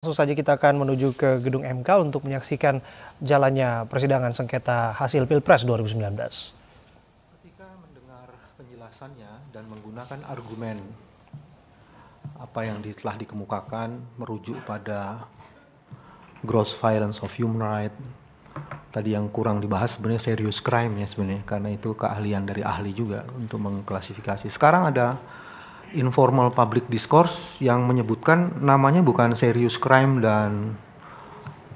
Langsung saja kita akan menuju ke gedung MK untuk menyaksikan jalannya persidangan sengketa hasil Pilpres 2019. Ketika mendengar penjelasannya dan menggunakan argumen apa yang telah dikemukakan merujuk pada gross violence of human rights, tadi yang kurang dibahas sebenarnya serious crime ya sebenarnya karena itu keahlian dari ahli juga untuk mengklasifikasi. Sekarang ada informal public discourse yang menyebutkan namanya bukan serious crime dan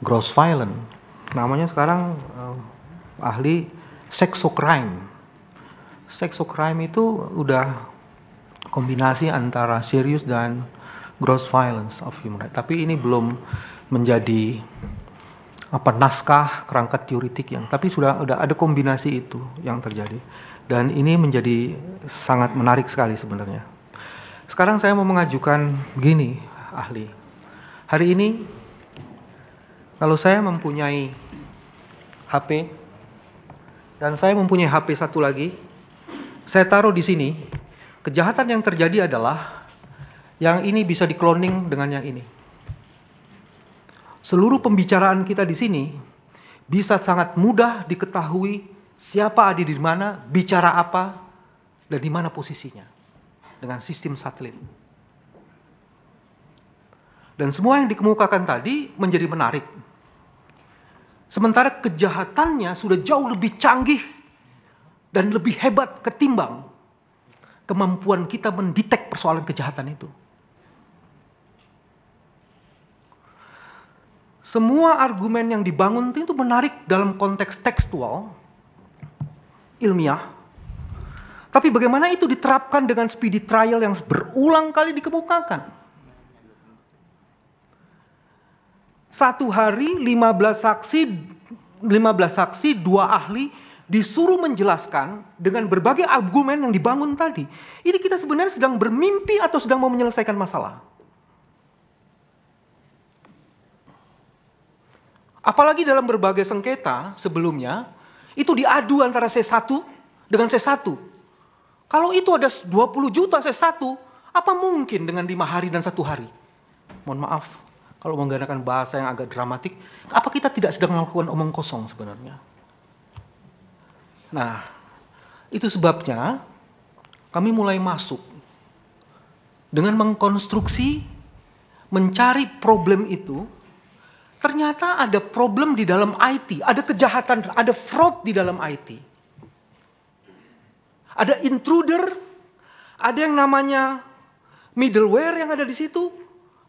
gross violence. Namanya sekarang uh, ahli Sexo crime itu udah kombinasi antara serius dan gross violence of human rights. Tapi ini belum menjadi apa naskah kerangka teoritik yang tapi sudah ada ada kombinasi itu yang terjadi dan ini menjadi sangat menarik sekali sebenarnya sekarang saya mau mengajukan gini, ahli. Hari ini kalau saya mempunyai HP dan saya mempunyai HP satu lagi, saya taruh di sini. Kejahatan yang terjadi adalah yang ini bisa dikloning dengan yang ini. Seluruh pembicaraan kita di sini bisa sangat mudah diketahui siapa ada di mana, bicara apa, dan di mana posisinya dengan sistem satelit. Dan semua yang dikemukakan tadi menjadi menarik. Sementara kejahatannya sudah jauh lebih canggih dan lebih hebat ketimbang kemampuan kita mendetek persoalan kejahatan itu. Semua argumen yang dibangun itu menarik dalam konteks tekstual, ilmiah, tapi bagaimana itu diterapkan dengan speedy trial yang berulang kali dikemukakan? Satu hari 15 saksi 15 saksi, dua ahli disuruh menjelaskan dengan berbagai argumen yang dibangun tadi. Ini kita sebenarnya sedang bermimpi atau sedang mau menyelesaikan masalah? Apalagi dalam berbagai sengketa sebelumnya, itu diadu antara C1 dengan C1. Kalau itu ada 20 juta saya satu, apa mungkin dengan lima hari dan satu hari? Mohon maaf, kalau menggunakan bahasa yang agak dramatik, apa kita tidak sedang melakukan omong kosong sebenarnya? Nah, itu sebabnya kami mulai masuk dengan mengkonstruksi, mencari problem itu. Ternyata ada problem di dalam IT, ada kejahatan, ada fraud di dalam IT ada intruder, ada yang namanya middleware yang ada di situ.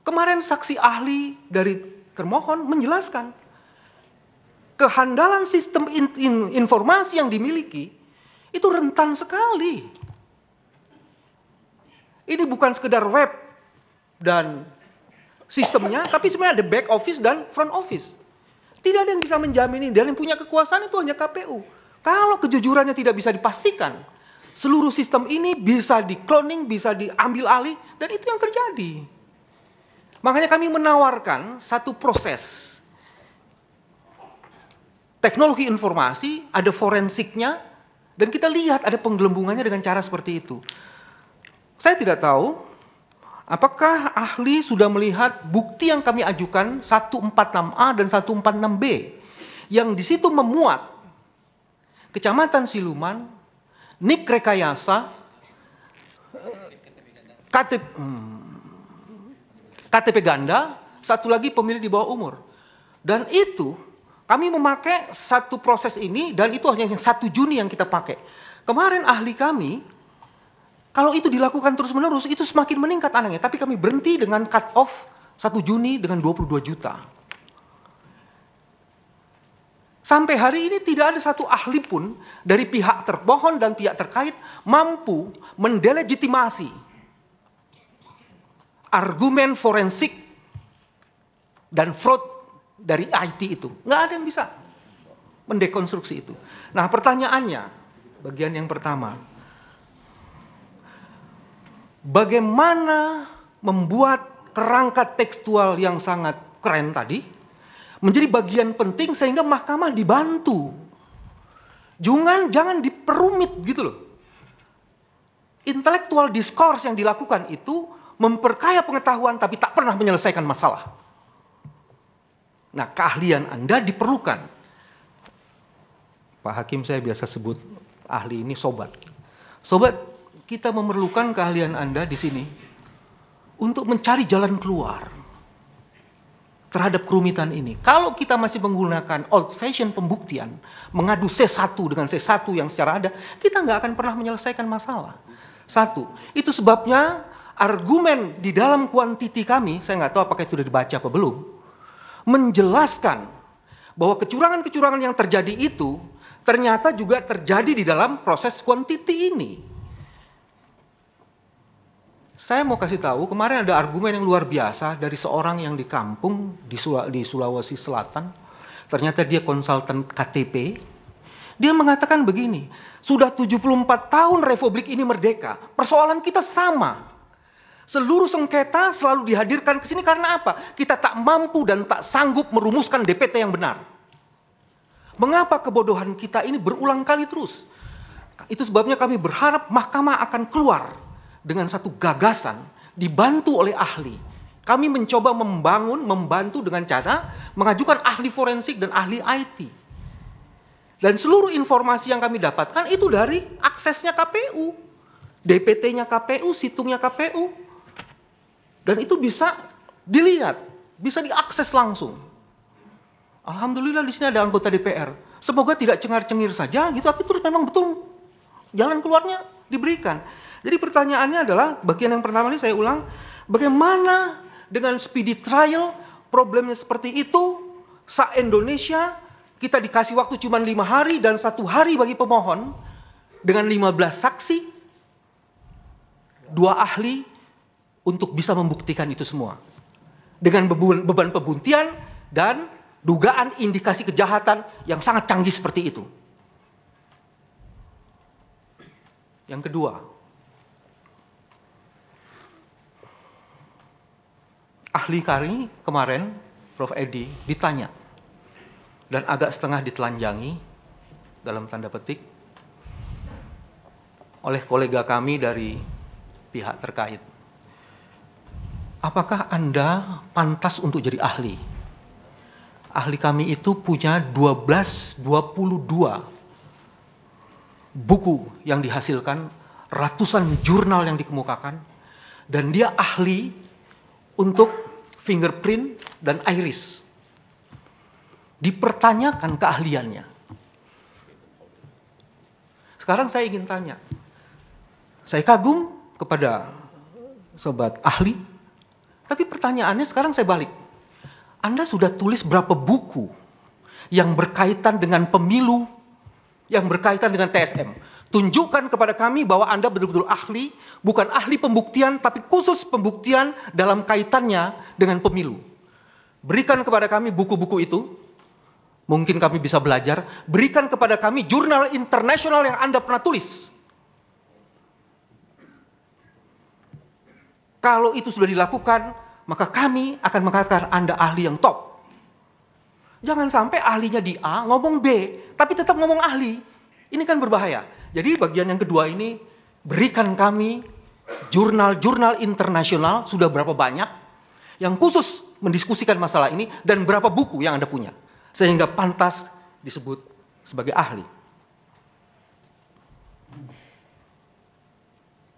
Kemarin saksi ahli dari termohon menjelaskan kehandalan sistem in, in, informasi yang dimiliki itu rentan sekali. Ini bukan sekedar web dan sistemnya, tapi sebenarnya ada back office dan front office. Tidak ada yang bisa menjamin ini dan yang punya kekuasaan itu hanya KPU. Kalau kejujurannya tidak bisa dipastikan, seluruh sistem ini bisa di cloning, bisa diambil alih dan itu yang terjadi. Makanya kami menawarkan satu proses teknologi informasi, ada forensiknya dan kita lihat ada penggelembungannya dengan cara seperti itu. Saya tidak tahu apakah ahli sudah melihat bukti yang kami ajukan 146A dan 146B yang di situ memuat Kecamatan Siluman, nik rekayasa, KTP, hmm, KTP ganda, satu lagi pemilih di bawah umur. Dan itu kami memakai satu proses ini dan itu hanya yang satu Juni yang kita pakai. Kemarin ahli kami, kalau itu dilakukan terus menerus itu semakin meningkat anaknya. Tapi kami berhenti dengan cut off satu Juni dengan 22 juta. Sampai hari ini tidak ada satu ahli pun dari pihak terpohon dan pihak terkait mampu mendelegitimasi argumen forensik dan fraud dari IT itu. Nggak ada yang bisa mendekonstruksi itu. Nah pertanyaannya, bagian yang pertama, bagaimana membuat kerangka tekstual yang sangat keren tadi menjadi bagian penting sehingga mahkamah dibantu. Jangan jangan diperumit gitu loh. Intelektual diskurs yang dilakukan itu memperkaya pengetahuan tapi tak pernah menyelesaikan masalah. Nah, keahlian Anda diperlukan. Pak Hakim saya biasa sebut ahli ini sobat. Sobat, kita memerlukan keahlian Anda di sini untuk mencari jalan keluar terhadap kerumitan ini. Kalau kita masih menggunakan old fashion pembuktian, mengadu C1 dengan C1 yang secara ada, kita nggak akan pernah menyelesaikan masalah. Satu, itu sebabnya argumen di dalam kuantiti kami, saya nggak tahu apakah itu sudah dibaca apa belum, menjelaskan bahwa kecurangan-kecurangan yang terjadi itu ternyata juga terjadi di dalam proses kuantiti ini. Saya mau kasih tahu, kemarin ada argumen yang luar biasa dari seorang yang di kampung di, Sula, di Sulawesi Selatan. Ternyata dia konsultan KTP. Dia mengatakan begini, sudah 74 tahun Republik ini merdeka, persoalan kita sama. Seluruh sengketa selalu dihadirkan ke sini karena apa? Kita tak mampu dan tak sanggup merumuskan DPT yang benar. Mengapa kebodohan kita ini berulang kali terus? Itu sebabnya kami berharap mahkamah akan keluar dengan satu gagasan, dibantu oleh ahli. Kami mencoba membangun, membantu dengan cara mengajukan ahli forensik dan ahli IT. Dan seluruh informasi yang kami dapatkan itu dari aksesnya KPU. DPT-nya KPU, situngnya KPU. Dan itu bisa dilihat, bisa diakses langsung. Alhamdulillah di sini ada anggota DPR. Semoga tidak cengar-cengir saja gitu, tapi terus memang betul jalan keluarnya diberikan. Jadi pertanyaannya adalah bagian yang pertama ini saya ulang, bagaimana dengan speedy trial problemnya seperti itu sa Indonesia kita dikasih waktu cuma lima hari dan satu hari bagi pemohon dengan 15 saksi dua ahli untuk bisa membuktikan itu semua dengan beban pembuktian dan dugaan indikasi kejahatan yang sangat canggih seperti itu. Yang kedua, ahli kari kemarin, Prof. Edi, ditanya dan agak setengah ditelanjangi dalam tanda petik oleh kolega kami dari pihak terkait. Apakah Anda pantas untuk jadi ahli? Ahli kami itu punya 12, 22 buku yang dihasilkan, ratusan jurnal yang dikemukakan, dan dia ahli untuk fingerprint, dan iris. Dipertanyakan keahliannya. Sekarang saya ingin tanya, saya kagum kepada sobat ahli, tapi pertanyaannya sekarang saya balik. Anda sudah tulis berapa buku yang berkaitan dengan pemilu, yang berkaitan dengan TSM? Tunjukkan kepada kami bahwa Anda betul-betul ahli, bukan ahli pembuktian, tapi khusus pembuktian dalam kaitannya dengan pemilu. Berikan kepada kami buku-buku itu, mungkin kami bisa belajar. Berikan kepada kami jurnal internasional yang Anda pernah tulis. Kalau itu sudah dilakukan, maka kami akan mengatakan Anda ahli yang top. Jangan sampai ahlinya di A ngomong B, tapi tetap ngomong ahli. Ini kan berbahaya. Jadi bagian yang kedua ini berikan kami jurnal-jurnal internasional sudah berapa banyak yang khusus mendiskusikan masalah ini dan berapa buku yang Anda punya sehingga pantas disebut sebagai ahli.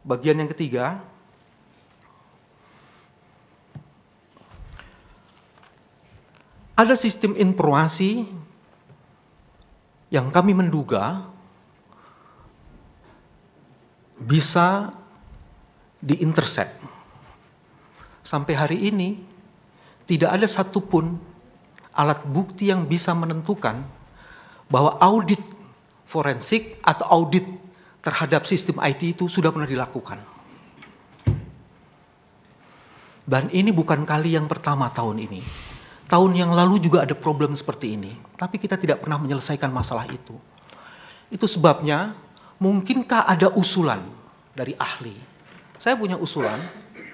Bagian yang ketiga, ada sistem informasi yang kami menduga bisa diintersep. Sampai hari ini tidak ada satupun alat bukti yang bisa menentukan bahwa audit forensik atau audit terhadap sistem IT itu sudah pernah dilakukan. Dan ini bukan kali yang pertama tahun ini. Tahun yang lalu juga ada problem seperti ini, tapi kita tidak pernah menyelesaikan masalah itu. Itu sebabnya mungkinkah ada usulan dari ahli? Saya punya usulan,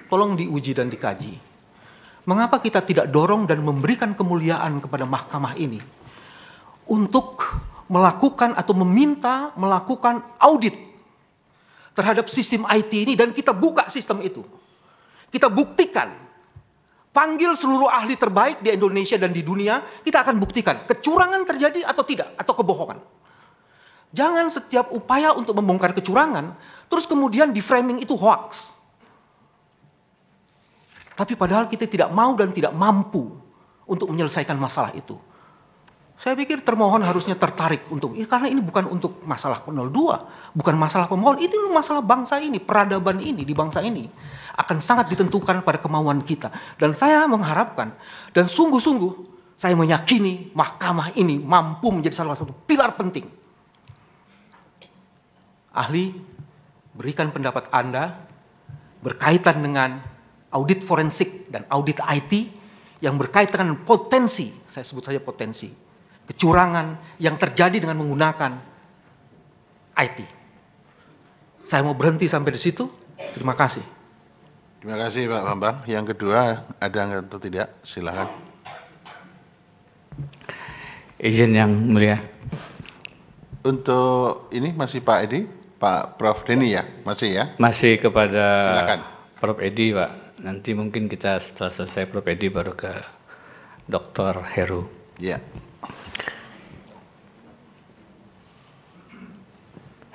tolong diuji dan dikaji. Mengapa kita tidak dorong dan memberikan kemuliaan kepada mahkamah ini untuk melakukan atau meminta melakukan audit terhadap sistem IT ini dan kita buka sistem itu. Kita buktikan panggil seluruh ahli terbaik di Indonesia dan di dunia, kita akan buktikan kecurangan terjadi atau tidak atau kebohongan. Jangan setiap upaya untuk membongkar kecurangan, terus kemudian di framing itu hoax. Tapi padahal kita tidak mau dan tidak mampu untuk menyelesaikan masalah itu. Saya pikir termohon harusnya tertarik untuk ini ya karena ini bukan untuk masalah 02, bukan masalah pemohon, ini masalah bangsa ini, peradaban ini di bangsa ini akan sangat ditentukan pada kemauan kita. Dan saya mengharapkan dan sungguh-sungguh saya meyakini mahkamah ini mampu menjadi salah satu pilar penting Ahli, berikan pendapat Anda berkaitan dengan audit forensik dan audit IT yang berkaitan dengan potensi, saya sebut saja potensi, kecurangan yang terjadi dengan menggunakan IT. Saya mau berhenti sampai di situ. Terima kasih. Terima kasih Pak Bambang. Yang kedua ada atau tidak? Silakan. Izin yang mulia. Untuk ini masih Pak Edi, Pak Prof Deni ya, masih ya? Masih kepada Silakan. Prof Edi Pak. Nanti mungkin kita setelah selesai Prof Edi baru ke Dr. Heru. Ya.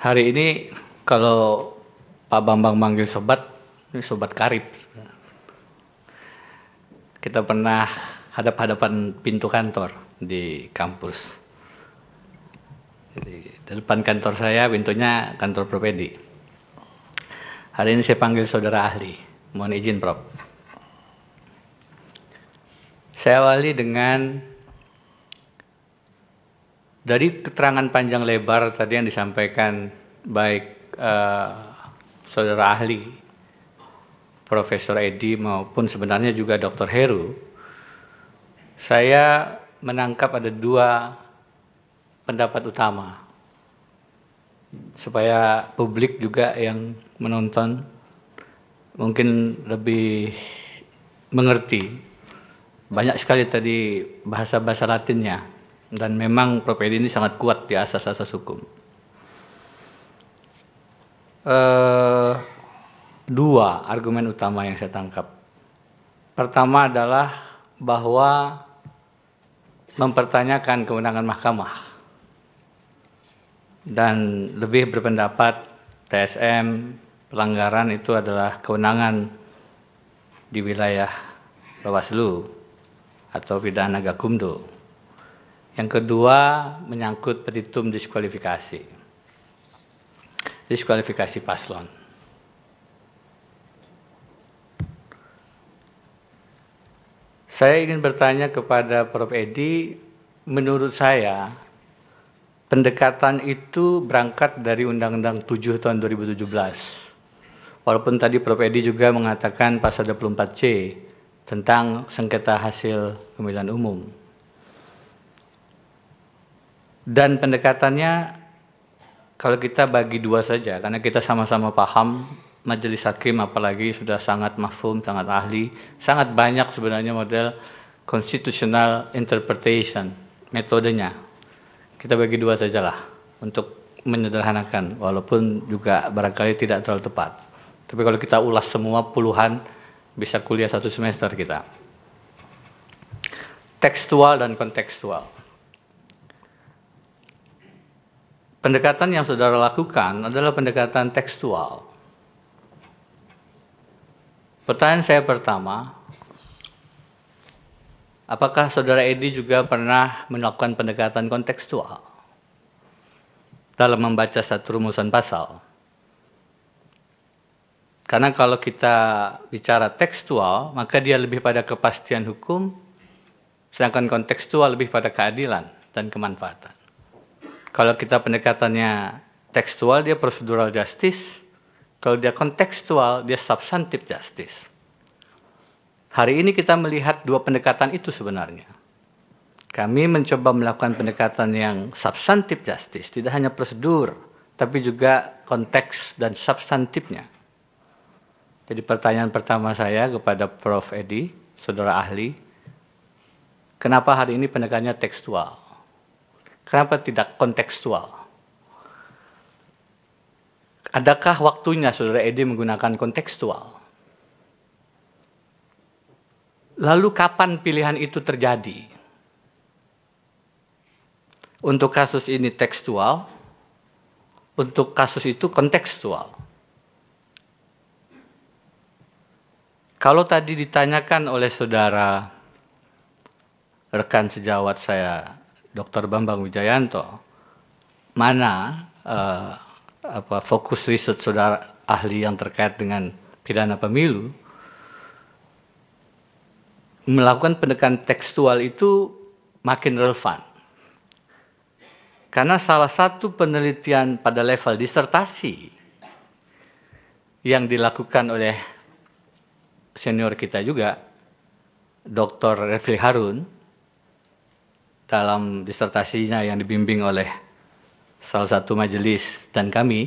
Hari ini kalau Pak Bambang manggil sobat, ini sobat karib. Kita pernah hadap-hadapan pintu kantor di kampus. Jadi depan kantor saya pintunya kantor Propedi. Hari ini saya panggil saudara ahli. Mohon izin, Prof. Saya awali dengan dari keterangan panjang lebar tadi yang disampaikan baik eh, saudara ahli Profesor Edi maupun sebenarnya juga Dr. Heru, saya menangkap ada dua pendapat utama supaya publik juga yang menonton mungkin lebih mengerti banyak sekali tadi bahasa-bahasa Latinnya dan memang Propedi ini sangat kuat di asas-asas hukum. e, dua argumen utama yang saya tangkap. Pertama adalah bahwa mempertanyakan kewenangan mahkamah dan lebih berpendapat TSM pelanggaran itu adalah kewenangan di wilayah Bawaslu atau pidana Gakumdo. Yang kedua menyangkut petitum diskualifikasi. Diskualifikasi paslon. Saya ingin bertanya kepada Prof. Edi, menurut saya pendekatan itu berangkat dari Undang-Undang 7 tahun 2017. Walaupun tadi Prof. Edi juga mengatakan pasal 24C tentang sengketa hasil pemilihan umum. Dan pendekatannya kalau kita bagi dua saja, karena kita sama-sama paham majelis hakim apalagi sudah sangat mahfum, sangat ahli, sangat banyak sebenarnya model constitutional interpretation metodenya kita bagi dua sajalah untuk menyederhanakan walaupun juga barangkali tidak terlalu tepat. Tapi kalau kita ulas semua puluhan bisa kuliah satu semester kita. Tekstual dan kontekstual. Pendekatan yang saudara lakukan adalah pendekatan tekstual. Pertanyaan saya pertama, Apakah saudara Edi juga pernah melakukan pendekatan kontekstual dalam membaca satu rumusan pasal? Karena kalau kita bicara tekstual, maka dia lebih pada kepastian hukum, sedangkan kontekstual lebih pada keadilan dan kemanfaatan. Kalau kita pendekatannya tekstual, dia prosedural justice. Kalau dia kontekstual, dia substantive justice. Hari ini kita melihat dua pendekatan itu sebenarnya. Kami mencoba melakukan pendekatan yang substantif justice, tidak hanya prosedur, tapi juga konteks dan substantifnya. Jadi pertanyaan pertama saya kepada Prof. Edi, saudara ahli, kenapa hari ini pendekatannya tekstual? Kenapa tidak kontekstual? Adakah waktunya saudara Edi menggunakan kontekstual? Lalu kapan pilihan itu terjadi? Untuk kasus ini tekstual, untuk kasus itu kontekstual. Kalau tadi ditanyakan oleh saudara rekan sejawat saya, Dr. Bambang Wijayanto, mana eh, apa fokus riset saudara ahli yang terkait dengan pidana pemilu, melakukan pendekatan tekstual itu makin relevan. Karena salah satu penelitian pada level disertasi yang dilakukan oleh senior kita juga, Dr. Refli Harun, dalam disertasinya yang dibimbing oleh salah satu majelis dan kami,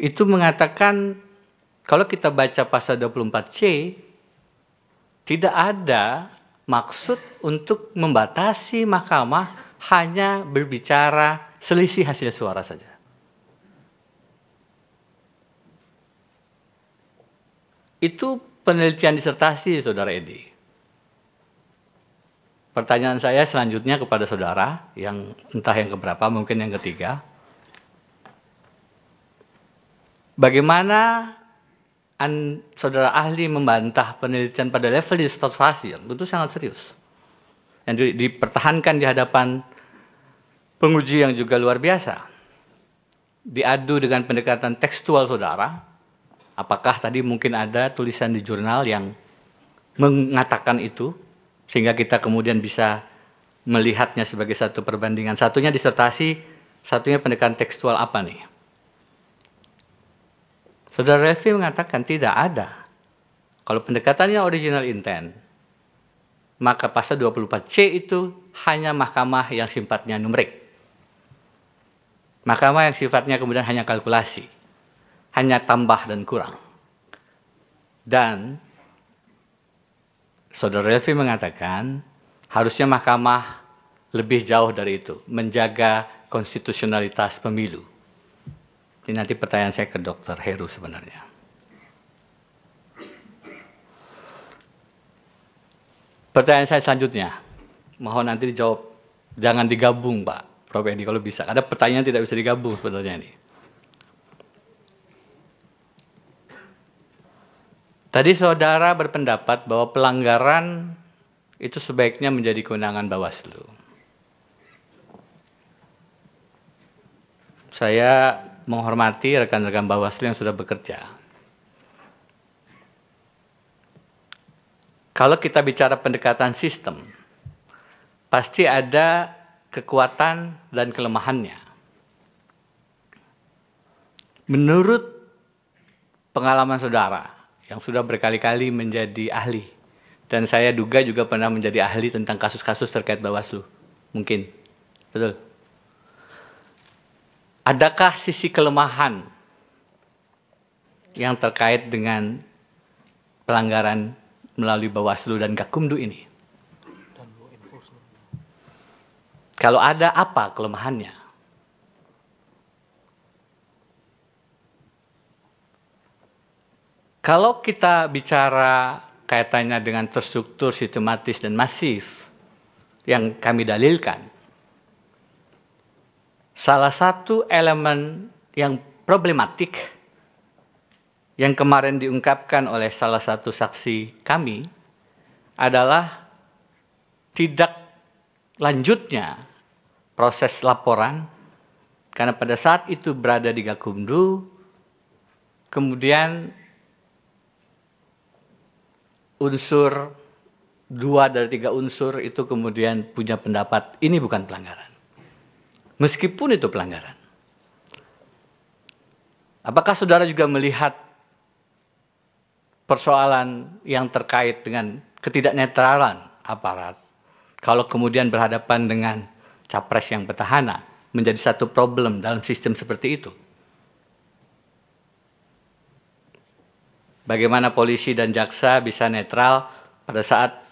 itu mengatakan kalau kita baca pasal 24C, tidak ada maksud untuk membatasi mahkamah hanya berbicara selisih hasil suara saja. Itu penelitian disertasi Saudara Edi. Pertanyaan saya selanjutnya kepada saudara yang entah yang keberapa, mungkin yang ketiga. Bagaimana an, saudara ahli membantah penelitian pada level disertasi itu sangat serius. Yang di, dipertahankan di hadapan penguji yang juga luar biasa. Diadu dengan pendekatan tekstual saudara, apakah tadi mungkin ada tulisan di jurnal yang mengatakan itu, sehingga kita kemudian bisa melihatnya sebagai satu perbandingan. Satunya disertasi, satunya pendekatan tekstual apa nih? Saudara Revi mengatakan tidak ada. Kalau pendekatannya original intent, maka pasal 24C itu hanya mahkamah yang sifatnya numerik. Mahkamah yang sifatnya kemudian hanya kalkulasi, hanya tambah dan kurang. Dan Saudara Revi mengatakan harusnya mahkamah lebih jauh dari itu, menjaga konstitusionalitas pemilu. Ini nanti pertanyaan saya ke dokter Heru sebenarnya. Pertanyaan saya selanjutnya, mohon nanti dijawab. Jangan digabung, Pak Prof. Edi kalau bisa. Ada pertanyaan tidak bisa digabung sebenarnya ini. Tadi saudara berpendapat bahwa pelanggaran itu sebaiknya menjadi kewenangan Bawaslu. Saya menghormati rekan-rekan Bawaslu yang sudah bekerja. Kalau kita bicara pendekatan sistem, pasti ada kekuatan dan kelemahannya. Menurut pengalaman saudara yang sudah berkali-kali menjadi ahli, dan saya duga juga pernah menjadi ahli tentang kasus-kasus terkait Bawaslu, mungkin betul adakah sisi kelemahan yang terkait dengan pelanggaran melalui Bawaslu dan Gakumdu ini? Kalau ada apa kelemahannya? Kalau kita bicara kaitannya dengan terstruktur, sistematis, dan masif yang kami dalilkan, salah satu elemen yang problematik yang kemarin diungkapkan oleh salah satu saksi kami adalah tidak lanjutnya proses laporan karena pada saat itu berada di Gakumdu kemudian unsur dua dari tiga unsur itu kemudian punya pendapat ini bukan pelanggaran Meskipun itu pelanggaran. Apakah saudara juga melihat persoalan yang terkait dengan ketidaknetralan aparat kalau kemudian berhadapan dengan capres yang petahana menjadi satu problem dalam sistem seperti itu? Bagaimana polisi dan jaksa bisa netral pada saat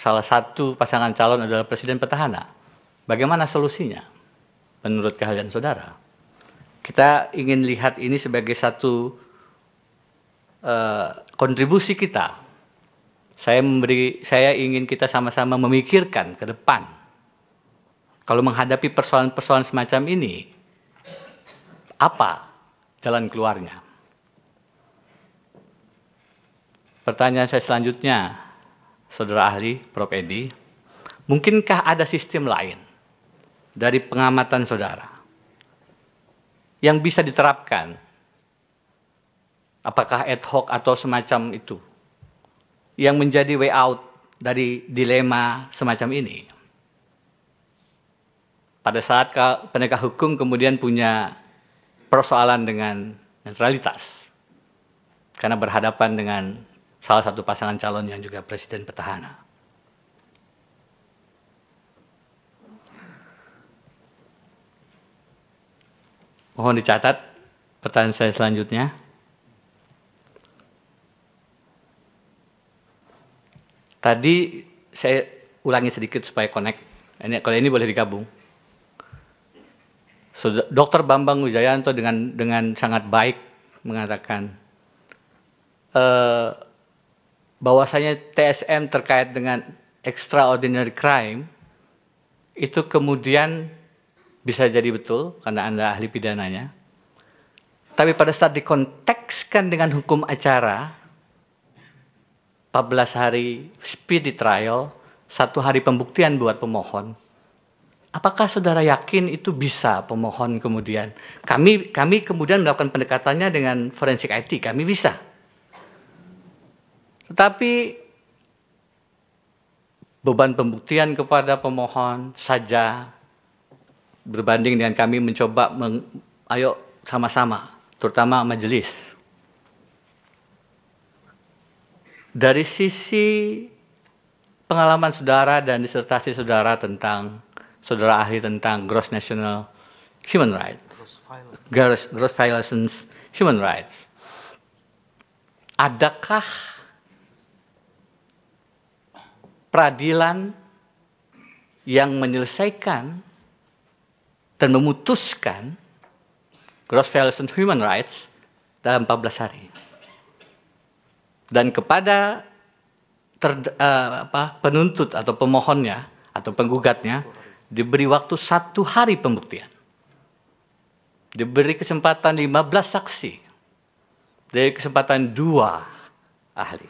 salah satu pasangan calon adalah presiden petahana? Bagaimana solusinya? menurut keahlian saudara. Kita ingin lihat ini sebagai satu uh, kontribusi kita. Saya memberi, saya ingin kita sama-sama memikirkan ke depan. Kalau menghadapi persoalan-persoalan semacam ini, apa jalan keluarnya? Pertanyaan saya selanjutnya, Saudara ahli Prof. Edi, mungkinkah ada sistem lain dari pengamatan saudara yang bisa diterapkan? Apakah ad hoc atau semacam itu yang menjadi way out dari dilema semacam ini? Pada saat penegak hukum kemudian punya persoalan dengan netralitas karena berhadapan dengan salah satu pasangan calon yang juga presiden petahana. Mohon dicatat pertanyaan saya selanjutnya. Tadi saya ulangi sedikit supaya connect. Ini kalau ini boleh digabung. dokter Bambang Wijayanto dengan dengan sangat baik mengatakan eh, bahwasanya TSM terkait dengan extraordinary crime itu kemudian bisa jadi betul karena Anda ahli pidananya. Tapi pada saat dikontekskan dengan hukum acara, 14 hari speedy trial, satu hari pembuktian buat pemohon. Apakah saudara yakin itu bisa pemohon kemudian? Kami kami kemudian melakukan pendekatannya dengan forensik IT, kami bisa. Tetapi beban pembuktian kepada pemohon saja berbanding dengan kami mencoba meng, ayo sama-sama, terutama majelis. Dari sisi pengalaman saudara dan disertasi saudara tentang saudara ahli tentang gross national human rights, gross, gross violations human rights. Adakah peradilan yang menyelesaikan dan memutuskan gross violation human rights dalam 14 hari. Dan kepada ter, uh, apa, penuntut atau pemohonnya atau penggugatnya diberi waktu satu hari pembuktian. Diberi kesempatan 15 saksi. Dari kesempatan dua ahli.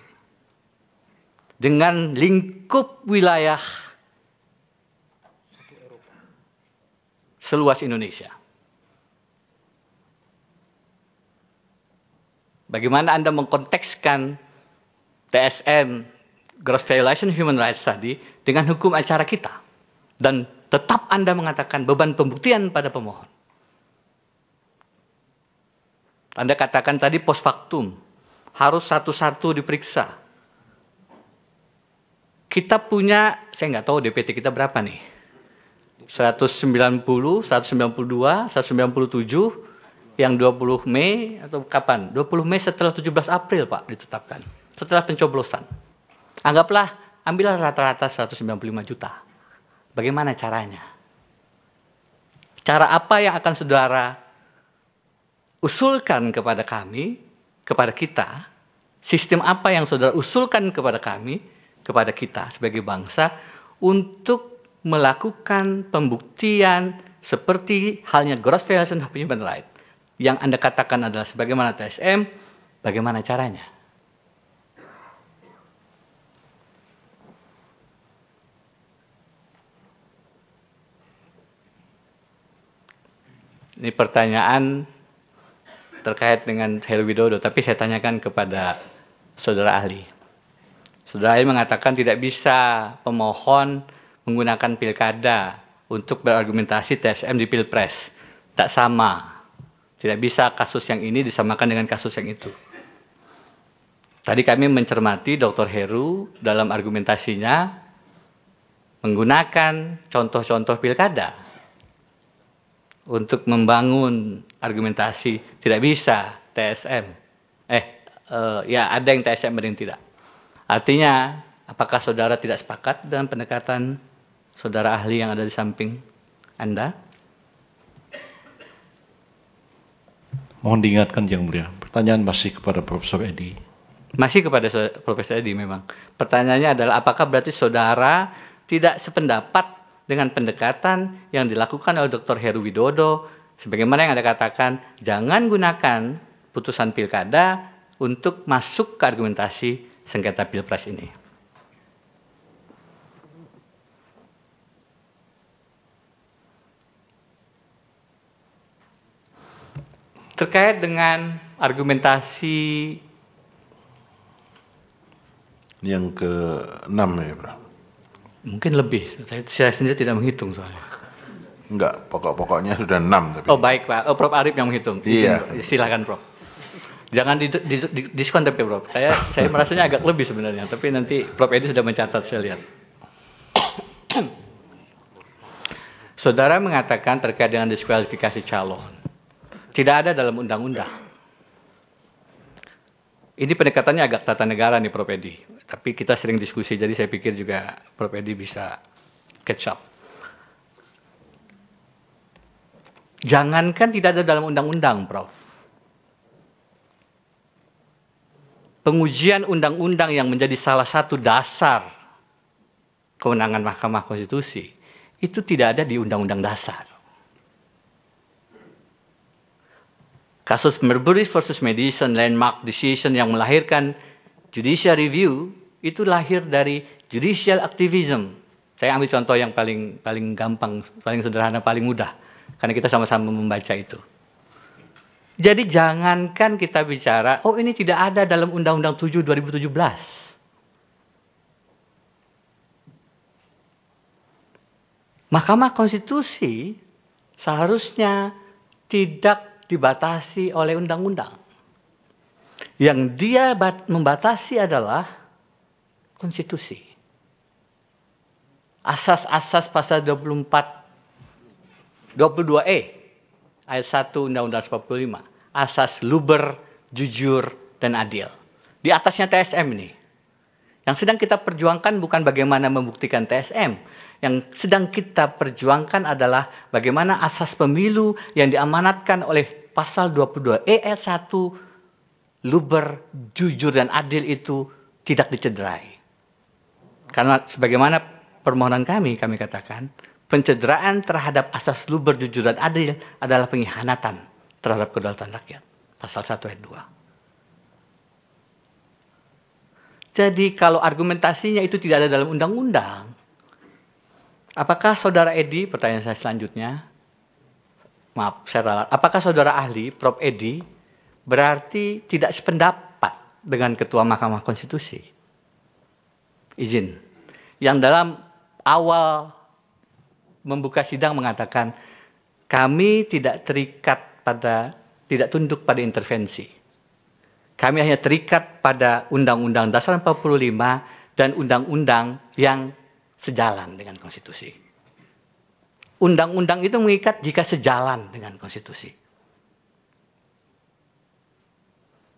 Dengan lingkup wilayah seluas Indonesia. Bagaimana Anda mengkontekskan TSM, Gross Violation Human Rights tadi, dengan hukum acara kita? Dan tetap Anda mengatakan beban pembuktian pada pemohon. Anda katakan tadi post factum, harus satu-satu diperiksa. Kita punya, saya nggak tahu DPT kita berapa nih, 190, 192, 197 yang 20 Mei atau kapan? 20 Mei setelah 17 April Pak ditetapkan. Setelah pencoblosan. Anggaplah ambillah rata-rata 195 juta. Bagaimana caranya? Cara apa yang akan saudara usulkan kepada kami, kepada kita, sistem apa yang saudara usulkan kepada kami, kepada kita sebagai bangsa untuk melakukan pembuktian seperti halnya gross violation of human right yang Anda katakan adalah sebagaimana TSM, bagaimana caranya? Ini pertanyaan terkait dengan Heru Widodo, tapi saya tanyakan kepada saudara ahli. Saudara ahli mengatakan tidak bisa pemohon menggunakan pilkada untuk berargumentasi TSM di pilpres. Tak sama. Tidak bisa kasus yang ini disamakan dengan kasus yang itu. Tadi kami mencermati Dr. Heru dalam argumentasinya menggunakan contoh-contoh pilkada untuk membangun argumentasi tidak bisa TSM. Eh, uh, ya ada yang TSM ada yang tidak. Artinya, apakah saudara tidak sepakat dengan pendekatan saudara ahli yang ada di samping Anda? Mohon diingatkan yang mulia, pertanyaan masih kepada Profesor Edi. Masih kepada Profesor Edi memang. Pertanyaannya adalah apakah berarti saudara tidak sependapat dengan pendekatan yang dilakukan oleh Dr. Heru Widodo sebagaimana yang Anda katakan, jangan gunakan putusan pilkada untuk masuk ke argumentasi sengketa pilpres ini. terkait dengan argumentasi yang ke enam ya, Bro. Mungkin lebih. Saya, sendiri tidak menghitung soalnya. Enggak, pokok-pokoknya sudah enam. Tapi... Oh baik Pak, oh, Prof Arif yang menghitung. Iya. Izin, iya. silakan Prof. Jangan di, di, di, diskon tapi Prof. Saya saya merasanya agak lebih sebenarnya, tapi nanti Prof Edi sudah mencatat saya lihat. Saudara mengatakan terkait dengan diskualifikasi calon. Tidak ada dalam undang-undang. Ini pendekatannya agak tata negara nih Prof. Edi. Tapi kita sering diskusi, jadi saya pikir juga Prof. Edi bisa catch up. Jangankan tidak ada dalam undang-undang, Prof. Pengujian undang-undang yang menjadi salah satu dasar kewenangan Mahkamah Konstitusi itu tidak ada di undang-undang dasar. Kasus Merbury versus Madison landmark decision yang melahirkan judicial review itu lahir dari judicial activism. Saya ambil contoh yang paling paling gampang, paling sederhana, paling mudah karena kita sama-sama membaca itu. Jadi jangankan kita bicara, oh ini tidak ada dalam Undang-Undang 7 2017. Mahkamah Konstitusi seharusnya tidak dibatasi oleh undang-undang. Yang dia membatasi adalah konstitusi. Asas-asas pasal 24 22E ayat 1 Undang-Undang 45. Asas luber, jujur, dan adil. Di atasnya TSM ini. Yang sedang kita perjuangkan bukan bagaimana membuktikan TSM, yang sedang kita perjuangkan adalah bagaimana asas pemilu yang diamanatkan oleh pasal 22 E 1 luber, jujur dan adil itu tidak dicederai. Karena sebagaimana permohonan kami, kami katakan, pencederaan terhadap asas luber, jujur dan adil adalah pengkhianatan terhadap kedaulatan rakyat. Pasal 1 ayat 2. Jadi kalau argumentasinya itu tidak ada dalam undang-undang, Apakah saudara Edi, pertanyaan saya selanjutnya, maaf saya ralat, apakah saudara ahli Prof. Edi berarti tidak sependapat dengan Ketua Mahkamah Konstitusi? Izin. Yang dalam awal membuka sidang mengatakan kami tidak terikat pada tidak tunduk pada intervensi. Kami hanya terikat pada Undang-Undang Dasar 45 dan Undang-Undang yang sejalan dengan konstitusi. Undang-undang itu mengikat jika sejalan dengan konstitusi.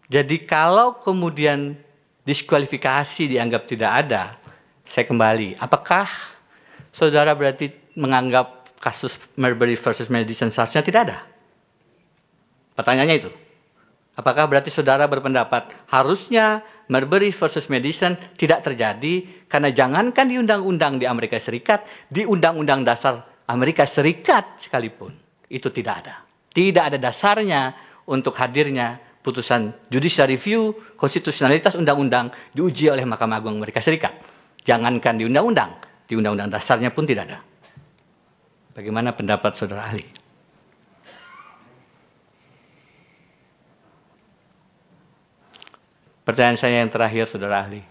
Jadi kalau kemudian diskualifikasi dianggap tidak ada, saya kembali. Apakah saudara berarti menganggap kasus Marbury versus Madison seharusnya tidak ada? Pertanyaannya itu. Apakah berarti saudara berpendapat harusnya Marbury versus Madison tidak terjadi karena jangankan di undang-undang di Amerika Serikat, di undang-undang dasar Amerika Serikat sekalipun itu tidak ada. Tidak ada dasarnya untuk hadirnya putusan judicial review konstitusionalitas undang-undang diuji oleh Mahkamah Agung Amerika Serikat. Jangankan di undang-undang, di undang-undang dasarnya pun tidak ada. Bagaimana pendapat saudara ahli? Pertanyaan saya yang terakhir, saudara ahli.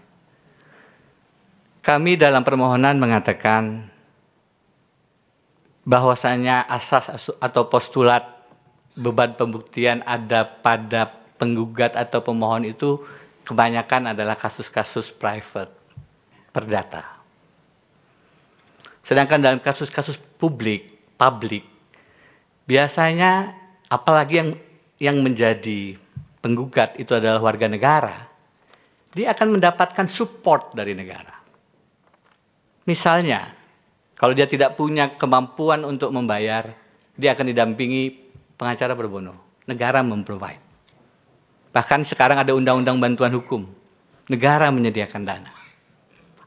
Kami dalam permohonan mengatakan bahwasanya asas atau postulat beban pembuktian ada pada penggugat atau pemohon itu kebanyakan adalah kasus-kasus private perdata. Sedangkan dalam kasus-kasus publik, publik biasanya apalagi yang yang menjadi penggugat itu adalah warga negara, dia akan mendapatkan support dari negara. Misalnya, kalau dia tidak punya kemampuan untuk membayar, dia akan didampingi pengacara berbono. Negara memprovide. Bahkan sekarang ada undang-undang bantuan hukum. Negara menyediakan dana.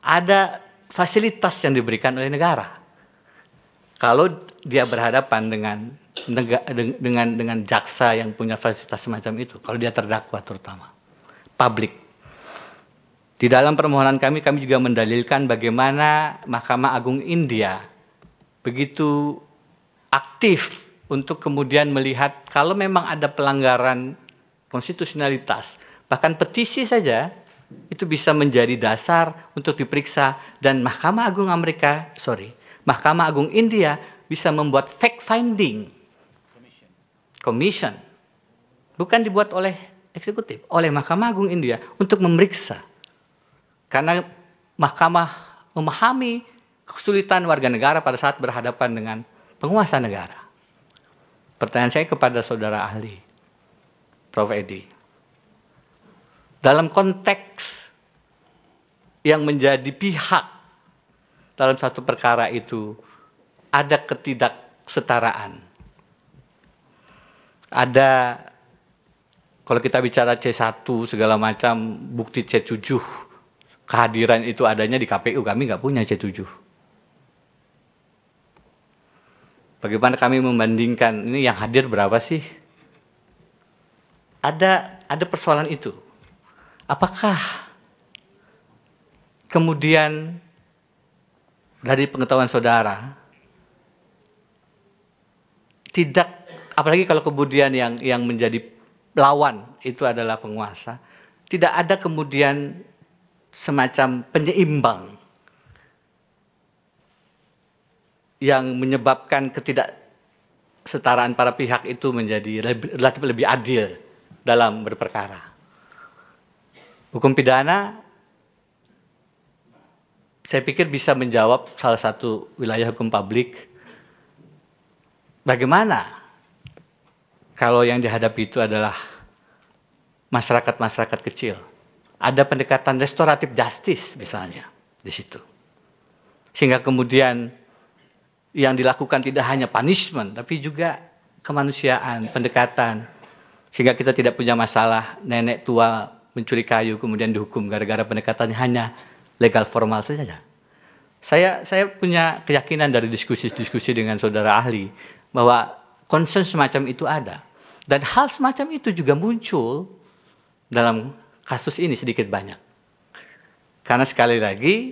Ada fasilitas yang diberikan oleh negara. Kalau dia berhadapan dengan dengan dengan jaksa yang punya fasilitas semacam itu kalau dia terdakwa terutama publik di dalam permohonan kami, kami juga mendalilkan bagaimana Mahkamah Agung India begitu aktif untuk kemudian melihat kalau memang ada pelanggaran konstitusionalitas, bahkan petisi saja itu bisa menjadi dasar untuk diperiksa dan Mahkamah Agung Amerika, sorry, Mahkamah Agung India bisa membuat fact finding Commission bukan dibuat oleh eksekutif, oleh Mahkamah Agung India untuk memeriksa. Karena mahkamah memahami kesulitan warga negara pada saat berhadapan dengan penguasa negara. Pertanyaan saya kepada saudara ahli, Prof. Edi. Dalam konteks yang menjadi pihak dalam satu perkara itu, ada ketidaksetaraan ada kalau kita bicara C1 segala macam bukti C7 kehadiran itu adanya di KPU kami nggak punya C7 bagaimana kami membandingkan ini yang hadir berapa sih ada ada persoalan itu apakah kemudian dari pengetahuan saudara tidak apalagi kalau kemudian yang yang menjadi lawan itu adalah penguasa, tidak ada kemudian semacam penyeimbang yang menyebabkan ketidaksetaraan para pihak itu menjadi relatif lebih adil dalam berperkara. Hukum pidana saya pikir bisa menjawab salah satu wilayah hukum publik bagaimana kalau yang dihadapi itu adalah masyarakat-masyarakat kecil. Ada pendekatan restoratif justice misalnya di situ. Sehingga kemudian yang dilakukan tidak hanya punishment tapi juga kemanusiaan, pendekatan. Sehingga kita tidak punya masalah nenek tua mencuri kayu kemudian dihukum gara-gara pendekatannya hanya legal formal saja. Saya saya punya keyakinan dari diskusi-diskusi dengan saudara ahli bahwa concern semacam itu ada. Dan hal semacam itu juga muncul dalam kasus ini sedikit banyak. Karena sekali lagi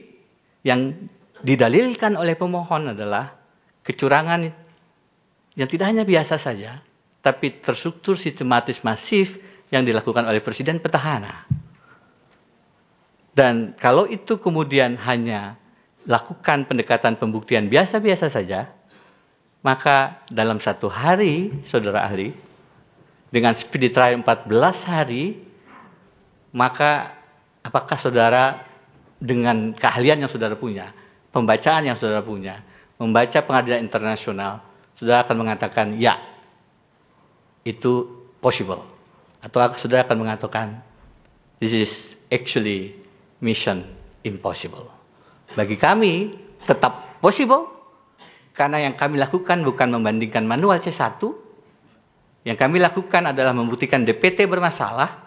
yang didalilkan oleh pemohon adalah kecurangan yang tidak hanya biasa saja, tapi terstruktur sistematis masif yang dilakukan oleh presiden petahana. Dan kalau itu kemudian hanya lakukan pendekatan pembuktian biasa-biasa saja, maka dalam satu hari, saudara ahli, dengan speed trial 14 hari, maka apakah saudara dengan keahlian yang saudara punya, pembacaan yang saudara punya, membaca pengadilan internasional, saudara akan mengatakan ya, itu possible. Atau saudara akan mengatakan, this is actually mission impossible. Bagi kami, tetap possible, karena yang kami lakukan bukan membandingkan manual C1, yang kami lakukan adalah membuktikan DPT bermasalah,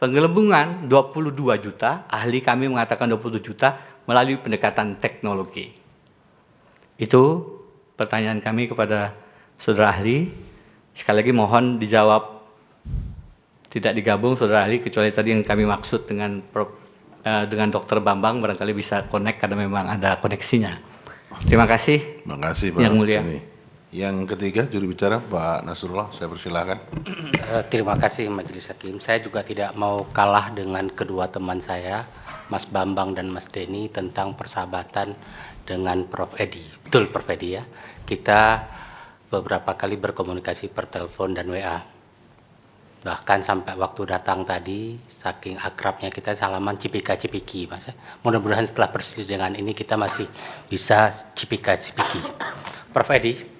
penggelembungan 22 juta, ahli kami mengatakan 20 juta melalui pendekatan teknologi. Itu pertanyaan kami kepada saudara ahli. Sekali lagi mohon dijawab tidak digabung saudara ahli kecuali tadi yang kami maksud dengan eh, dengan dokter Bambang barangkali bisa connect karena memang ada koneksinya. Terima kasih. Terima kasih Pak. Yang mulia. Ini. Yang ketiga jurubicara bicara Pak Nasrullah, saya persilahkan. Eh, terima kasih Majelis Hakim. Saya juga tidak mau kalah dengan kedua teman saya, Mas Bambang dan Mas Denny tentang persahabatan dengan Prof Edi. Betul Prof Edi ya. Kita beberapa kali berkomunikasi per telepon dan WA. Bahkan sampai waktu datang tadi, saking akrabnya kita salaman cipika-cipiki, Mas. Ya. Mudah-mudahan setelah persidangan ini kita masih bisa cipika-cipiki. Prof Edi,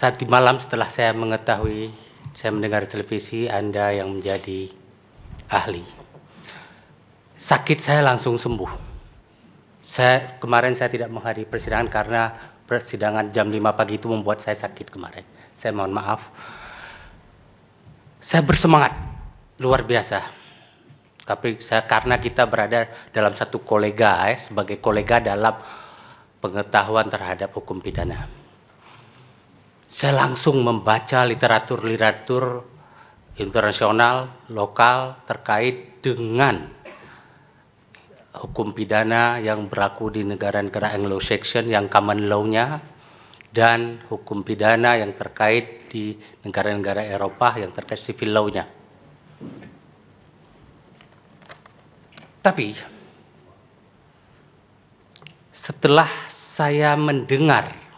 saat di malam setelah saya mengetahui, saya mendengar televisi Anda yang menjadi ahli. Sakit saya langsung sembuh. Saya kemarin saya tidak menghadiri persidangan karena persidangan jam 5 pagi itu membuat saya sakit kemarin. Saya mohon maaf. Saya bersemangat luar biasa. Tapi saya karena kita berada dalam satu kolega ya, sebagai kolega dalam pengetahuan terhadap hukum pidana saya langsung membaca literatur-literatur internasional, lokal terkait dengan hukum pidana yang berlaku di negara-negara Anglo-Saxon yang common law-nya dan hukum pidana yang terkait di negara-negara Eropa yang terkait civil law-nya. Tapi setelah saya mendengar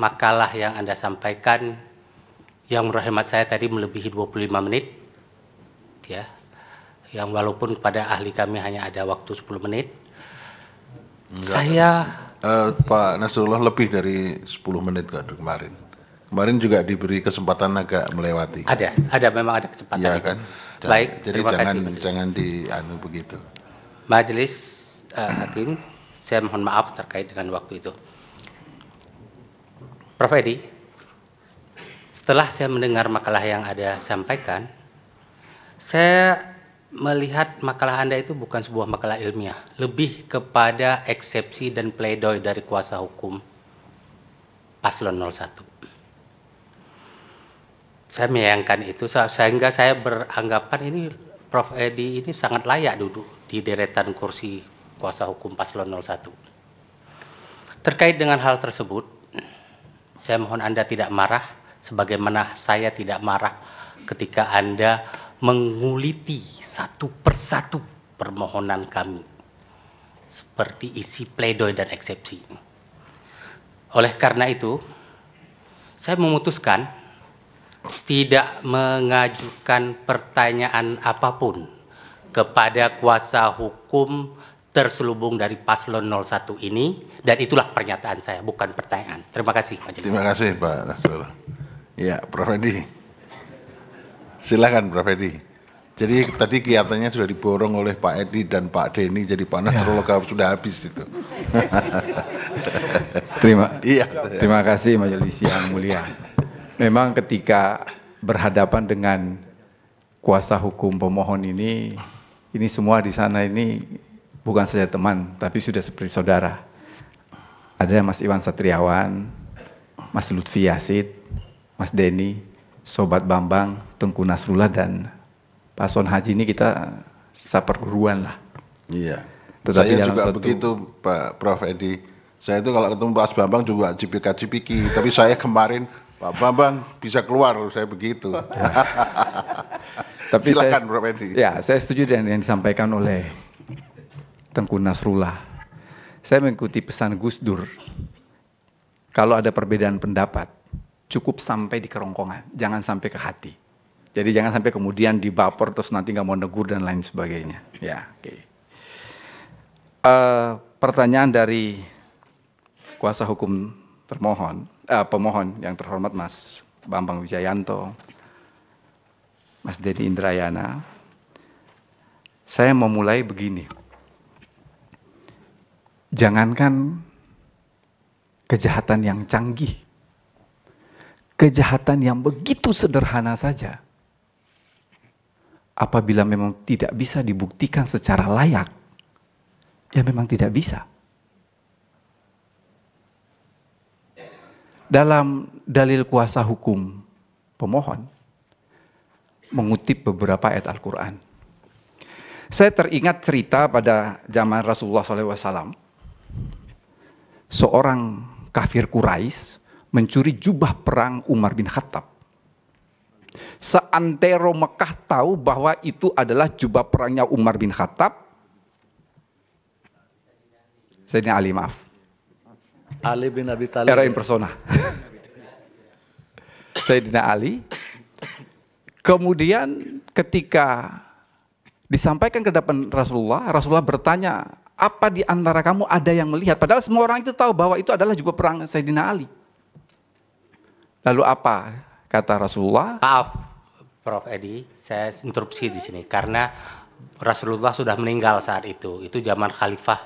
makalah yang Anda sampaikan yang hemat saya tadi melebihi 25 menit ya yang walaupun pada ahli kami hanya ada waktu 10 menit Enggak. saya uh, Pak Nasrullah lebih dari 10 menit kan kemarin kemarin juga diberi kesempatan agak melewati ada ada memang ada kesempatan ya kan Dan, baik jadi jangan kasih, jangan di anu begitu Majelis uh, Hakim saya mohon maaf terkait dengan waktu itu Prof. Edi, setelah saya mendengar makalah yang ada sampaikan, saya melihat makalah Anda itu bukan sebuah makalah ilmiah, lebih kepada eksepsi dan pledoi dari kuasa hukum paslon 01. Saya menyayangkan itu sehingga saya beranggapan ini Prof. Edi ini sangat layak duduk di deretan kursi kuasa hukum paslon 01. Terkait dengan hal tersebut, saya mohon Anda tidak marah, sebagaimana saya tidak marah ketika Anda menguliti satu persatu permohonan kami. Seperti isi pledoi dan eksepsi. Oleh karena itu, saya memutuskan tidak mengajukan pertanyaan apapun kepada kuasa hukum terselubung dari paslon 01 ini dan itulah pernyataan saya bukan pertanyaan. Terima kasih Pak Terima kasih Pak Nasrullah. Ya, Prof Edi. Silakan Prof Edi. Jadi tadi kelihatannya sudah diborong oleh Pak Edi dan Pak Deni jadi Pak ya. Nasrullah ya. sudah habis itu. terima iya. Terima kasih majelis yang mulia. Memang ketika berhadapan dengan kuasa hukum pemohon ini ini semua di sana ini bukan saja teman, tapi sudah seperti saudara. Ada Mas Iwan Satriawan, Mas Lutfi Yasid, Mas Denny, Sobat Bambang, Tengku Nasrullah, dan Pak Son Haji ini kita seperguruan lah. Iya. Tetapi saya juga satu... begitu Pak Prof. Edi. Saya itu kalau ketemu Pak Bambang juga cipika-cipiki. tapi saya kemarin Pak Bambang bisa keluar, saya begitu. Ya. tapi Silakan saya, Prof. Edi. Ya, saya setuju dengan yang disampaikan oleh Tengku Nasrullah. Saya mengikuti pesan Gus Dur. Kalau ada perbedaan pendapat, cukup sampai di kerongkongan, jangan sampai ke hati. Jadi jangan sampai kemudian dibaper terus nanti nggak mau negur dan lain sebagainya. Ya, oke. Okay. Uh, eh, pertanyaan dari kuasa hukum termohon, uh, pemohon yang terhormat Mas Bambang Wijayanto, Mas Dedi Indrayana, saya memulai begini. Jangankan kejahatan yang canggih, kejahatan yang begitu sederhana saja, apabila memang tidak bisa dibuktikan secara layak, ya memang tidak bisa. Dalam dalil kuasa hukum pemohon, mengutip beberapa ayat Al-Quran. Saya teringat cerita pada zaman Rasulullah SAW seorang kafir Quraisy mencuri jubah perang Umar bin Khattab. Seantero Mekah tahu bahwa itu adalah jubah perangnya Umar bin Khattab. Sayyidina Ali maaf. Ali bin Abi Thalib. Era impersona. Sayyidina Ali. Kemudian ketika disampaikan ke depan Rasulullah, Rasulullah bertanya apa di antara kamu ada yang melihat? Padahal semua orang itu tahu bahwa itu adalah juga perang Sayyidina Ali. Lalu apa kata Rasulullah? Maaf, Prof. Edi, saya interupsi di sini karena Rasulullah sudah meninggal saat itu. Itu zaman Khalifah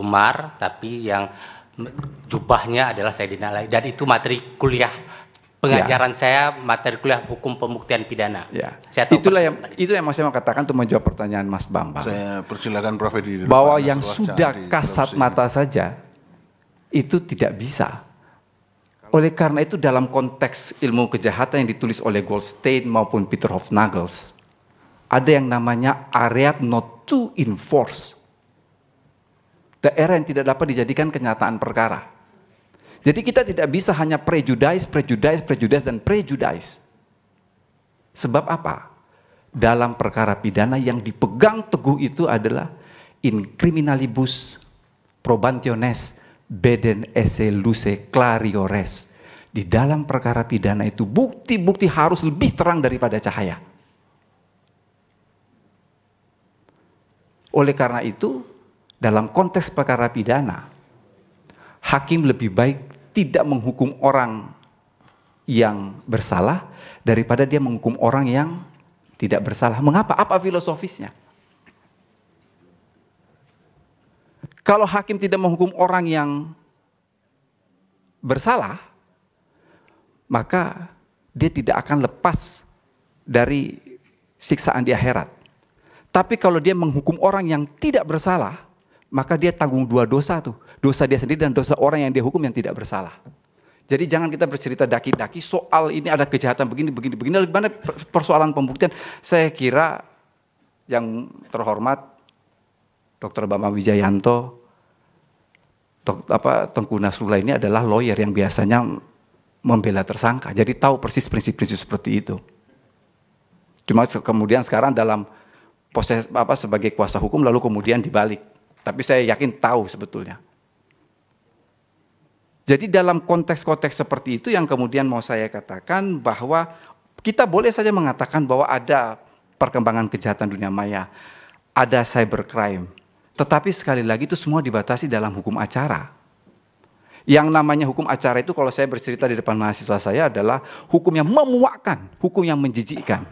Umar, tapi yang jubahnya adalah Sayyidina Ali dan itu materi kuliah pengajaran ya. saya materi kuliah hukum pembuktian pidana. Ya. Saya Itulah yang itu yang mau saya mau katakan untuk menjawab pertanyaan Mas Bambang. Saya persilakan Prof Edi. Bahwa yang sudah kasat mata saja itu tidak bisa. Oleh karena itu dalam konteks ilmu kejahatan yang ditulis oleh Goldstein maupun Peter Hofnagels ada yang namanya area not to enforce. Daerah yang tidak dapat dijadikan kenyataan perkara. Jadi kita tidak bisa hanya prejudice, prejudice, prejudice, dan prejudice. Sebab apa? Dalam perkara pidana yang dipegang teguh itu adalah in criminalibus probantiones beden esse luce clariores. Di dalam perkara pidana itu bukti-bukti harus lebih terang daripada cahaya. Oleh karena itu, dalam konteks perkara pidana, hakim lebih baik tidak menghukum orang yang bersalah daripada dia menghukum orang yang tidak bersalah. Mengapa? Apa filosofisnya? Kalau hakim tidak menghukum orang yang bersalah, maka dia tidak akan lepas dari siksaan di akhirat. Tapi kalau dia menghukum orang yang tidak bersalah, maka dia tanggung dua dosa tuh dosa dia sendiri dan dosa orang yang dia hukum yang tidak bersalah. Jadi jangan kita bercerita daki-daki soal ini ada kejahatan begini begini begini lalu gimana persoalan pembuktian. Saya kira yang terhormat Dr. Bambang Wijayanto Dok, apa Tengku Nasrullah ini adalah lawyer yang biasanya membela tersangka. Jadi tahu persis prinsip-prinsip seperti itu. Cuma kemudian sekarang dalam proses apa sebagai kuasa hukum lalu kemudian dibalik. Tapi saya yakin tahu sebetulnya. Jadi dalam konteks-konteks seperti itu yang kemudian mau saya katakan bahwa kita boleh saja mengatakan bahwa ada perkembangan kejahatan dunia maya, ada cybercrime. Tetapi sekali lagi itu semua dibatasi dalam hukum acara. Yang namanya hukum acara itu kalau saya bercerita di depan mahasiswa saya adalah hukum yang memuakkan, hukum yang menjijikkan.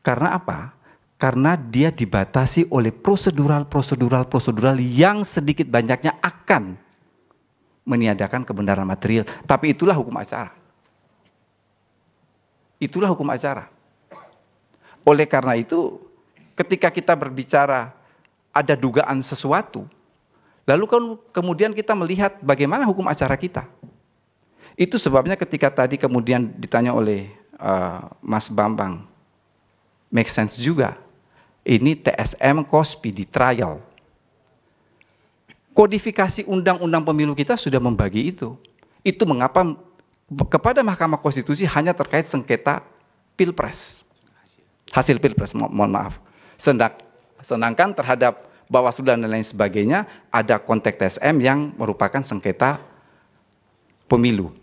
Karena apa? Karena dia dibatasi oleh prosedural-prosedural-prosedural yang sedikit banyaknya akan meniadakan kebenaran material, tapi itulah hukum acara. Itulah hukum acara. Oleh karena itu, ketika kita berbicara ada dugaan sesuatu, lalu kan kemudian kita melihat bagaimana hukum acara kita. Itu sebabnya ketika tadi kemudian ditanya oleh uh, Mas Bambang, make sense juga. Ini TSM Cosby di trial Kodifikasi undang-undang pemilu kita sudah membagi itu. Itu mengapa kepada Mahkamah Konstitusi hanya terkait sengketa pilpres. Hasil pilpres, mo mohon maaf. Sendak, sedangkan terhadap Bawaslu dan lain sebagainya, ada konteks TSM yang merupakan sengketa pemilu.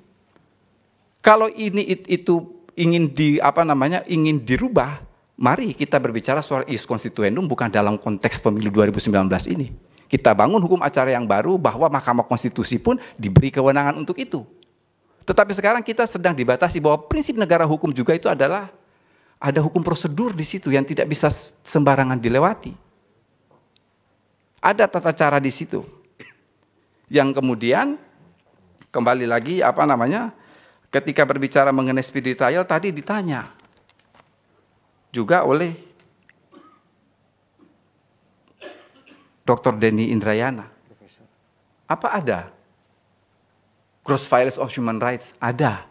Kalau ini itu ingin di apa namanya ingin dirubah, mari kita berbicara soal is konstituendum bukan dalam konteks pemilu 2019 ini kita bangun hukum acara yang baru bahwa Mahkamah Konstitusi pun diberi kewenangan untuk itu. Tetapi sekarang kita sedang dibatasi bahwa prinsip negara hukum juga itu adalah ada hukum prosedur di situ yang tidak bisa sembarangan dilewati. Ada tata cara di situ. Yang kemudian kembali lagi apa namanya? Ketika berbicara mengenai spiritual tadi ditanya juga oleh Dr. Denny Indrayana. Apa ada? Gross violence of human rights ada.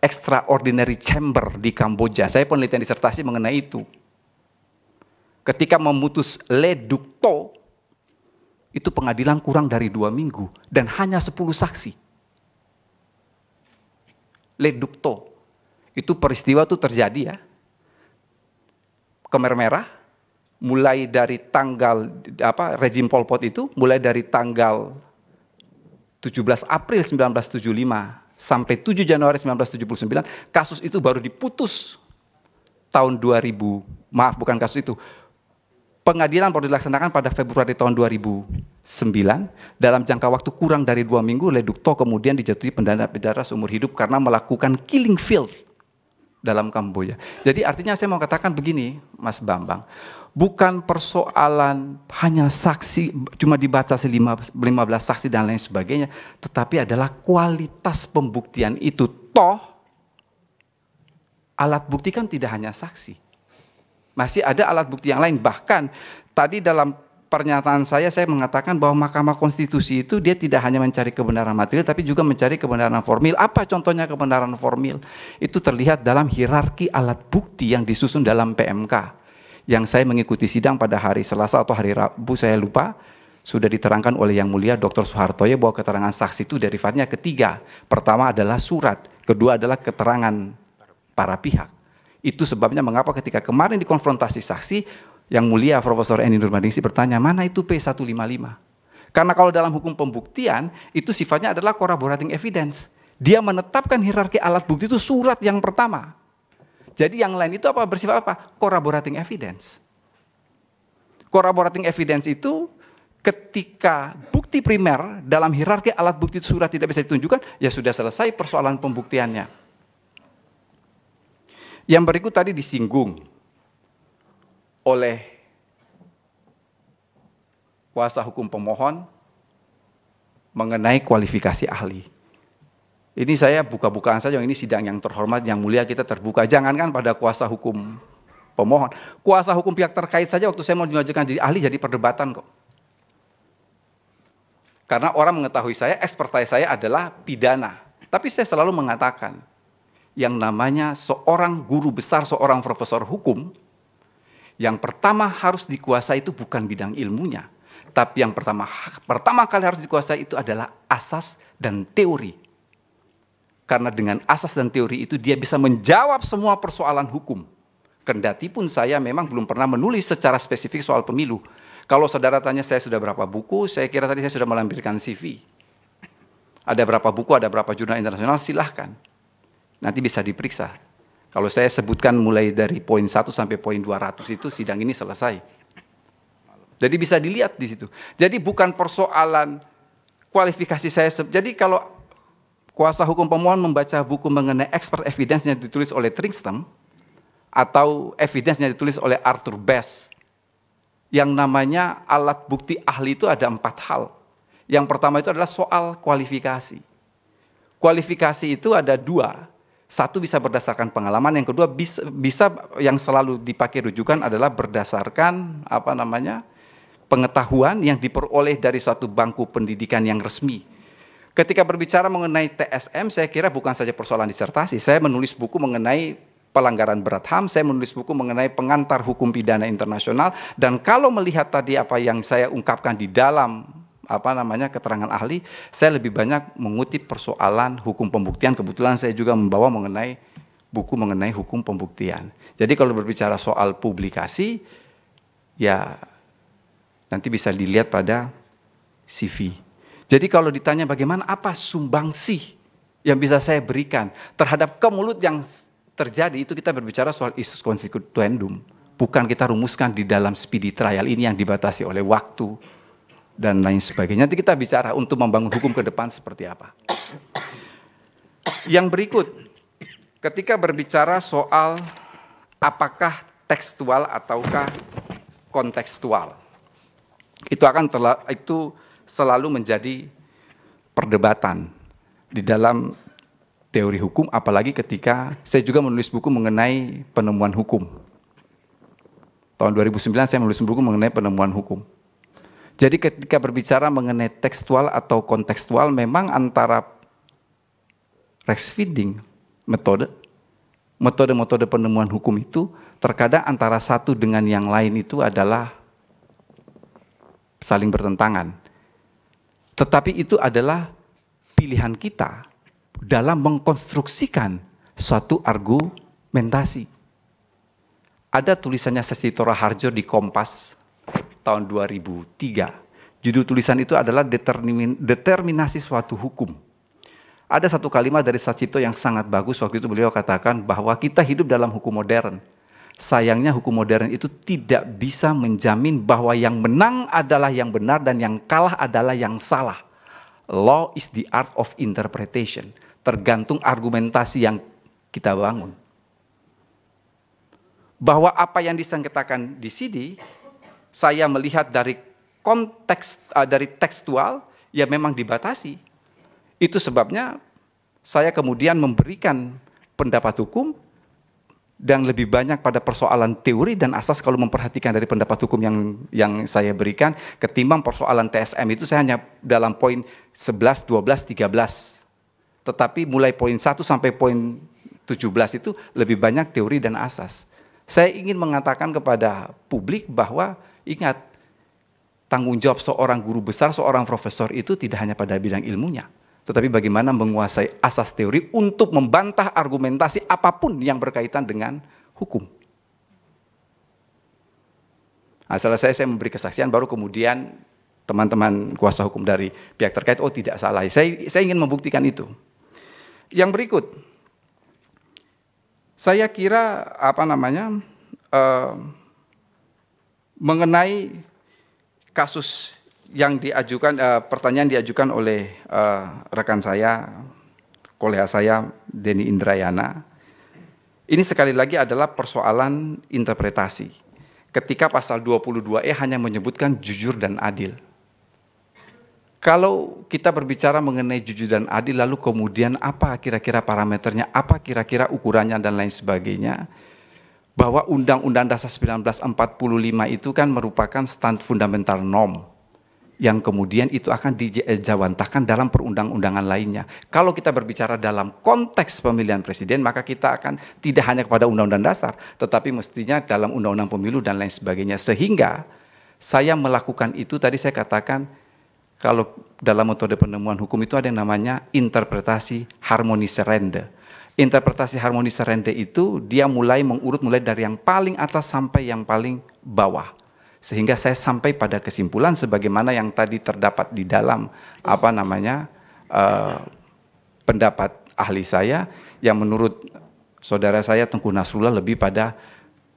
Extraordinary chamber di Kamboja. Saya penelitian disertasi mengenai itu. Ketika memutus Ledukto, itu pengadilan kurang dari dua minggu dan hanya sepuluh saksi. Ledukto, itu peristiwa itu terjadi ya. Kemer merah, mulai dari tanggal apa rezim Pol Pot itu mulai dari tanggal 17 April 1975 sampai 7 Januari 1979 kasus itu baru diputus tahun 2000 maaf bukan kasus itu pengadilan baru dilaksanakan pada Februari tahun 2009 dalam jangka waktu kurang dari dua minggu Ledukto kemudian dijatuhi pidana seumur hidup karena melakukan killing field dalam Kamboja. Jadi artinya saya mau katakan begini Mas Bambang, bukan persoalan hanya saksi cuma dibaca 15 saksi dan lain sebagainya, tetapi adalah kualitas pembuktian itu toh alat bukti kan tidak hanya saksi. Masih ada alat bukti yang lain bahkan tadi dalam pernyataan saya saya mengatakan bahwa Mahkamah Konstitusi itu dia tidak hanya mencari kebenaran material tapi juga mencari kebenaran formil. Apa contohnya kebenaran formil? Itu terlihat dalam hierarki alat bukti yang disusun dalam PMK yang saya mengikuti sidang pada hari Selasa atau hari Rabu saya lupa sudah diterangkan oleh Yang Mulia Dr. ya bahwa keterangan saksi itu derivatnya ketiga. Pertama adalah surat, kedua adalah keterangan para pihak. Itu sebabnya mengapa ketika kemarin dikonfrontasi saksi, Yang Mulia Profesor Eni Nurmadingsi bertanya, mana itu P155? Karena kalau dalam hukum pembuktian, itu sifatnya adalah corroborating evidence. Dia menetapkan hierarki alat bukti itu surat yang pertama. Jadi yang lain itu apa bersifat apa? Corroborating evidence. Corroborating evidence itu ketika bukti primer dalam hierarki alat bukti surat tidak bisa ditunjukkan, ya sudah selesai persoalan pembuktiannya. Yang berikut tadi disinggung oleh kuasa hukum pemohon mengenai kualifikasi ahli. Ini saya buka-bukaan saja, ini sidang yang terhormat, yang mulia kita terbuka. Jangankan pada kuasa hukum pemohon, kuasa hukum pihak terkait saja waktu saya mau mengajukan jadi ahli jadi perdebatan kok. Karena orang mengetahui saya, ekspertise saya adalah pidana. Tapi saya selalu mengatakan, yang namanya seorang guru besar, seorang profesor hukum, yang pertama harus dikuasai itu bukan bidang ilmunya, tapi yang pertama pertama kali harus dikuasai itu adalah asas dan teori karena dengan asas dan teori itu dia bisa menjawab semua persoalan hukum. Kendati pun saya memang belum pernah menulis secara spesifik soal pemilu. Kalau saudara tanya saya sudah berapa buku, saya kira tadi saya sudah melampirkan CV. Ada berapa buku, ada berapa jurnal internasional, silahkan. Nanti bisa diperiksa. Kalau saya sebutkan mulai dari poin 1 sampai poin 200 itu sidang ini selesai. Jadi bisa dilihat di situ. Jadi bukan persoalan kualifikasi saya. Jadi kalau kuasa hukum pemohon membaca buku mengenai expert evidence yang ditulis oleh Tringstam atau evidence yang ditulis oleh Arthur Bass yang namanya alat bukti ahli itu ada empat hal. Yang pertama itu adalah soal kualifikasi. Kualifikasi itu ada dua. Satu bisa berdasarkan pengalaman, yang kedua bisa, bisa yang selalu dipakai rujukan adalah berdasarkan apa namanya pengetahuan yang diperoleh dari suatu bangku pendidikan yang resmi Ketika berbicara mengenai TSM, saya kira bukan saja persoalan disertasi. Saya menulis buku mengenai pelanggaran berat HAM, saya menulis buku mengenai pengantar hukum pidana internasional dan kalau melihat tadi apa yang saya ungkapkan di dalam apa namanya keterangan ahli, saya lebih banyak mengutip persoalan hukum pembuktian. Kebetulan saya juga membawa mengenai buku mengenai hukum pembuktian. Jadi kalau berbicara soal publikasi ya nanti bisa dilihat pada CV jadi kalau ditanya bagaimana apa sumbangsih yang bisa saya berikan terhadap kemulut yang terjadi itu kita berbicara soal isus konstituendum. Bukan kita rumuskan di dalam speedy trial ini yang dibatasi oleh waktu dan lain sebagainya. Nanti kita bicara untuk membangun hukum ke depan seperti apa. Yang berikut, ketika berbicara soal apakah tekstual ataukah kontekstual. Itu akan terla, itu selalu menjadi perdebatan di dalam teori hukum, apalagi ketika saya juga menulis buku mengenai penemuan hukum. Tahun 2009 saya menulis buku mengenai penemuan hukum. Jadi ketika berbicara mengenai tekstual atau kontekstual memang antara Rex feeding metode metode-metode penemuan hukum itu terkadang antara satu dengan yang lain itu adalah saling bertentangan. Tetapi itu adalah pilihan kita dalam mengkonstruksikan suatu argumentasi. Ada tulisannya Tora Harjo di Kompas tahun 2003. Judul tulisan itu adalah Determin, Determinasi Suatu Hukum. Ada satu kalimat dari Sasito yang sangat bagus waktu itu beliau katakan bahwa kita hidup dalam hukum modern Sayangnya hukum modern itu tidak bisa menjamin bahwa yang menang adalah yang benar dan yang kalah adalah yang salah. Law is the art of interpretation, tergantung argumentasi yang kita bangun. Bahwa apa yang disengketakan di sini, saya melihat dari konteks uh, dari tekstual ya memang dibatasi. Itu sebabnya saya kemudian memberikan pendapat hukum dan lebih banyak pada persoalan teori dan asas kalau memperhatikan dari pendapat hukum yang yang saya berikan ketimbang persoalan TSM itu saya hanya dalam poin 11, 12, 13. Tetapi mulai poin 1 sampai poin 17 itu lebih banyak teori dan asas. Saya ingin mengatakan kepada publik bahwa ingat tanggung jawab seorang guru besar, seorang profesor itu tidak hanya pada bidang ilmunya, tetapi bagaimana menguasai asas teori untuk membantah argumentasi apapun yang berkaitan dengan hukum. Nah, selesai saya memberi kesaksian, baru kemudian teman-teman kuasa hukum dari pihak terkait, oh tidak salah, saya, saya ingin membuktikan itu. Yang berikut, saya kira apa namanya, eh, mengenai kasus yang diajukan uh, pertanyaan diajukan oleh uh, rekan saya, kolega saya Denny Indrayana. Ini sekali lagi adalah persoalan interpretasi. Ketika pasal 22E hanya menyebutkan jujur dan adil. Kalau kita berbicara mengenai jujur dan adil lalu kemudian apa kira-kira parameternya, apa kira-kira ukurannya dan lain sebagainya, bahwa Undang-Undang Dasar 1945 itu kan merupakan stand fundamental norm yang kemudian itu akan dijawantahkan dalam perundang-undangan lainnya. Kalau kita berbicara dalam konteks pemilihan presiden, maka kita akan tidak hanya kepada undang-undang dasar, tetapi mestinya dalam undang-undang pemilu dan lain sebagainya. Sehingga saya melakukan itu tadi saya katakan kalau dalam metode penemuan hukum itu ada yang namanya interpretasi harmoni serende. Interpretasi harmoni serende itu dia mulai mengurut mulai dari yang paling atas sampai yang paling bawah sehingga saya sampai pada kesimpulan sebagaimana yang tadi terdapat di dalam apa namanya uh, pendapat ahli saya yang menurut saudara saya Tengku Nasrullah lebih pada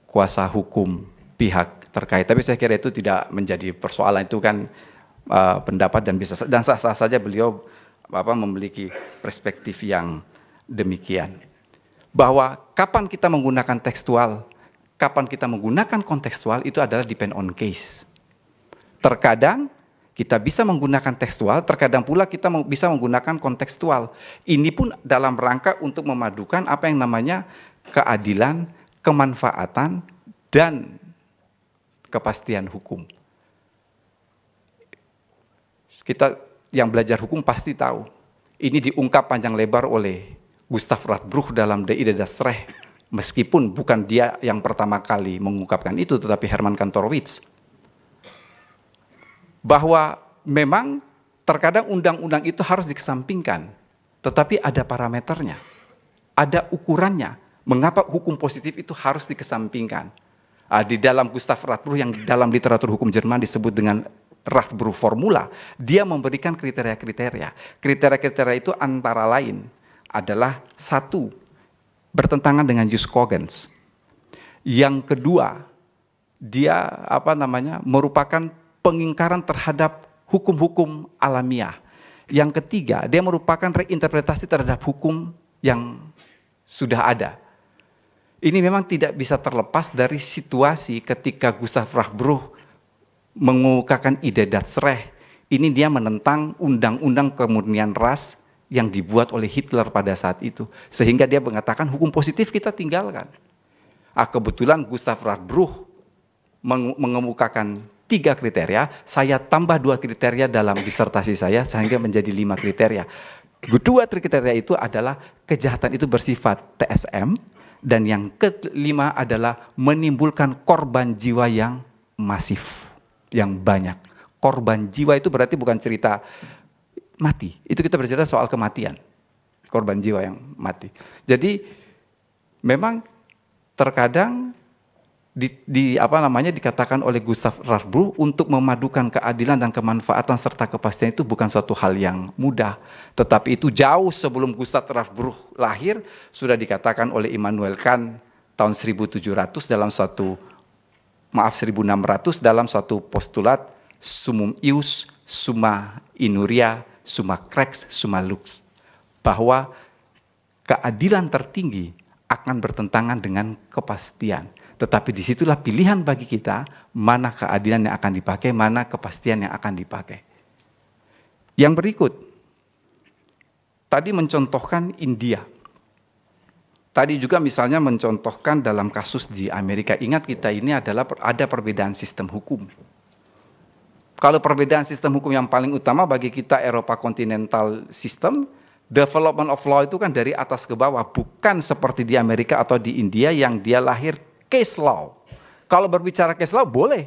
kuasa hukum pihak terkait tapi saya kira itu tidak menjadi persoalan itu kan uh, pendapat dan bisa dan sah-sah saja beliau apa memiliki perspektif yang demikian bahwa kapan kita menggunakan tekstual kapan kita menggunakan kontekstual itu adalah depend on case. Terkadang kita bisa menggunakan tekstual, terkadang pula kita bisa menggunakan kontekstual. Ini pun dalam rangka untuk memadukan apa yang namanya keadilan, kemanfaatan, dan kepastian hukum. Kita yang belajar hukum pasti tahu. Ini diungkap panjang lebar oleh Gustav Radbruch dalam De Ide das Recht Meskipun bukan dia yang pertama kali mengungkapkan itu, tetapi Herman Kantorowicz. Bahwa memang terkadang undang-undang itu harus dikesampingkan, tetapi ada parameternya, ada ukurannya. Mengapa hukum positif itu harus dikesampingkan? Ah, di dalam Gustav Rathbruch yang dalam literatur hukum Jerman disebut dengan Rathbruch formula, dia memberikan kriteria-kriteria. Kriteria-kriteria itu antara lain adalah satu, bertentangan dengan jus Kogens. Yang kedua, dia apa namanya merupakan pengingkaran terhadap hukum-hukum alamiah. Yang ketiga, dia merupakan reinterpretasi terhadap hukum yang sudah ada. Ini memang tidak bisa terlepas dari situasi ketika Gustav Rahbruch mengukakan ide Datsreh. Ini dia menentang undang-undang kemurnian ras yang dibuat oleh Hitler pada saat itu. Sehingga dia mengatakan hukum positif kita tinggalkan. Ah, kebetulan Gustav Radbruch mengemukakan tiga kriteria, saya tambah dua kriteria dalam disertasi saya sehingga menjadi lima kriteria. Kedua kriteria itu adalah kejahatan itu bersifat TSM dan yang kelima adalah menimbulkan korban jiwa yang masif, yang banyak. Korban jiwa itu berarti bukan cerita mati. Itu kita bercerita soal kematian. Korban jiwa yang mati. Jadi memang terkadang di, di apa namanya dikatakan oleh Gustav Rarbu untuk memadukan keadilan dan kemanfaatan serta kepastian itu bukan suatu hal yang mudah, tetapi itu jauh sebelum Gustav Rarbu lahir sudah dikatakan oleh Immanuel Kant tahun 1700 dalam satu maaf 1600 dalam satu postulat sumum ius summa inuria summa crex, summa lux. Bahwa keadilan tertinggi akan bertentangan dengan kepastian. Tetapi disitulah pilihan bagi kita mana keadilan yang akan dipakai, mana kepastian yang akan dipakai. Yang berikut, tadi mencontohkan India. Tadi juga misalnya mencontohkan dalam kasus di Amerika. Ingat kita ini adalah ada perbedaan sistem hukum kalau perbedaan sistem hukum yang paling utama bagi kita Eropa kontinental System, development of law itu kan dari atas ke bawah, bukan seperti di Amerika atau di India yang dia lahir case law. Kalau berbicara case law boleh.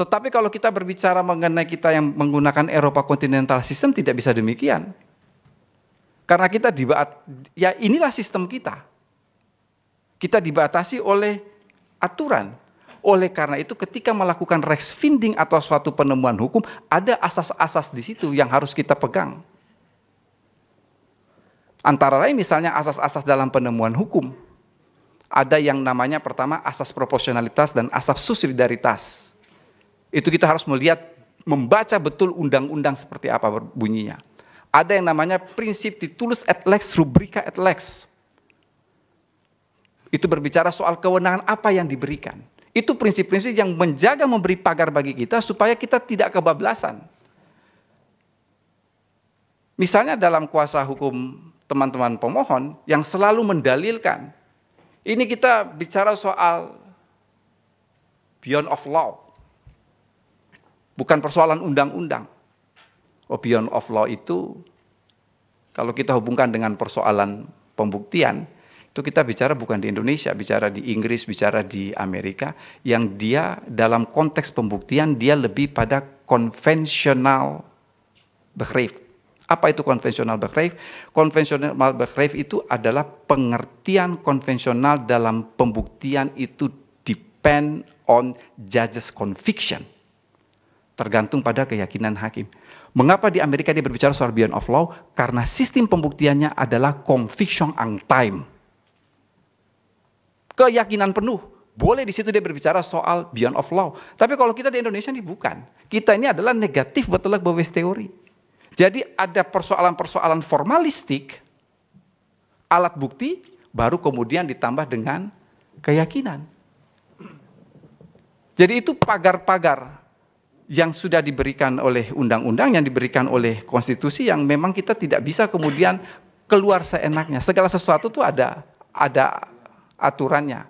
Tetapi kalau kita berbicara mengenai kita yang menggunakan Eropa kontinental System tidak bisa demikian. Karena kita dibat ya inilah sistem kita. Kita dibatasi oleh aturan. Oleh karena itu ketika melakukan resfinding atau suatu penemuan hukum, ada asas-asas di situ yang harus kita pegang. Antara lain misalnya asas-asas dalam penemuan hukum. Ada yang namanya pertama asas proporsionalitas dan asas subsidiaritas. Itu kita harus melihat membaca betul undang-undang seperti apa bunyinya. Ada yang namanya prinsip titulus et lex, rubrica et lex. Itu berbicara soal kewenangan apa yang diberikan. Itu prinsip-prinsip yang menjaga memberi pagar bagi kita supaya kita tidak kebablasan. Misalnya dalam kuasa hukum teman-teman pemohon yang selalu mendalilkan. Ini kita bicara soal beyond of law. Bukan persoalan undang-undang. Oh, beyond of law itu kalau kita hubungkan dengan persoalan pembuktian, itu kita bicara bukan di Indonesia, bicara di Inggris, bicara di Amerika, yang dia dalam konteks pembuktian dia lebih pada konvensional begreif. Apa itu konvensional begreif? Konvensional begreif itu adalah pengertian konvensional dalam pembuktian itu depend on judges conviction. Tergantung pada keyakinan hakim. Mengapa di Amerika dia berbicara soal beyond of law? Karena sistem pembuktiannya adalah conviction on time keyakinan penuh. Boleh di situ dia berbicara soal beyond of law. Tapi kalau kita di Indonesia ini bukan. Kita ini adalah negatif betul bawes teori. Jadi ada persoalan-persoalan formalistik, alat bukti, baru kemudian ditambah dengan keyakinan. Jadi itu pagar-pagar yang sudah diberikan oleh undang-undang, yang diberikan oleh konstitusi yang memang kita tidak bisa kemudian keluar seenaknya. Segala sesuatu itu ada ada aturannya.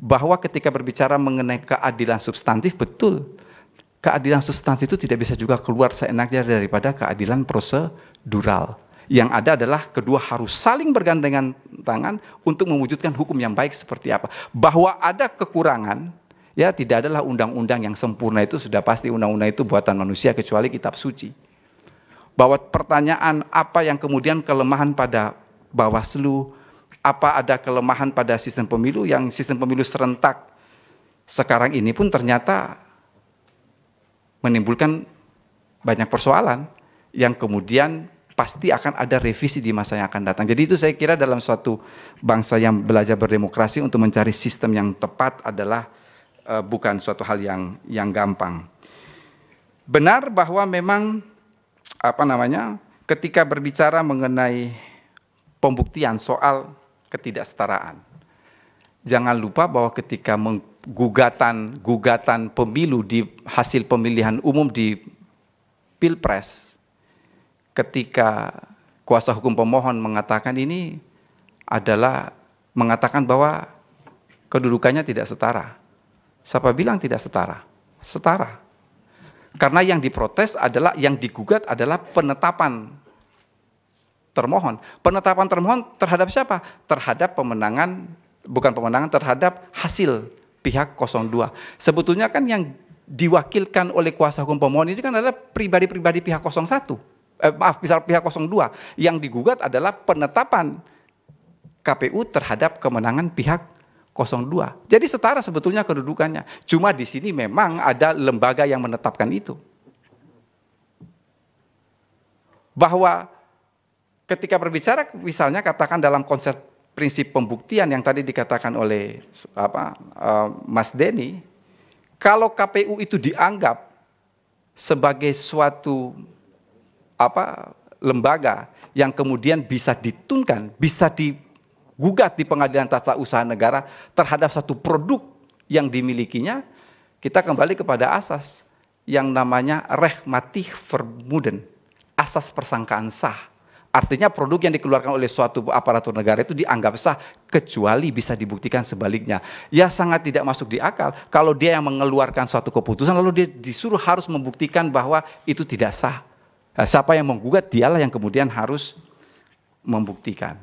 Bahwa ketika berbicara mengenai keadilan substantif, betul. Keadilan substansi itu tidak bisa juga keluar seenaknya daripada keadilan prosedural. Yang ada adalah kedua harus saling bergandengan tangan untuk mewujudkan hukum yang baik seperti apa. Bahwa ada kekurangan, ya tidak adalah undang-undang yang sempurna itu sudah pasti undang-undang itu buatan manusia kecuali kitab suci. Bahwa pertanyaan apa yang kemudian kelemahan pada Bawaslu, apa ada kelemahan pada sistem pemilu yang sistem pemilu serentak sekarang ini pun ternyata menimbulkan banyak persoalan yang kemudian pasti akan ada revisi di masa yang akan datang. Jadi itu saya kira dalam suatu bangsa yang belajar berdemokrasi untuk mencari sistem yang tepat adalah uh, bukan suatu hal yang yang gampang. Benar bahwa memang apa namanya ketika berbicara mengenai pembuktian soal ketidaksetaraan. Jangan lupa bahwa ketika menggugatan gugatan pemilu di hasil pemilihan umum di Pilpres ketika kuasa hukum pemohon mengatakan ini adalah mengatakan bahwa kedudukannya tidak setara. Siapa bilang tidak setara? Setara. Karena yang diprotes adalah yang digugat adalah penetapan termohon. Penetapan termohon terhadap siapa? Terhadap pemenangan, bukan pemenangan, terhadap hasil pihak 02. Sebetulnya kan yang diwakilkan oleh kuasa hukum pemohon ini kan adalah pribadi-pribadi pihak 01. Eh, maaf, misal pihak 02. Yang digugat adalah penetapan KPU terhadap kemenangan pihak 02. Jadi setara sebetulnya kedudukannya. Cuma di sini memang ada lembaga yang menetapkan itu. Bahwa ketika berbicara misalnya katakan dalam konsep prinsip pembuktian yang tadi dikatakan oleh apa eh, Mas Denny, kalau KPU itu dianggap sebagai suatu apa lembaga yang kemudian bisa ditunkan, bisa digugat di pengadilan tata usaha negara terhadap satu produk yang dimilikinya, kita kembali kepada asas yang namanya rehmatih vermuden, asas persangkaan sah. Artinya produk yang dikeluarkan oleh suatu aparatur negara itu dianggap sah kecuali bisa dibuktikan sebaliknya. Ya sangat tidak masuk di akal kalau dia yang mengeluarkan suatu keputusan lalu dia disuruh harus membuktikan bahwa itu tidak sah. Nah, siapa yang menggugat dialah yang kemudian harus membuktikan.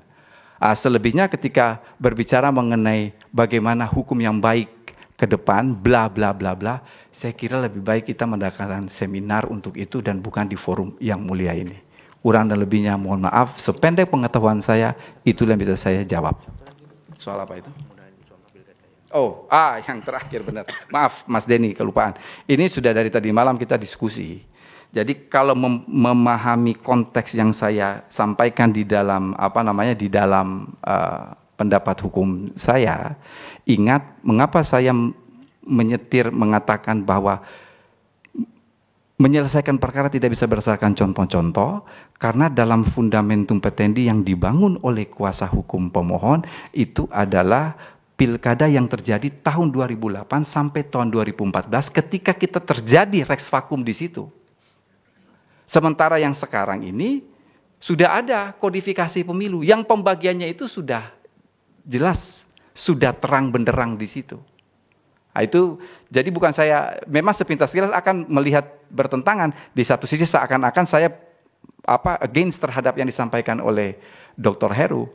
Nah, selebihnya ketika berbicara mengenai bagaimana hukum yang baik ke depan, bla bla bla bla. Saya kira lebih baik kita mendapatkan seminar untuk itu dan bukan di forum yang mulia ini kurang dan lebihnya mohon maaf. Sependek pengetahuan saya, itulah yang bisa saya jawab. Soal apa itu? Oh, ah yang terakhir benar. Maaf Mas Denny kelupaan. Ini sudah dari tadi malam kita diskusi. Jadi kalau mem memahami konteks yang saya sampaikan di dalam apa namanya di dalam uh, pendapat hukum saya, ingat mengapa saya menyetir mengatakan bahwa menyelesaikan perkara tidak bisa berdasarkan contoh-contoh karena dalam fundamentum petendi yang dibangun oleh kuasa hukum pemohon itu adalah pilkada yang terjadi tahun 2008 sampai tahun 2014 ketika kita terjadi rex vakum di situ. Sementara yang sekarang ini sudah ada kodifikasi pemilu yang pembagiannya itu sudah jelas, sudah terang benderang di situ. Nah, itu jadi bukan saya memang sepintas kilas akan melihat bertentangan di satu sisi seakan-akan saya apa against terhadap yang disampaikan oleh Dr. Heru.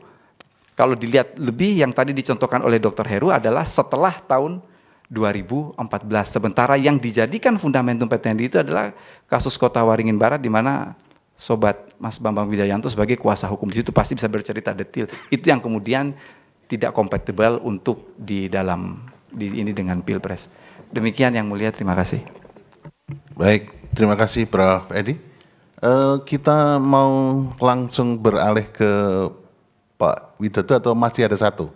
Kalau dilihat lebih yang tadi dicontohkan oleh Dr. Heru adalah setelah tahun 2014 sementara yang dijadikan fundamentum petendi itu adalah kasus Kota Waringin Barat di mana sobat Mas Bambang Widayanto sebagai kuasa hukum di situ pasti bisa bercerita detail. Itu yang kemudian tidak kompatibel untuk di dalam di ini dengan pilpres. Demikian yang mulia, terima kasih. Baik, terima kasih Prof. Edi. Uh, kita mau langsung beralih ke Pak Widodo atau masih ada satu?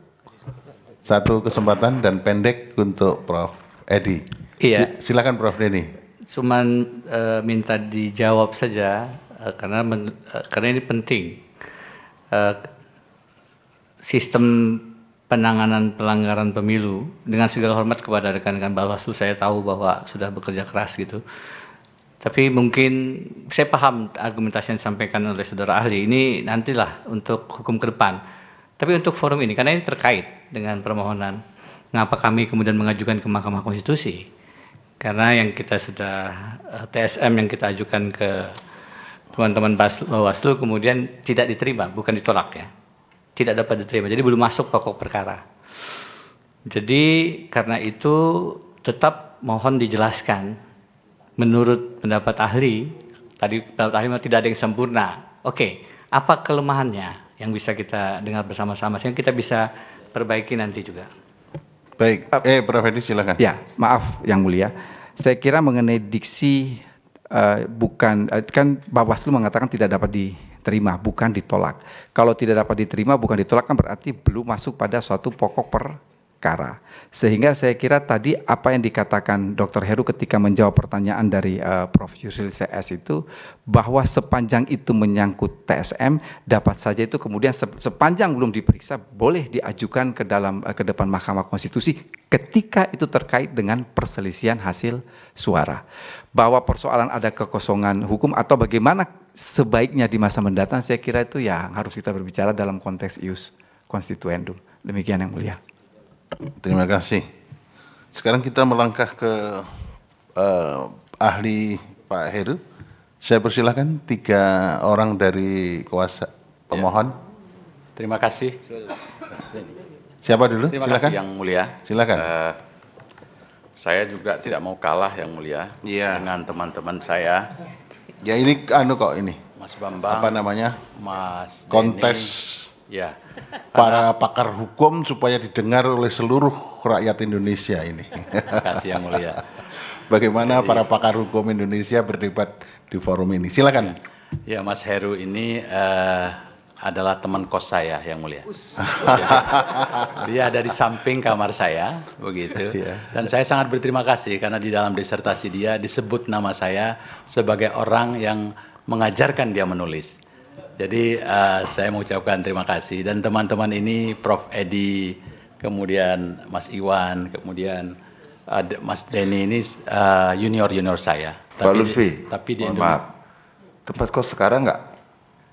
Satu kesempatan dan pendek untuk Prof. Edi. Iya. Silakan Prof. Denny cuman uh, minta dijawab saja uh, karena men, uh, karena ini penting sistem penanganan pelanggaran pemilu dengan segala hormat kepada rekan-rekan Bawaslu saya tahu bahwa sudah bekerja keras gitu tapi mungkin saya paham argumentasi yang disampaikan oleh saudara ahli ini nantilah untuk hukum ke depan tapi untuk forum ini karena ini terkait dengan permohonan mengapa kami kemudian mengajukan ke Mahkamah Konstitusi karena yang kita sudah eh, TSM yang kita ajukan ke teman-teman Bawaslu kemudian tidak diterima bukan ditolak ya tidak dapat diterima. Jadi belum masuk pokok perkara. Jadi karena itu tetap mohon dijelaskan menurut pendapat ahli tadi pendapat ahli tidak ada yang sempurna. Oke, apa kelemahannya yang bisa kita dengar bersama-sama sehingga kita bisa perbaiki nanti juga. Baik, eh Prof. Edi silakan. Ya, maaf yang mulia. Saya kira mengenai diksi uh, bukan eh, kan Bawaslu mengatakan tidak dapat di diterima, bukan ditolak. Kalau tidak dapat diterima, bukan ditolak kan berarti belum masuk pada suatu pokok perkara. Sehingga saya kira tadi apa yang dikatakan Dr. Heru ketika menjawab pertanyaan dari uh, Prof. Yusril CS itu bahwa sepanjang itu menyangkut TSM dapat saja itu kemudian sepanjang belum diperiksa boleh diajukan ke dalam uh, ke depan Mahkamah Konstitusi ketika itu terkait dengan perselisihan hasil suara. Bahwa persoalan ada kekosongan hukum atau bagaimana sebaiknya di masa mendatang saya kira itu ya harus kita berbicara dalam konteks ius konstituendum. Demikian yang mulia. Terima kasih. Sekarang kita melangkah ke uh, ahli Pak Heru. Saya persilahkan tiga orang dari kuasa pemohon. Ya. Terima kasih. Siapa dulu? Terima Silakan. kasih yang mulia. Silakan. Uh, saya juga tidak mau kalah yang mulia ya. dengan teman-teman saya Ya ini anu kok ini. Mas Bambang. Apa namanya? Mas. Kontes. Ya. Para pakar hukum supaya didengar oleh seluruh rakyat Indonesia ini. Kasih yang mulia. Bagaimana Jadi, para pakar hukum Indonesia berdebat di forum ini? Silakan. Ya, ya Mas Heru ini. Uh, adalah teman kos saya yang mulia. dia ada di samping kamar saya, begitu. Iya. Dan saya sangat berterima kasih karena di dalam disertasi dia disebut nama saya sebagai orang yang mengajarkan dia menulis. Jadi uh, saya mengucapkan terima kasih dan teman-teman ini Prof Edi, kemudian Mas Iwan, kemudian uh, Mas Denny ini eh, junior junior junior saya. Tapi, Lutfi, tapi di Indonesia. maaf, tempat kos sekarang nggak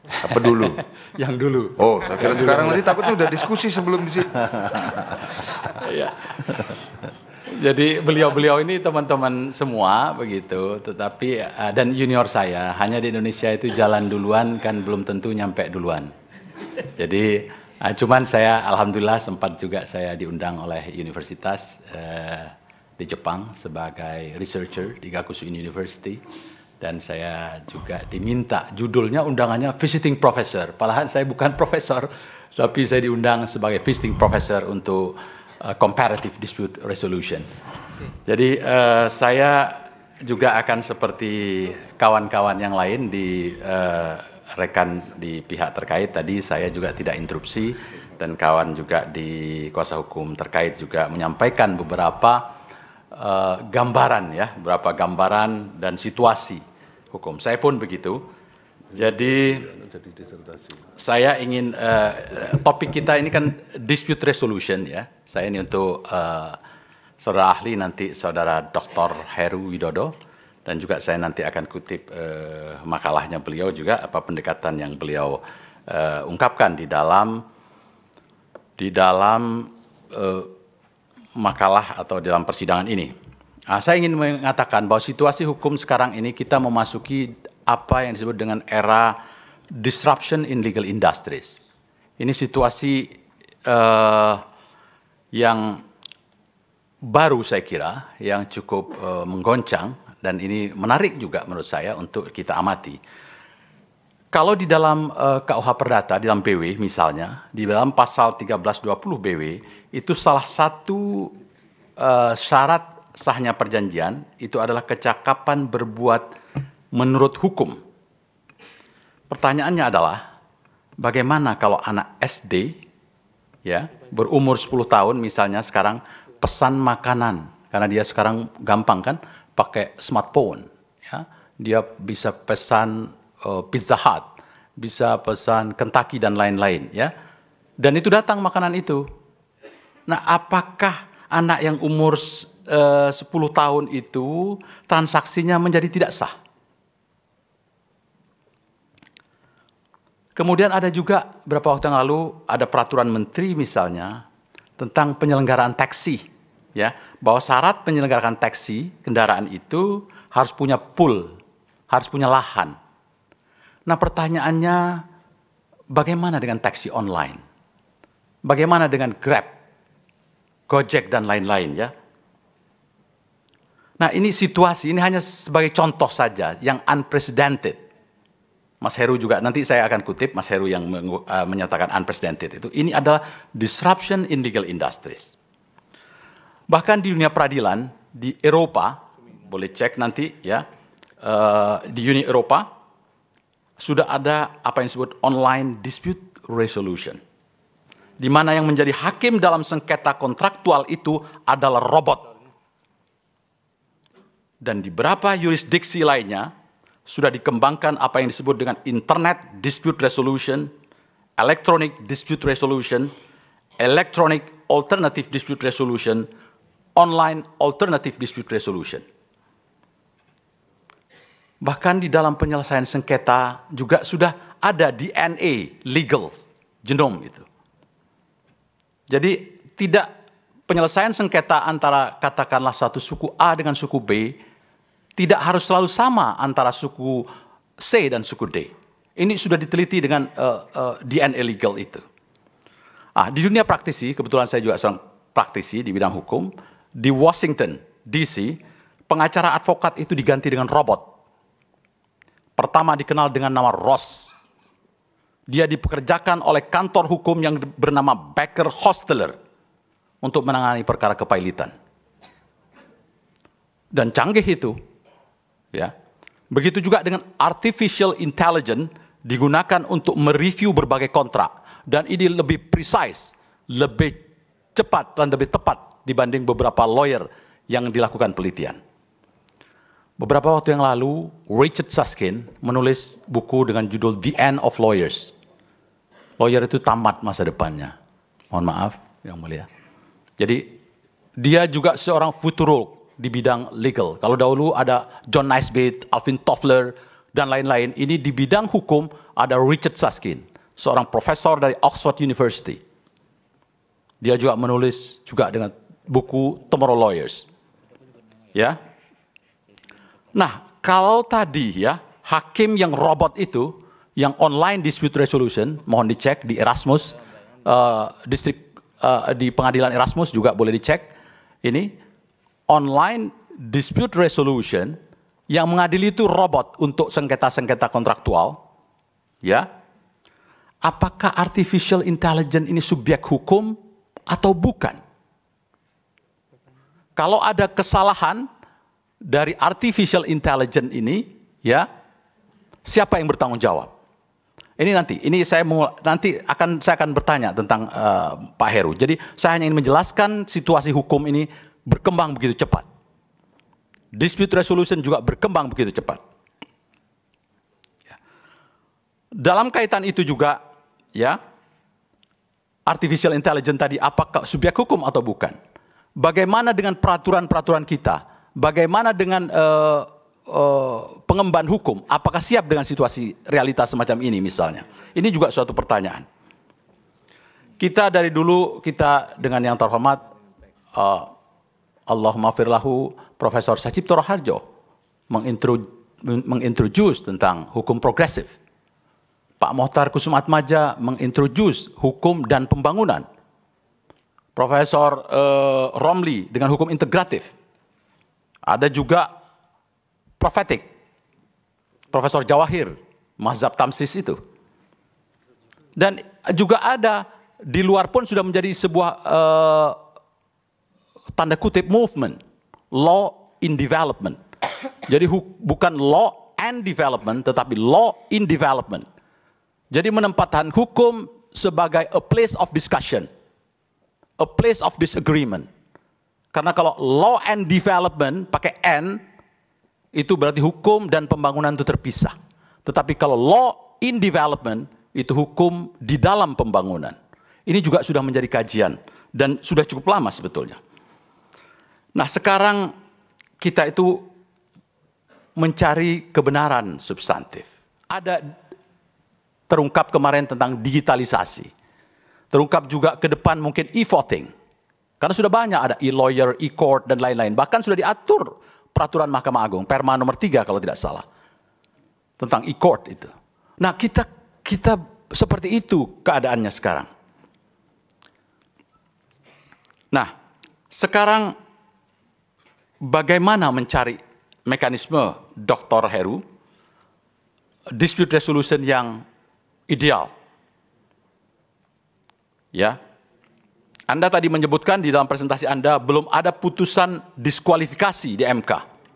apa dulu? yang dulu. Oh, saya kira yang sekarang tapi takutnya udah diskusi sebelum di sini. ya. Jadi beliau-beliau ini teman-teman semua begitu, tetapi eh, dan junior saya hanya di Indonesia itu jalan duluan kan belum tentu nyampe duluan. Jadi eh, cuman saya alhamdulillah sempat juga saya diundang oleh universitas eh, di Jepang sebagai researcher di Gakusu University dan saya juga diminta judulnya undangannya visiting professor. Padahal saya bukan profesor, tapi saya diundang sebagai visiting professor untuk uh, comparative dispute resolution. Jadi uh, saya juga akan seperti kawan-kawan yang lain di uh, rekan di pihak terkait tadi saya juga tidak interupsi dan kawan juga di kuasa hukum terkait juga menyampaikan beberapa Eh, gambaran ya, berapa gambaran dan situasi hukum. Saya pun begitu. Jadi saya ingin uh, topik kita ini kan dispute resolution ya. Saya ini untuk uh, saudara ahli nanti saudara Dr. Heru Widodo dan juga saya nanti akan kutip uh, makalahnya beliau juga apa pendekatan yang beliau uh, ungkapkan di dalam di dalam uh, makalah atau dalam persidangan ini. Nah, saya ingin mengatakan bahwa situasi hukum sekarang ini kita memasuki apa yang disebut dengan era disruption in legal industries. Ini situasi uh, yang baru saya kira, yang cukup uh, menggoncang dan ini menarik juga menurut saya untuk kita amati. Kalau di dalam uh, eh, KUH Perdata, di dalam BW misalnya, di dalam pasal 1320 BW itu salah satu uh, syarat sahnya perjanjian itu adalah kecakapan berbuat menurut hukum. Pertanyaannya adalah bagaimana kalau anak SD ya berumur 10 tahun misalnya sekarang pesan makanan karena dia sekarang gampang kan pakai smartphone ya dia bisa pesan uh, Pizza Hut bisa pesan Kentucky dan lain-lain ya dan itu datang makanan itu Nah, apakah anak yang umur eh, uh, 10 tahun itu transaksinya menjadi tidak sah? Kemudian ada juga beberapa waktu yang lalu ada peraturan menteri misalnya tentang penyelenggaraan taksi ya, bahwa syarat penyelenggaraan taksi kendaraan itu harus punya pool, harus punya lahan. Nah, pertanyaannya bagaimana dengan taksi online? Bagaimana dengan Grab? Gojek dan lain-lain ya. Nah ini situasi, ini hanya sebagai contoh saja yang unprecedented. Mas Heru juga, nanti saya akan kutip Mas Heru yang eh, menyatakan unprecedented itu. Ini adalah disruption in legal industries. Bahkan di dunia peradilan, di Eropa, boleh cek nanti ya, eh, di Uni Eropa, sudah ada apa yang disebut online dispute resolution di mana yang menjadi hakim dalam sengketa kontraktual itu adalah robot. Dan di beberapa yurisdiksi lainnya, sudah dikembangkan apa yang disebut dengan Internet Dispute Resolution, Electronic Dispute Resolution, Electronic Alternative Dispute Resolution, Online Alternative Dispute Resolution. Bahkan di dalam penyelesaian sengketa juga sudah ada DNA, legal, genom itu. Jadi tidak penyelesaian sengketa antara katakanlah satu suku A dengan suku B tidak harus selalu sama antara suku C dan suku D. Ini sudah diteliti dengan uh, eh, uh, eh, DNA legal itu. Ah, di dunia praktisi, kebetulan saya juga seorang praktisi di bidang hukum, di Washington DC, pengacara advokat itu diganti dengan robot. Pertama dikenal dengan nama Ross. Dia dipekerjakan oleh kantor hukum yang bernama Becker Hosteler untuk menangani perkara kepailitan. Dan canggih itu, ya. Begitu juga dengan artificial intelligence digunakan untuk mereview berbagai kontrak dan ini lebih precise, lebih cepat dan lebih tepat dibanding beberapa lawyer yang dilakukan penelitian. Beberapa waktu yang lalu, Richard Susskind menulis buku dengan judul The End of Lawyers lawyer itu tamat masa depannya. Mohon maaf yang mulia. Jadi dia juga seorang futurolog di bidang legal. Kalau dahulu ada John Nisbet, Alvin Toffler, dan lain-lain. Ini di bidang hukum ada Richard Susskind, seorang profesor dari Oxford University. Dia juga menulis juga dengan buku Tomorrow Lawyers. Ya. Nah, kalau tadi ya, hakim yang robot itu yang online dispute resolution, mohon dicek di Erasmus, uh, distrik uh, di pengadilan Erasmus juga boleh dicek. Ini online dispute resolution yang mengadili itu robot untuk sengketa-sengketa kontraktual, ya. Apakah artificial intelligence ini subjek hukum atau bukan? Kalau ada kesalahan dari artificial intelligence ini, ya, siapa yang bertanggung jawab? Ini nanti, ini saya mau nanti akan saya akan bertanya tentang uh, Pak Heru. Jadi saya hanya ingin menjelaskan situasi hukum ini berkembang begitu cepat. Dispute resolution juga berkembang begitu cepat. Dalam kaitan itu juga, ya, artificial intelligence tadi apakah subjek hukum atau bukan? Bagaimana dengan peraturan-peraturan kita? Bagaimana dengan uh, uh, pengemban hukum apakah siap dengan situasi realitas semacam ini misalnya? Ini juga suatu pertanyaan. Kita dari dulu kita dengan yang terhormat uh, Allahumma firlahu Profesor Sajipto Roharjo mengintroduce tentang hukum progresif. Pak Mohtar Kusumat Maja mengintroduce hukum dan pembangunan. Profesor uh, Romli dengan hukum integratif. Ada juga prophetic. Profesor Jawahir, mazhab Tamsis itu. Dan juga ada di luar pun sudah menjadi sebuah uh, tanda kutip movement, law in development. Jadi bukan law and development, tetapi law in development. Jadi menempatkan hukum sebagai a place of discussion, a place of disagreement. Karena kalau law and development pakai and itu berarti hukum dan pembangunan itu terpisah. Tetapi kalau law in development itu hukum di dalam pembangunan. Ini juga sudah menjadi kajian dan sudah cukup lama sebetulnya. Nah, sekarang kita itu mencari kebenaran substantif. Ada terungkap kemarin tentang digitalisasi. Terungkap juga ke depan mungkin e-voting. Karena sudah banyak ada e-lawyer, e-court dan lain-lain. Bahkan sudah diatur peraturan Mahkamah Agung, Perma nomor 3 kalau tidak salah. Tentang e-court itu. Nah, kita kita seperti itu keadaannya sekarang. Nah, sekarang bagaimana mencari mekanisme Dr. Heru dispute resolution yang ideal? Ya, anda tadi menyebutkan di dalam presentasi Anda belum ada putusan diskualifikasi di MK.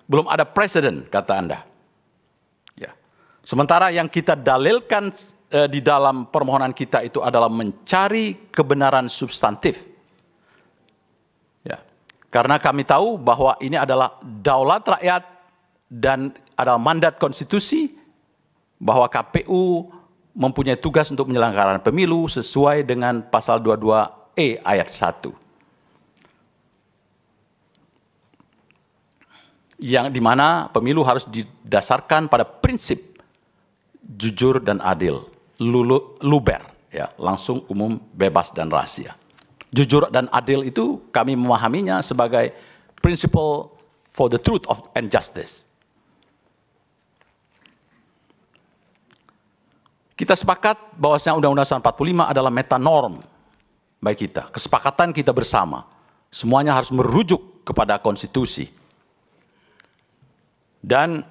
Belum ada presiden kata Anda. Ya. Sementara yang kita dalilkan e, di dalam permohonan kita itu adalah mencari kebenaran substantif. Ya. Karena kami tahu bahwa ini adalah daulat rakyat dan adalah mandat konstitusi bahwa KPU mempunyai tugas untuk menyelenggarakan pemilu sesuai dengan pasal 22 E ayat 1. yang dimana pemilu harus didasarkan pada prinsip jujur dan adil, lulu, luber, ya, langsung umum, bebas dan rahasia. Jujur dan adil itu kami memahaminya sebagai principle for the truth of and justice. Kita sepakat bahwasanya Undang-Undang 45 adalah metanorm baik kita, kesepakatan kita bersama, semuanya harus merujuk kepada konstitusi. Dan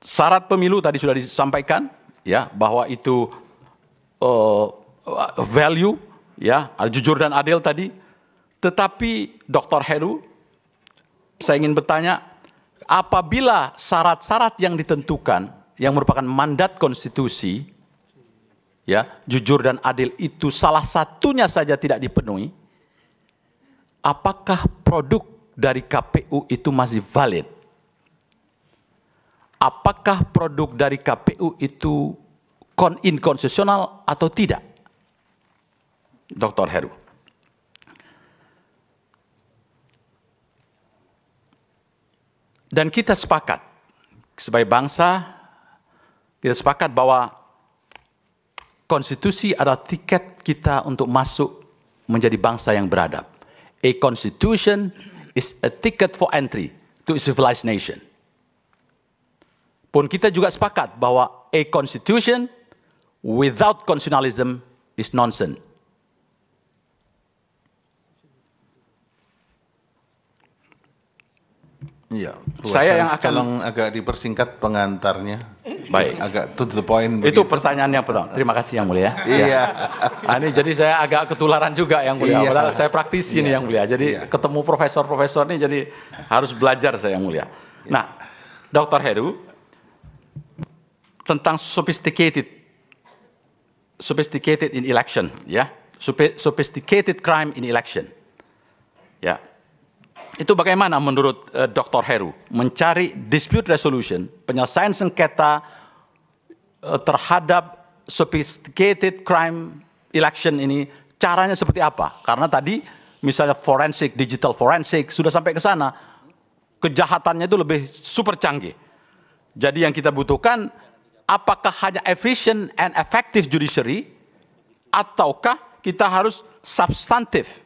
syarat pemilu tadi sudah disampaikan ya bahwa itu uh, value ya jujur dan adil tadi. Tetapi Dr. Heru saya ingin bertanya apabila syarat-syarat yang ditentukan yang merupakan mandat konstitusi ya, jujur dan adil itu salah satunya saja tidak dipenuhi, apakah produk dari KPU itu masih valid? Apakah produk dari KPU itu inkonstitusional atau tidak? Dr. Heru. Dan kita sepakat sebagai bangsa kita sepakat bahwa konstitusi adalah tiket kita untuk masuk menjadi bangsa yang beradab. A constitution is a ticket for entry to a civilized nation. Pun kita juga sepakat bahwa a constitution without constitutionalism is nonsense. Iya. Saya yang akan tolong agak dipersingkat pengantarnya. Baik. Agak to the point. Itu begitu. pertanyaan yang pertama. Terima kasih yang mulia. Iya. nah, ini jadi saya agak ketularan juga yang mulia. Iya. saya praktisi iya. nih yang mulia. Jadi iya. ketemu profesor-profesor ini jadi harus belajar saya yang mulia. Iya. Nah, Dr. Heru tentang sophisticated sophisticated in election, ya. Yeah? Sophisticated crime in election. Ya. Yeah itu bagaimana menurut uh, eh, Dr. Heru mencari dispute resolution, penyelesaian sengketa uh, terhadap sophisticated crime election ini caranya seperti apa? Karena tadi misalnya forensik, digital forensik sudah sampai ke sana, kejahatannya itu lebih super canggih. Jadi yang kita butuhkan apakah hanya efficient and effective judiciary ataukah kita harus substantive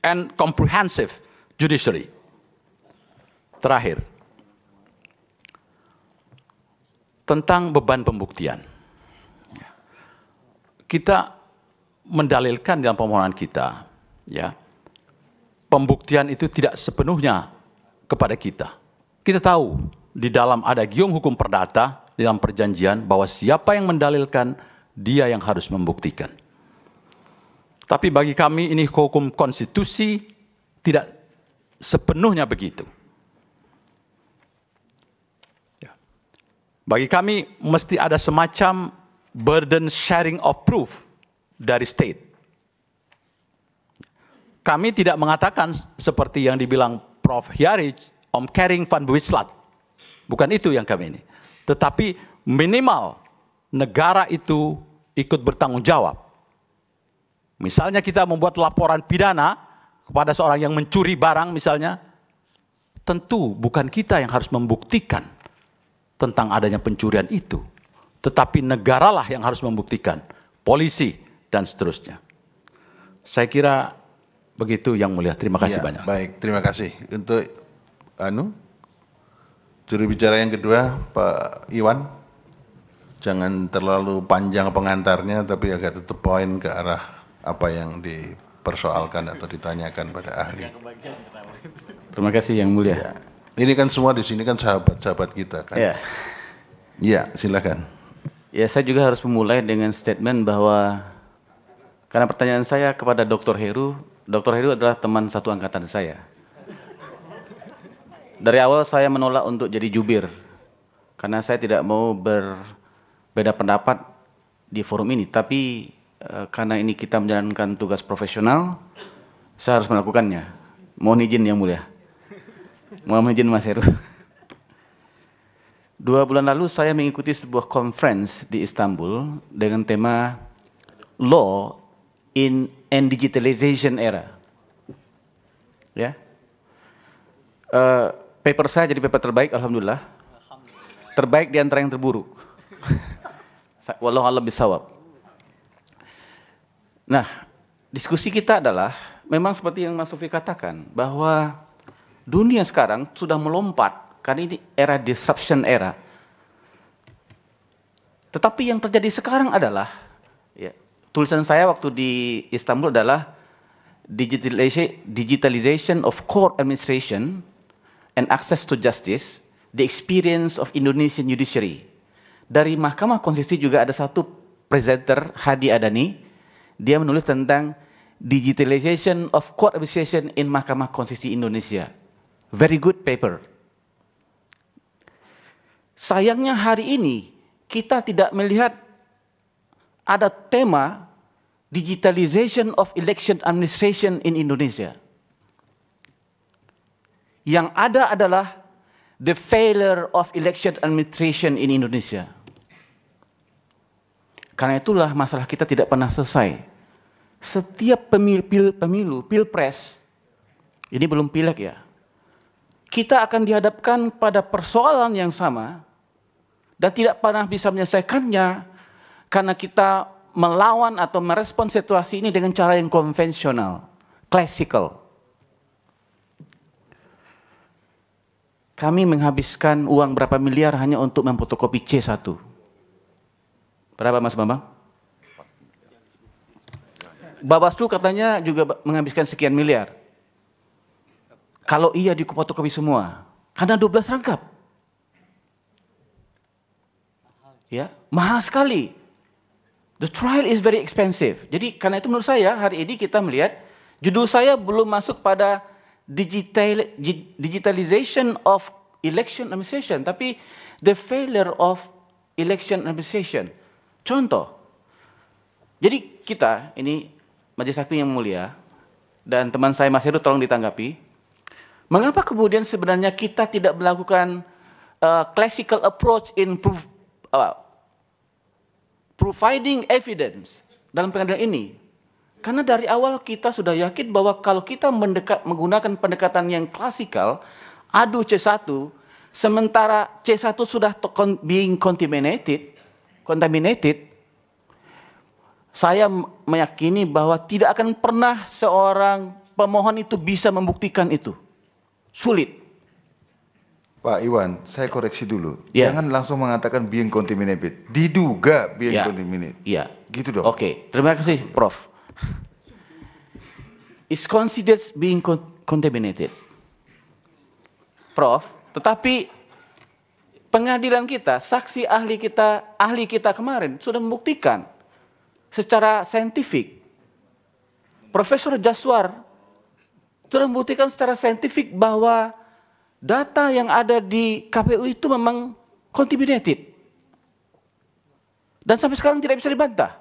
and comprehensive judiciary. Terakhir, tentang beban pembuktian. Kita mendalilkan dalam permohonan kita, ya, pembuktian itu tidak sepenuhnya kepada kita. Kita tahu di dalam ada giung hukum perdata dalam perjanjian bahwa siapa yang mendalilkan dia yang harus membuktikan. Tapi bagi kami ini hukum konstitusi tidak sepenuhnya begitu. Ya. Bagi kami mesti ada semacam burden sharing of proof dari state. Kami tidak mengatakan seperti yang dibilang Prof. Hiarij, om Kering van Buislat. Bukan itu yang kami ini. Tetapi minimal negara itu ikut bertanggung jawab. Misalnya kita membuat laporan pidana, kepada seorang yang mencuri barang misalnya, tentu bukan kita yang harus membuktikan tentang adanya pencurian itu, tetapi negaralah yang harus membuktikan, polisi dan seterusnya. Saya kira begitu yang mulia. Terima kasih ya, banyak. Baik, terima kasih untuk anu juru bicara yang kedua Pak Iwan. Jangan terlalu panjang pengantarnya tapi agak tetap poin ke arah apa yang di dipersoalkan atau ditanyakan pada ahli. Terima kasih yang mulia. Ya. Ini kan semua di sini kan sahabat-sahabat kita kan. Iya Ya, silakan. Ya, saya juga harus memulai dengan statement bahwa karena pertanyaan saya kepada Dr. Heru, Dr. Heru adalah teman satu angkatan saya. Dari awal saya menolak untuk jadi jubir karena saya tidak mau berbeda pendapat di forum ini, tapi Eh, karena ini kita menjalankan tugas profesional, saya harus melakukannya. Mohon izin yang mulia. Mohon izin Mas Heru. Dua bulan lalu saya mengikuti sebuah conference di Istanbul dengan tema Law in and Digitalization Era. Ya, uh, paper saya jadi paper terbaik, alhamdulillah. Terbaik di antara yang terburuk. Walau alam bisawab. Nah, diskusi kita adalah memang seperti yang Mas Sofi katakan bahwa dunia sekarang sudah melompat karena ini era disruption era. Tetapi yang terjadi sekarang adalah ya, tulisan saya waktu di Istanbul adalah digitalization, of court administration and access to justice, the experience of Indonesian judiciary. Dari Mahkamah Konstitusi juga ada satu presenter Hadi Adani dia menulis tentang digitalization of court administration in Mahkamah Konstitusi Indonesia. Very good paper. Sayangnya hari ini kita tidak melihat ada tema digitalization of election administration in Indonesia. Yang ada adalah the failure of election administration in Indonesia. Karena itulah masalah kita tidak pernah selesai. Setiap pemilu, pil, pemilu pilpres, ini belum pilek ya, kita akan dihadapkan pada persoalan yang sama dan tidak pernah bisa menyelesaikannya karena kita melawan atau merespon situasi ini dengan cara yang konvensional, klasikal. Kami menghabiskan uang berapa miliar hanya untuk memfotokopi C1. Berapa Mas Bambang? Bawaslu katanya juga menghabiskan sekian miliar. Kalau iya dikopi-kopi semua, karena 12 rangkap. Ya, mahal sekali. The trial is very expensive. Jadi karena itu menurut saya hari ini kita melihat judul saya belum masuk pada digital digitalization of election administration, tapi the failure of election administration. Contoh. Jadi kita ini Majelis Hakim yang mulia dan teman saya Mas Heru tolong ditanggapi. Mengapa kemudian sebenarnya kita tidak melakukan uh, classical approach in proof, uh, providing evidence dalam pengadilan ini? Karena dari awal kita sudah yakin bahwa kalau kita mendekat, menggunakan pendekatan yang klasikal, adu C1, sementara C1 sudah being contaminated, contaminated, saya meyakini bahwa tidak akan pernah seorang pemohon itu bisa membuktikan itu. Sulit. Pak Iwan, saya koreksi dulu. Yeah. Jangan langsung mengatakan being contaminated. Diduga being yeah. contaminated. Iya. Yeah. Gitu dong. Oke, okay. terima kasih Prof. Is considered being contaminated. Prof, tetapi pengadilan kita, saksi ahli kita, ahli kita kemarin sudah membuktikan secara saintifik. Profesor Jaswar sudah membuktikan secara saintifik bahwa data yang ada di KPU itu memang contaminated. Dan sampai sekarang tidak bisa dibantah.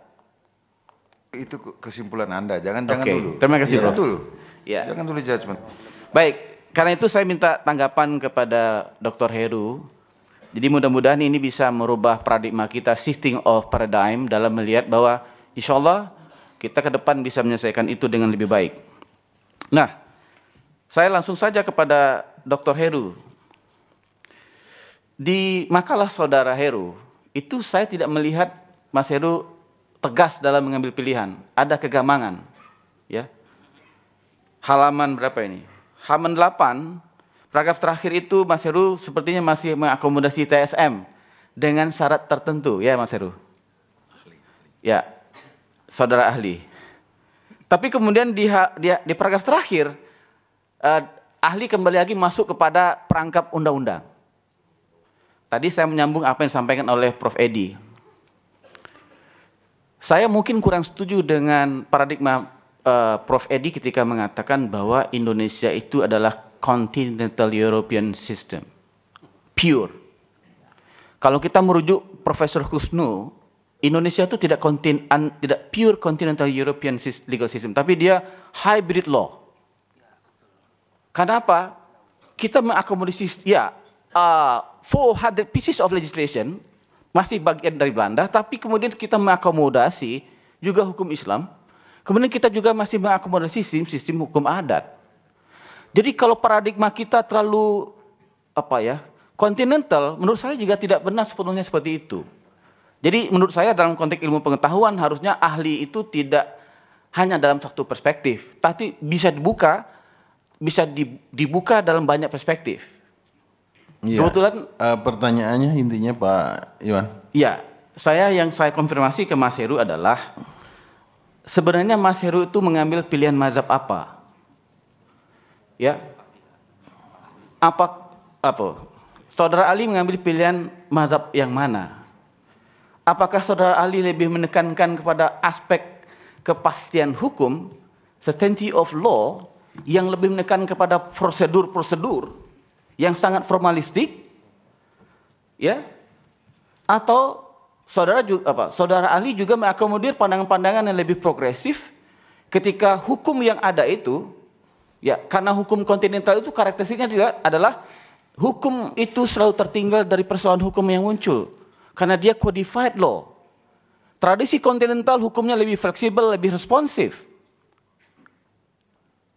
Itu kesimpulan Anda, jangan okay. dulu. Terima kasih, Jangan iya, dulu. Ya. Jangan dulu judgement. Baik, karena itu saya minta tanggapan kepada Dr. Heru jadi mudah-mudahan ini bisa merubah paradigma kita, shifting of paradigm dalam melihat bahwa insya Allah kita ke depan bisa menyelesaikan itu dengan lebih baik. Nah, saya langsung saja kepada Dr. Heru. Di makalah saudara Heru, itu saya tidak melihat Mas Heru tegas dalam mengambil pilihan. Ada kegamangan. ya. Halaman berapa ini? Halaman 8 Paragraf terakhir itu Mas Heru sepertinya masih mengakomodasi TSM dengan syarat tertentu ya Mas Heru. Ya, saudara ahli. Tapi kemudian di, di, di paragraf terakhir eh, ahli kembali lagi masuk kepada perangkap undang-undang. Tadi saya menyambung apa yang disampaikan oleh Prof. Edi. Saya mungkin kurang setuju dengan paradigma uh, Prof. Edi ketika mengatakan bahwa Indonesia itu adalah continental European system. Pure. Kalau kita merujuk Profesor Kusnu, Indonesia itu tidak kontin, tidak pure continental European legal system, tapi dia hybrid law. Kenapa? Kita mengakomodasi ya uh, 400 pieces of legislation masih bagian dari Belanda, tapi kemudian kita mengakomodasi juga hukum Islam. Kemudian kita juga masih mengakomodasi sistem sistem hukum adat. Jadi kalau paradigma kita terlalu apa ya kontinental, menurut saya juga tidak benar sepenuhnya seperti itu. Jadi menurut saya dalam konteks ilmu pengetahuan harusnya ahli itu tidak hanya dalam satu perspektif, tapi bisa dibuka, bisa dibuka dalam banyak perspektif. Ya, Kebetulan uh, pertanyaannya intinya Pak Iwan. Iya, saya yang saya konfirmasi ke Mas Heru adalah sebenarnya Mas Heru itu mengambil pilihan mazhab apa? ya apa apa saudara Ali mengambil pilihan mazhab yang mana apakah saudara Ali lebih menekankan kepada aspek kepastian hukum certainty of law yang lebih menekan kepada prosedur-prosedur yang sangat formalistik ya atau saudara juga apa saudara Ali juga mengakomodir pandangan-pandangan yang lebih progresif ketika hukum yang ada itu Ya, karena hukum kontinental itu karakteristiknya adalah hukum itu selalu tertinggal dari persoalan hukum yang muncul. Karena dia codified law. Tradisi kontinental hukumnya lebih fleksibel, lebih responsif.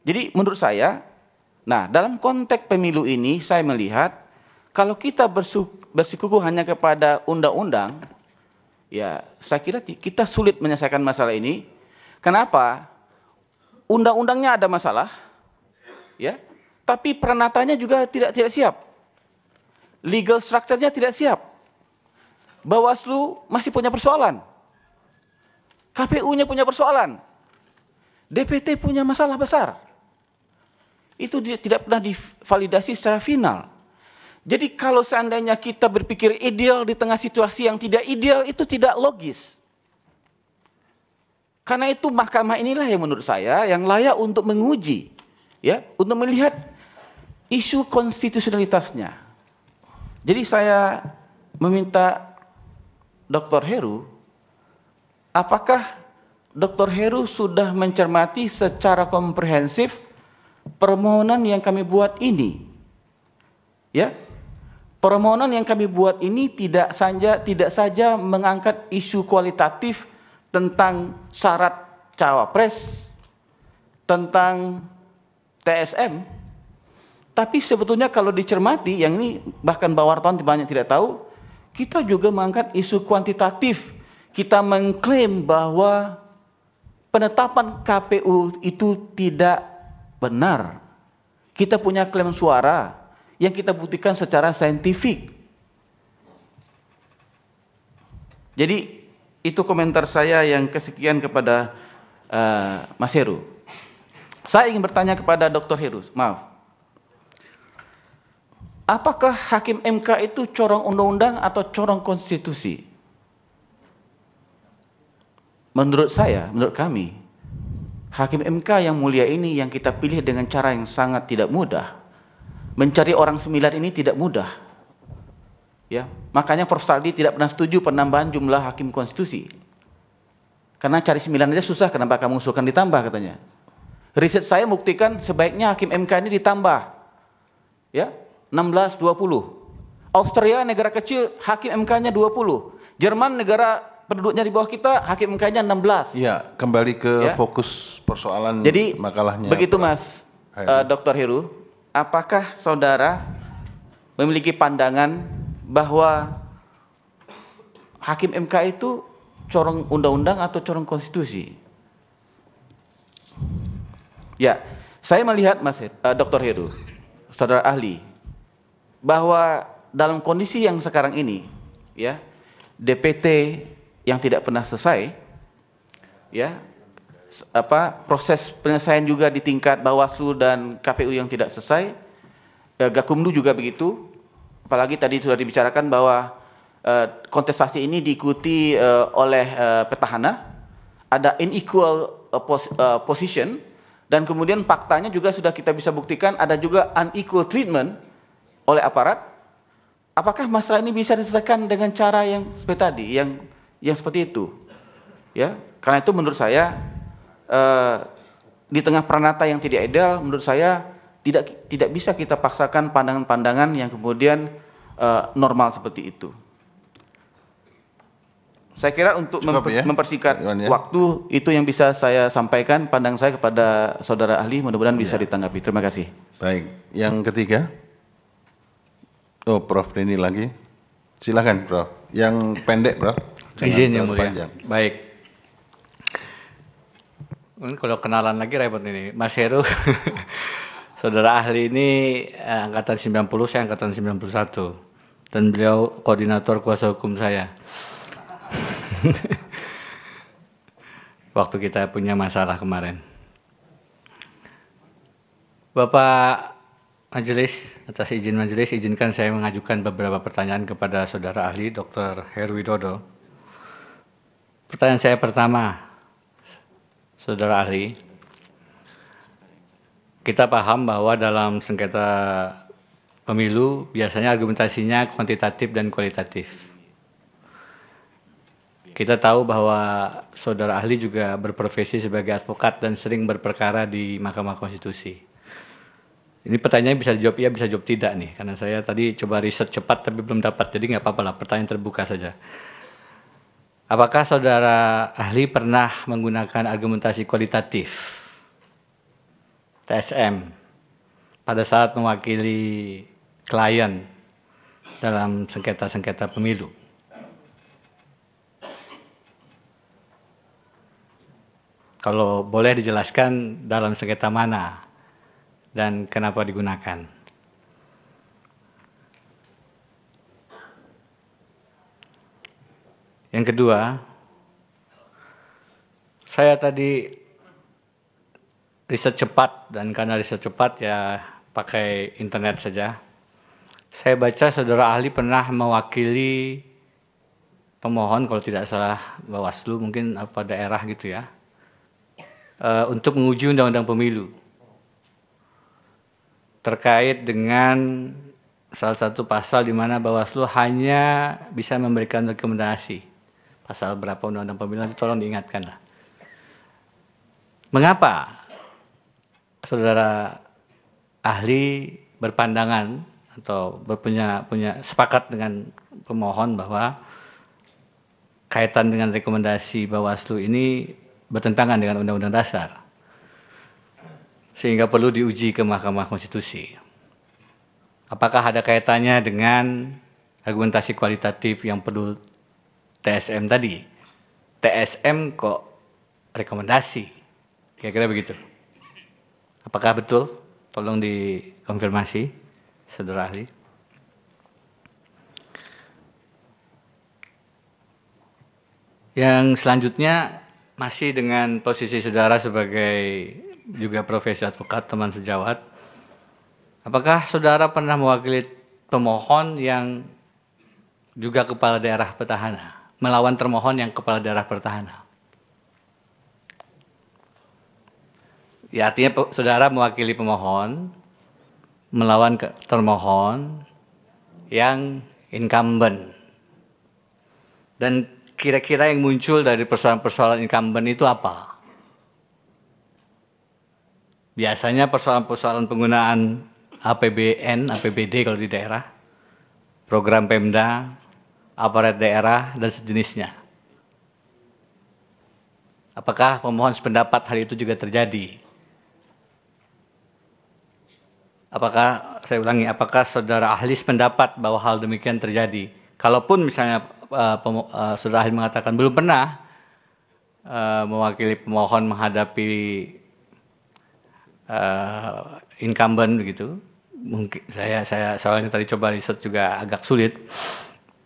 Jadi menurut saya, nah dalam konteks pemilu ini saya melihat kalau kita bersikuku hanya kepada undang-undang, ya saya kira kita sulit menyelesaikan masalah ini. Kenapa? Undang-undangnya ada masalah, ya. Tapi peranatanya juga tidak tidak siap. Legal structure-nya tidak siap. Bawaslu masih punya persoalan. KPU-nya punya persoalan. DPT punya masalah besar. Itu tidak pernah divalidasi secara final. Jadi kalau seandainya kita berpikir ideal di tengah situasi yang tidak ideal itu tidak logis. Karena itu mahkamah inilah yang menurut saya yang layak untuk menguji ya untuk melihat isu konstitusionalitasnya. Jadi saya meminta Dr. Heru apakah Dr. Heru sudah mencermati secara komprehensif permohonan yang kami buat ini? Ya. Permohonan yang kami buat ini tidak saja tidak saja mengangkat isu kualitatif tentang syarat cawapres, tentang TSM, tapi sebetulnya kalau dicermati, yang ini bahkan Wartawan banyak tidak tahu, kita juga mengangkat isu kuantitatif. Kita mengklaim bahwa penetapan KPU itu tidak benar. Kita punya klaim suara yang kita buktikan secara saintifik. Jadi itu komentar saya yang kesekian kepada uh, Mas Heru. Saya ingin bertanya kepada Dr. Hirus, maaf. Apakah hakim MK itu corong undang-undang atau corong konstitusi? Menurut saya, menurut kami, hakim MK yang mulia ini yang kita pilih dengan cara yang sangat tidak mudah. Mencari orang sembilan ini tidak mudah. Ya, makanya Prof. Saldi tidak pernah setuju penambahan jumlah hakim konstitusi. Karena cari sembilan aja susah, kenapa kamu usulkan ditambah katanya. Riset saya membuktikan sebaiknya hakim MK ini ditambah. Ya, 16 20. Austria negara kecil hakim MK-nya 20. Jerman negara penduduknya di bawah kita hakim MK-nya 16. Iya, kembali ke ya. fokus persoalan Jadi, makalahnya. Begitu Mas uh, eh, Dr. Heru, apakah saudara memiliki pandangan bahwa hakim MK itu corong undang-undang atau corong konstitusi? Ya, saya melihat Mas uh, eh, Dr. Heru, saudara ahli, bahwa dalam kondisi yang sekarang ini, ya, DPT yang tidak pernah selesai, ya, apa proses penyelesaian juga di tingkat Bawaslu dan KPU yang tidak selesai, uh, Gakumdu juga begitu, apalagi tadi sudah dibicarakan bahwa uh, kontestasi ini diikuti uh, oleh uh, petahana, ada unequal uh, pos, uh, position dan kemudian faktanya juga sudah kita bisa buktikan ada juga unequal treatment oleh aparat. Apakah masalah ini bisa diselesaikan dengan cara yang seperti tadi, yang yang seperti itu? Ya, karena itu menurut saya eh, di tengah pranata yang tidak ideal, menurut saya tidak tidak bisa kita paksakan pandangan-pandangan yang kemudian eh, normal seperti itu. Saya kira untuk Cukup memper, ya? mempersingkat ya? waktu itu yang bisa saya sampaikan pandang saya kepada saudara ahli mudah-mudahan ya. bisa ditanggapi. Terima kasih. Baik, yang ketiga. Oh, Prof Rini lagi. Silakan, Prof. Yang pendek, Prof. Izin yang mulia. Panjang. Baik. Ini kalau kenalan lagi repot ini. Mas Heru, saudara ahli ini eh, angkatan 90, saya angkatan 91. Dan beliau koordinator kuasa hukum saya. Waktu kita punya masalah kemarin. Bapak Majelis, atas izin majelis, izinkan saya mengajukan beberapa pertanyaan kepada saudara ahli Dr. Herwi Dodo. Pertanyaan saya pertama, saudara ahli, kita paham bahwa dalam sengketa pemilu biasanya argumentasinya kuantitatif dan kualitatif kita tahu bahwa saudara ahli juga berprofesi sebagai advokat dan sering berperkara di Mahkamah Konstitusi. Ini pertanyaan bisa dijawab ya, bisa jawab tidak nih, karena saya tadi coba riset cepat tapi belum dapat, jadi nggak apa-apa lah, pertanyaan terbuka saja. Apakah saudara ahli pernah menggunakan argumentasi kualitatif TSM pada saat mewakili klien dalam sengketa-sengketa pemilu? Kalau boleh dijelaskan dalam sengketa mana dan kenapa digunakan? Yang kedua, saya tadi riset cepat dan karena riset cepat ya pakai internet saja. Saya baca saudara ahli pernah mewakili pemohon kalau tidak salah Bawaslu mungkin apa daerah gitu ya uh, untuk menguji undang-undang pemilu terkait dengan salah satu pasal di mana Bawaslu hanya bisa memberikan rekomendasi pasal berapa undang-undang pemilu nanti tolong diingatkanlah. Mengapa saudara ahli berpandangan atau berpunya punya sepakat dengan pemohon bahwa kaitan dengan rekomendasi Bawaslu ini bertentangan dengan Undang-Undang Dasar. Sehingga perlu diuji ke Mahkamah Konstitusi. Apakah ada kaitannya dengan argumentasi kualitatif yang perlu TSM tadi? TSM kok rekomendasi? Kira-kira begitu. Apakah betul? Tolong dikonfirmasi, saudara ahli. Yang selanjutnya masih dengan posisi saudara sebagai juga profesi advokat teman sejawat, apakah saudara pernah mewakili pemohon yang juga kepala daerah petahana, melawan termohon yang kepala daerah petahana? Ya artinya saudara mewakili pemohon, melawan termohon yang incumbent. Dan kira-kira yang muncul dari persoalan-persoalan incumbent itu apa? Biasanya persoalan-persoalan penggunaan APBN, APBD kalau di daerah, program Pemda, aparat daerah, dan sejenisnya. Apakah pemohon sependapat hal itu juga terjadi? Apakah, saya ulangi, apakah saudara ahli sependapat bahwa hal demikian terjadi? Kalaupun misalnya uh, uh, saudara Ahli mengatakan belum pernah uh, mewakili pemohon menghadapi uh, incumbent begitu. Mungkin saya saya soalnya tadi coba riset juga agak sulit.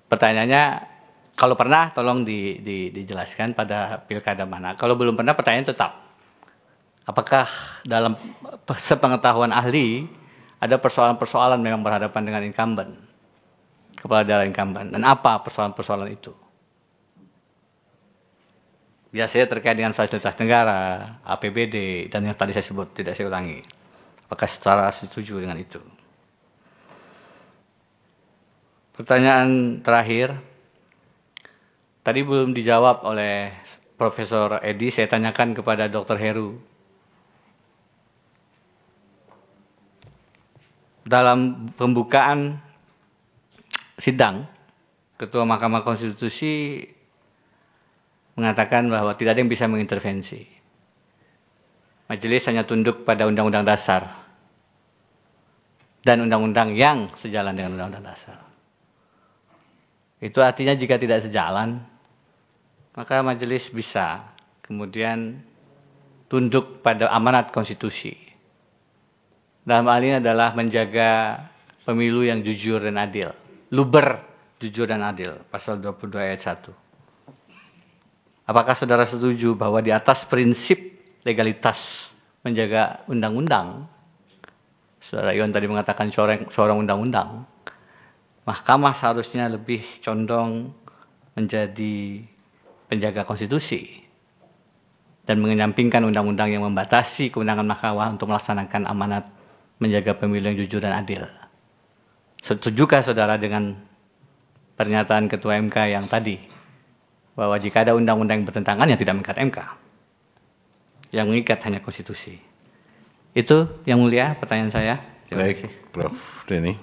Pertanyaannya kalau pernah tolong di, di, dijelaskan pada pilkada mana. Kalau belum pernah pertanyaan tetap. Apakah dalam sepengetahuan ahli ada persoalan-persoalan memang berhadapan dengan incumbent? kepala daerah incumbent dan apa persoalan-persoalan itu. Biasanya terkait dengan fasilitas negara, APBD, dan yang tadi saya sebut, tidak saya ulangi. Apakah secara setuju dengan itu? Pertanyaan terakhir, tadi belum dijawab oleh Profesor Edi, saya tanyakan kepada Dr. Heru. Dalam pembukaan sidang Ketua Mahkamah Konstitusi mengatakan bahwa tidak ada yang bisa mengintervensi. Majelis hanya tunduk pada Undang-Undang Dasar dan Undang-Undang yang sejalan dengan Undang-Undang Dasar. Itu artinya jika tidak sejalan, maka majelis bisa kemudian tunduk pada amanat konstitusi. Dalam hal ini adalah menjaga pemilu yang jujur dan adil luber, jujur dan adil. Pasal 22 ayat 1. Apakah saudara setuju bahwa di atas prinsip legalitas menjaga undang-undang, saudara Iwan tadi mengatakan seorang, seorang undang-undang, mahkamah seharusnya lebih condong menjadi penjaga konstitusi dan menyampingkan undang-undang yang membatasi kewenangan mahkamah untuk melaksanakan amanat menjaga pemilu yang jujur dan adil. Setujukah saudara dengan pernyataan Ketua MK yang tadi? Bahwa jika ada undang-undang yang bertentangan, yang tidak mengikat MK. Yang mengikat hanya konstitusi. Itu yang mulia pertanyaan saya. Terima Baik, Prof. Denny.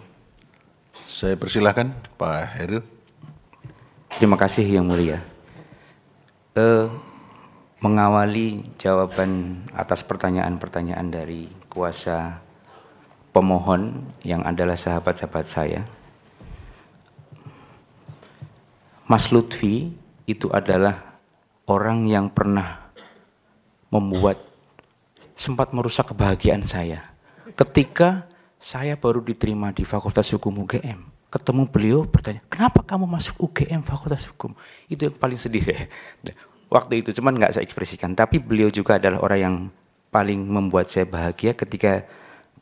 Saya persilahkan Pak Heru Terima kasih yang mulia. eh, mengawali jawaban atas pertanyaan-pertanyaan dari kuasa pemohon yang adalah sahabat-sahabat saya. Mas Lutfi itu adalah orang yang pernah membuat sempat merusak kebahagiaan saya. Ketika saya baru diterima di Fakultas Hukum UGM, ketemu beliau bertanya, kenapa kamu masuk UGM Fakultas Hukum? Itu yang paling sedih saya. Waktu itu cuman nggak saya ekspresikan, tapi beliau juga adalah orang yang paling membuat saya bahagia ketika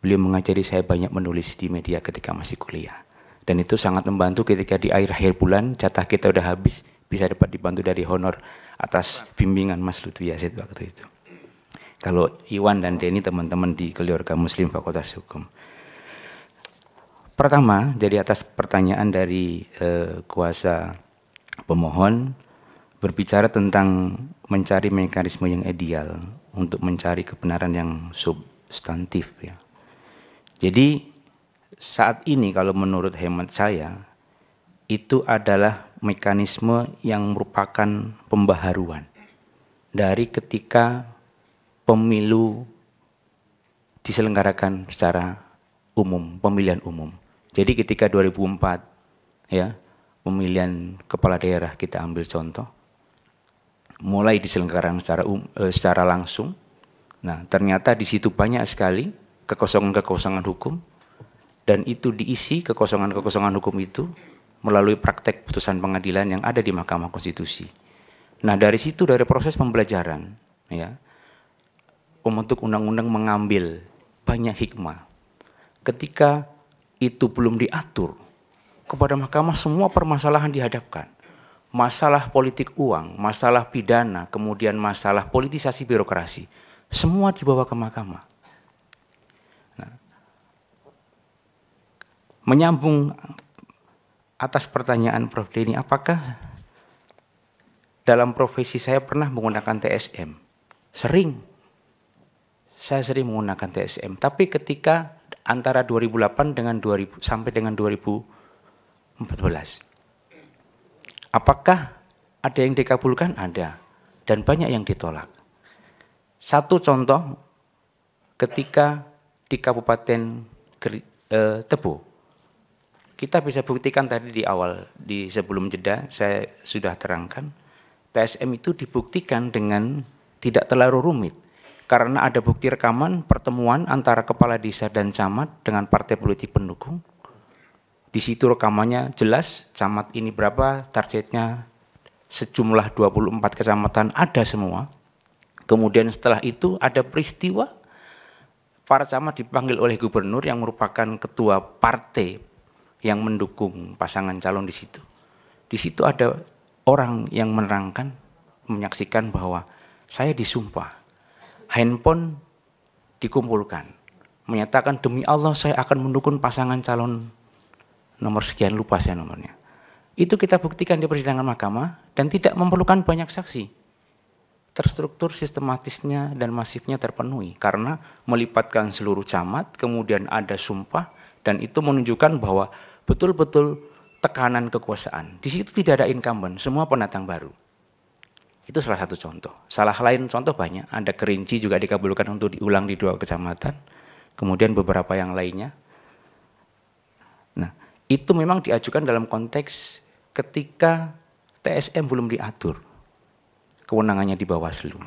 Beliau mengajari saya banyak menulis di media ketika masih kuliah. Dan itu sangat membantu ketika di akhir akhir bulan jatah kita udah habis bisa dapat dibantu dari honor atas bimbingan Mas Lutfi Yazid waktu itu. Kalau Iwan dan Denny teman-teman di keluarga Muslim Fakultas Hukum. Pertama, jadi atas pertanyaan dari eh, kuasa pemohon berbicara tentang mencari mekanisme yang ideal untuk mencari kebenaran yang substantif ya. Jadi saat ini kalau menurut hemat saya itu adalah mekanisme yang merupakan pembaharuan dari ketika pemilu diselenggarakan secara umum, pemilihan umum. Jadi ketika 2004 ya, pemilihan kepala daerah kita ambil contoh mulai diselenggarakan secara um, eh, secara langsung. Nah, ternyata di situ banyak sekali kekosongan-kekosongan hukum dan itu diisi kekosongan-kekosongan hukum itu melalui praktek putusan pengadilan yang ada di Mahkamah Konstitusi. Nah dari situ dari proses pembelajaran ya pembentuk undang-undang mengambil banyak hikmah. Ketika itu belum diatur kepada mahkamah semua permasalahan dihadapkan. Masalah politik uang, masalah pidana, kemudian masalah politisasi birokrasi, semua dibawa ke mahkamah. menyambung atas pertanyaan Prof. Denny, apakah dalam profesi saya pernah menggunakan TSM? Sering. Saya sering menggunakan TSM, tapi ketika antara 2008 dengan 2000 sampai dengan 2014. Apakah ada yang dikabulkan? Ada. Dan banyak yang ditolak. Satu contoh ketika di Kabupaten eh, Tebu. Kita bisa buktikan tadi di awal, di sebelum jeda saya sudah terangkan, TSM itu dibuktikan dengan tidak terlalu rumit karena ada bukti rekaman pertemuan antara kepala desa dan camat dengan partai politik pendukung. Di situ rekamannya jelas, camat ini berapa, targetnya sejumlah 24 kecamatan ada semua. Kemudian setelah itu ada peristiwa para camat dipanggil oleh gubernur yang merupakan ketua partai yang mendukung pasangan calon di situ. Di situ ada orang yang menerangkan, menyaksikan bahwa saya disumpah, handphone dikumpulkan, menyatakan demi Allah saya akan mendukung pasangan calon nomor sekian lupa saya nomornya. Itu kita buktikan di persidangan mahkamah dan tidak memerlukan banyak saksi terstruktur sistematisnya dan masifnya terpenuhi karena melipatkan seluruh camat, kemudian ada sumpah dan itu menunjukkan bahwa betul-betul tekanan kekuasaan. Di situ tidak ada incumbent, semua pendatang baru. Itu salah satu contoh. Salah lain contoh banyak. Ada kerinci juga dikabulkan untuk diulang di dua kecamatan. Kemudian beberapa yang lainnya. Nah, itu memang diajukan dalam konteks ketika TSM belum diatur. Kewenangannya di bawah Bawaslu.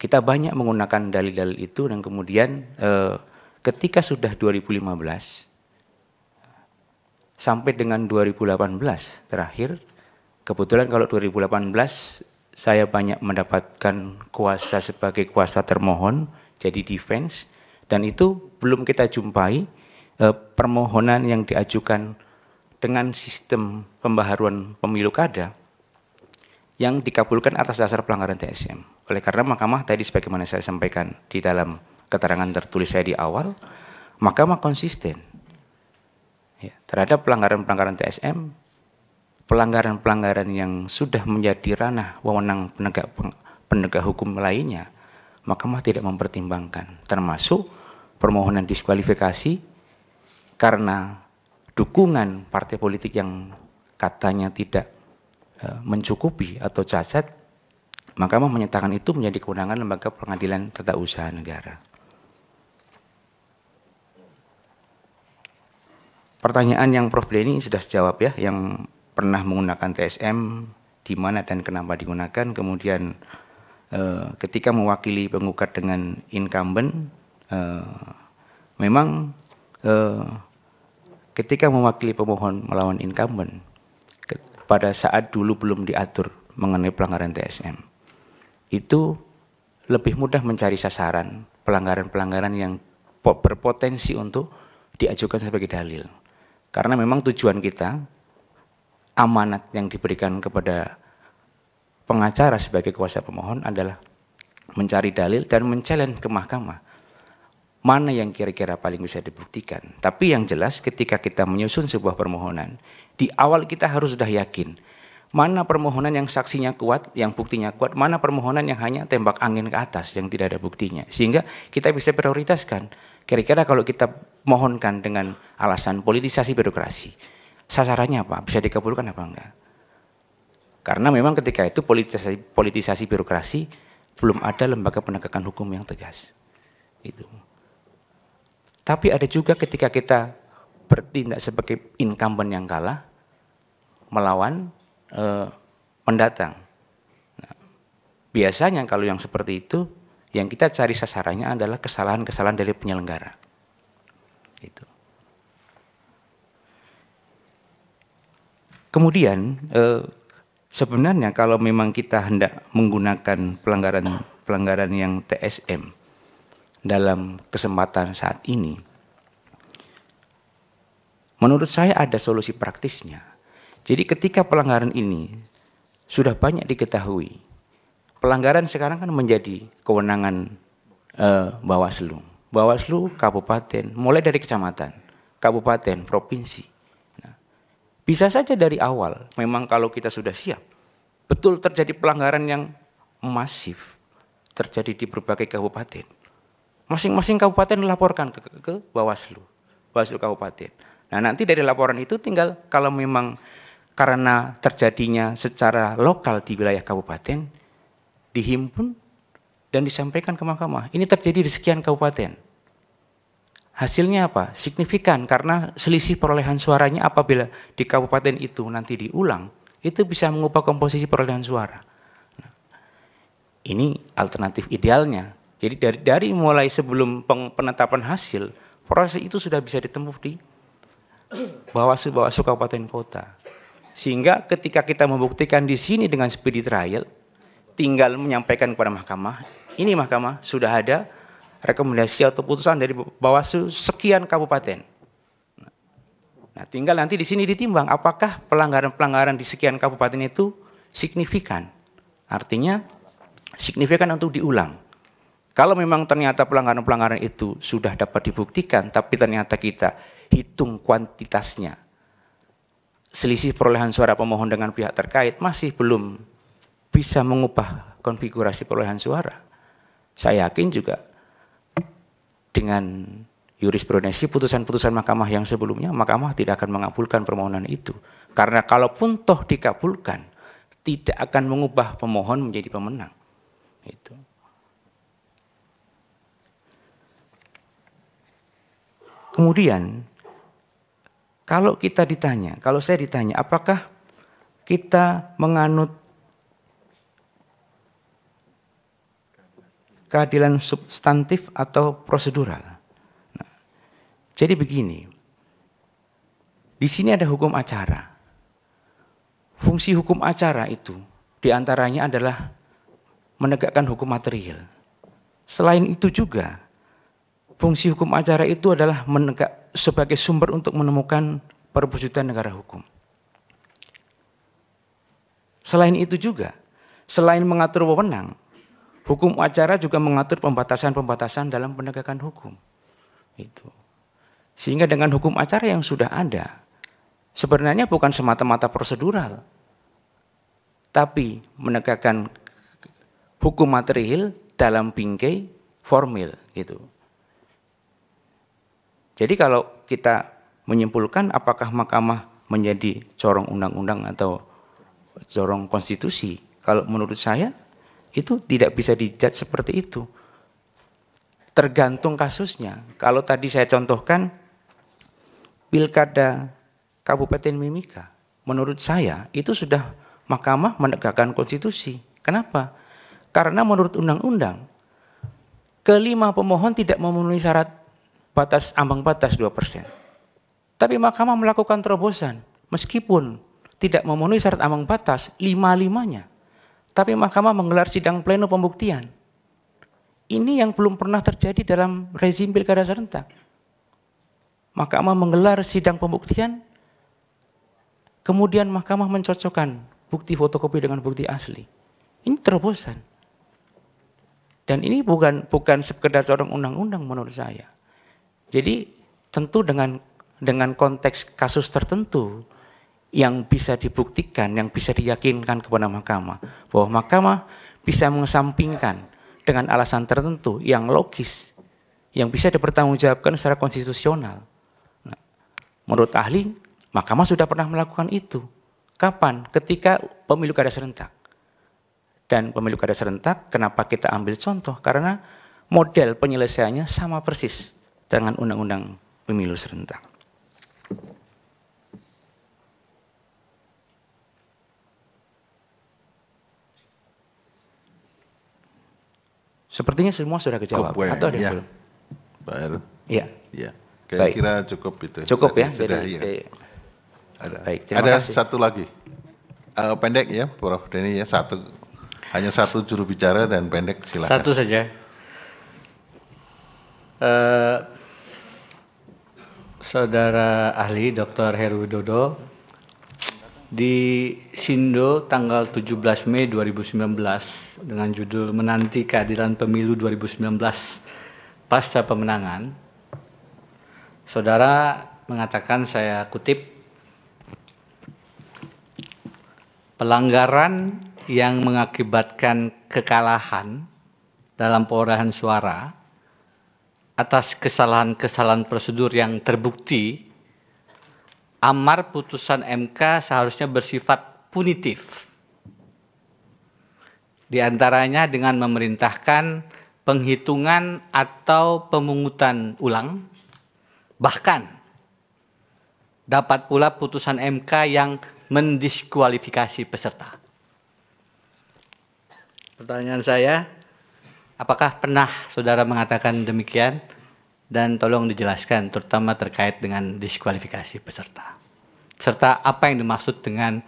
Kita banyak menggunakan dalil-dalil itu dan kemudian eh, ketika sudah 2015 sampai dengan 2018 terakhir. Kebetulan kalau 2018 saya banyak mendapatkan kuasa sebagai kuasa termohon, jadi defense, dan itu belum kita jumpai eh, permohonan yang diajukan dengan sistem pembaharuan pemilu kada yang dikabulkan atas dasar pelanggaran TSM. Oleh karena Mahkamah tadi sebagaimana saya sampaikan di dalam keterangan tertulis saya di awal, Mahkamah konsisten ya, terhadap pelanggaran-pelanggaran TSM, pelanggaran-pelanggaran yang sudah menjadi ranah wewenang penegak penegak hukum lainnya, Mahkamah tidak mempertimbangkan, termasuk permohonan diskualifikasi karena dukungan partai politik yang katanya tidak e, mencukupi atau cacat, Mahkamah menyatakan itu menjadi kewenangan lembaga pengadilan tata usaha negara. pertanyaan yang Prof Denny sudah sejawab ya, yang pernah menggunakan TSM di mana dan kenapa digunakan, kemudian eh, ketika mewakili penggugat dengan incumbent, eh, memang eh, ketika mewakili pemohon melawan incumbent, pada saat dulu belum diatur mengenai pelanggaran TSM, itu lebih mudah mencari sasaran pelanggaran-pelanggaran yang berpotensi untuk diajukan sebagai dalil. Karena memang tujuan kita amanat yang diberikan kepada pengacara sebagai kuasa pemohon adalah mencari dalil dan mencalon ke mahkamah mana yang kira-kira paling bisa dibuktikan. Tapi yang jelas ketika kita menyusun sebuah permohonan, di awal kita harus sudah yakin mana permohonan yang saksinya kuat, yang buktinya kuat, mana permohonan yang hanya tembak angin ke atas yang tidak ada buktinya. Sehingga kita bisa prioritaskan Kira-kira kalau kita mohonkan dengan alasan politisasi birokrasi, sasarannya apa? Bisa dikabulkan apa enggak? Karena memang ketika itu politisasi, politisasi birokrasi belum ada lembaga penegakan hukum yang tegas. Itu. Tapi ada juga ketika kita bertindak sebagai incumbent yang kalah, melawan e, mendatang. Nah, biasanya kalau yang seperti itu yang kita cari sasarannya adalah kesalahan-kesalahan dari penyelenggara. Itu. Kemudian eh, sebenarnya kalau memang kita hendak menggunakan pelanggaran pelanggaran yang TSM dalam kesempatan saat ini, menurut saya ada solusi praktisnya. Jadi ketika pelanggaran ini sudah banyak diketahui, pelanggaran sekarang kan menjadi kewenangan uh, Bawaslu. Bawaslu kabupaten, mulai dari kecamatan, kabupaten, provinsi. Nah, bisa saja dari awal, memang kalau kita sudah siap, betul terjadi pelanggaran yang masif terjadi di berbagai kabupaten. Masing-masing kabupaten dilaporkan ke, ke Bawaslu, Bawaslu kabupaten. Nah nanti dari laporan itu tinggal kalau memang karena terjadinya secara lokal di wilayah kabupaten, dihimpun dan disampaikan ke mahkamah. Ini terjadi di sekian kabupaten. Hasilnya apa? Signifikan karena selisih perolehan suaranya apabila di kabupaten itu nanti diulang, itu bisa mengubah komposisi perolehan suara. ini alternatif idealnya. Jadi dari dari mulai sebelum penetapan hasil, proses itu sudah bisa ditempuh di Bawaslu Bawaslu kabupaten kota. Sehingga ketika kita membuktikan di sini dengan speedy trial, tinggal menyampaikan kepada mahkamah, ini mahkamah sudah ada rekomendasi atau putusan dari Bawaslu sekian kabupaten. Nah, tinggal nanti di sini ditimbang apakah pelanggaran-pelanggaran di sekian kabupaten itu signifikan. Artinya signifikan untuk diulang. Kalau memang ternyata pelanggaran-pelanggaran itu sudah dapat dibuktikan, tapi ternyata kita hitung kuantitasnya, selisih perolehan suara pemohon dengan pihak terkait masih belum bisa mengubah konfigurasi perolehan suara. Saya yakin juga dengan jurisprudensi putusan-putusan mahkamah yang sebelumnya, mahkamah tidak akan mengabulkan permohonan itu. Karena kalaupun toh dikabulkan, tidak akan mengubah pemohon menjadi pemenang. Itu. Kemudian, kalau kita ditanya, kalau saya ditanya, apakah kita menganut keadilan substantif atau prosedural. Nah, jadi begini, di sini ada hukum acara. Fungsi hukum acara itu diantaranya adalah menegakkan hukum material. Selain itu juga, fungsi hukum acara itu adalah menegak sebagai sumber untuk menemukan perwujudan negara hukum. Selain itu juga, selain mengatur wewenang, Hukum acara juga mengatur pembatasan-pembatasan dalam penegakan hukum. Itu. Sehingga dengan hukum acara yang sudah ada, sebenarnya bukan semata-mata prosedural, tapi menegakkan hukum material dalam bingkai formil gitu. Jadi kalau kita menyimpulkan apakah mahkamah menjadi corong undang-undang atau corong konstitusi, kalau menurut saya itu tidak bisa dijat seperti itu. Tergantung kasusnya. Kalau tadi saya contohkan pilkada Kabupaten Mimika, menurut saya itu sudah Mahkamah menegakkan konstitusi. Kenapa? Karena menurut undang-undang kelima pemohon tidak memenuhi syarat batas ambang batas 2%. Tapi Mahkamah melakukan terobosan meskipun tidak memenuhi syarat ambang batas lima-limanya tapi mahkamah menggelar sidang pleno pembuktian. Ini yang belum pernah terjadi dalam rezim pilkada serentak. Mahkamah menggelar sidang pembuktian, kemudian mahkamah mencocokkan bukti fotokopi dengan bukti asli. Ini terobosan. Dan ini bukan bukan sekedar seorang undang-undang menurut saya. Jadi tentu dengan dengan konteks kasus tertentu yang bisa dibuktikan, yang bisa diyakinkan kepada mahkamah bahwa mahkamah bisa mengesampingkan dengan alasan tertentu yang logis, yang bisa dipertanggungjawabkan secara konstitusional. Nah, menurut ahli, mahkamah sudah pernah melakukan itu. Kapan? Ketika pemilu kada serentak. Dan pemilu kada serentak, kenapa kita ambil contoh? Karena model penyelesaiannya sama persis dengan undang-undang pemilu serentak. Sepertinya semua sudah kejawab Kepwe, atau ada ya. belum? Baru. Iya. Iya. Baik. Kira cukup itu. Cukup ya. ya. Sudah, ya. ada. Baik, ada kasih. satu lagi. Uh, pendek ya, Prof. Denny ya satu hanya satu juru bicara dan pendek silakan. Satu saja. Uh, saudara ahli Dr. Heru Widodo di Sindo tanggal 17 Mei 2019 dengan judul Menanti Kehadiran Pemilu 2019 Pasca Pemenangan. Saudara mengatakan saya kutip pelanggaran yang mengakibatkan kekalahan dalam perolehan suara atas kesalahan-kesalahan prosedur yang terbukti amar putusan MK seharusnya bersifat punitif. Di antaranya dengan memerintahkan penghitungan atau pemungutan ulang, bahkan dapat pula putusan MK yang mendiskualifikasi peserta. Pertanyaan saya, apakah pernah saudara mengatakan demikian? dan tolong dijelaskan terutama terkait dengan diskualifikasi peserta serta apa yang dimaksud dengan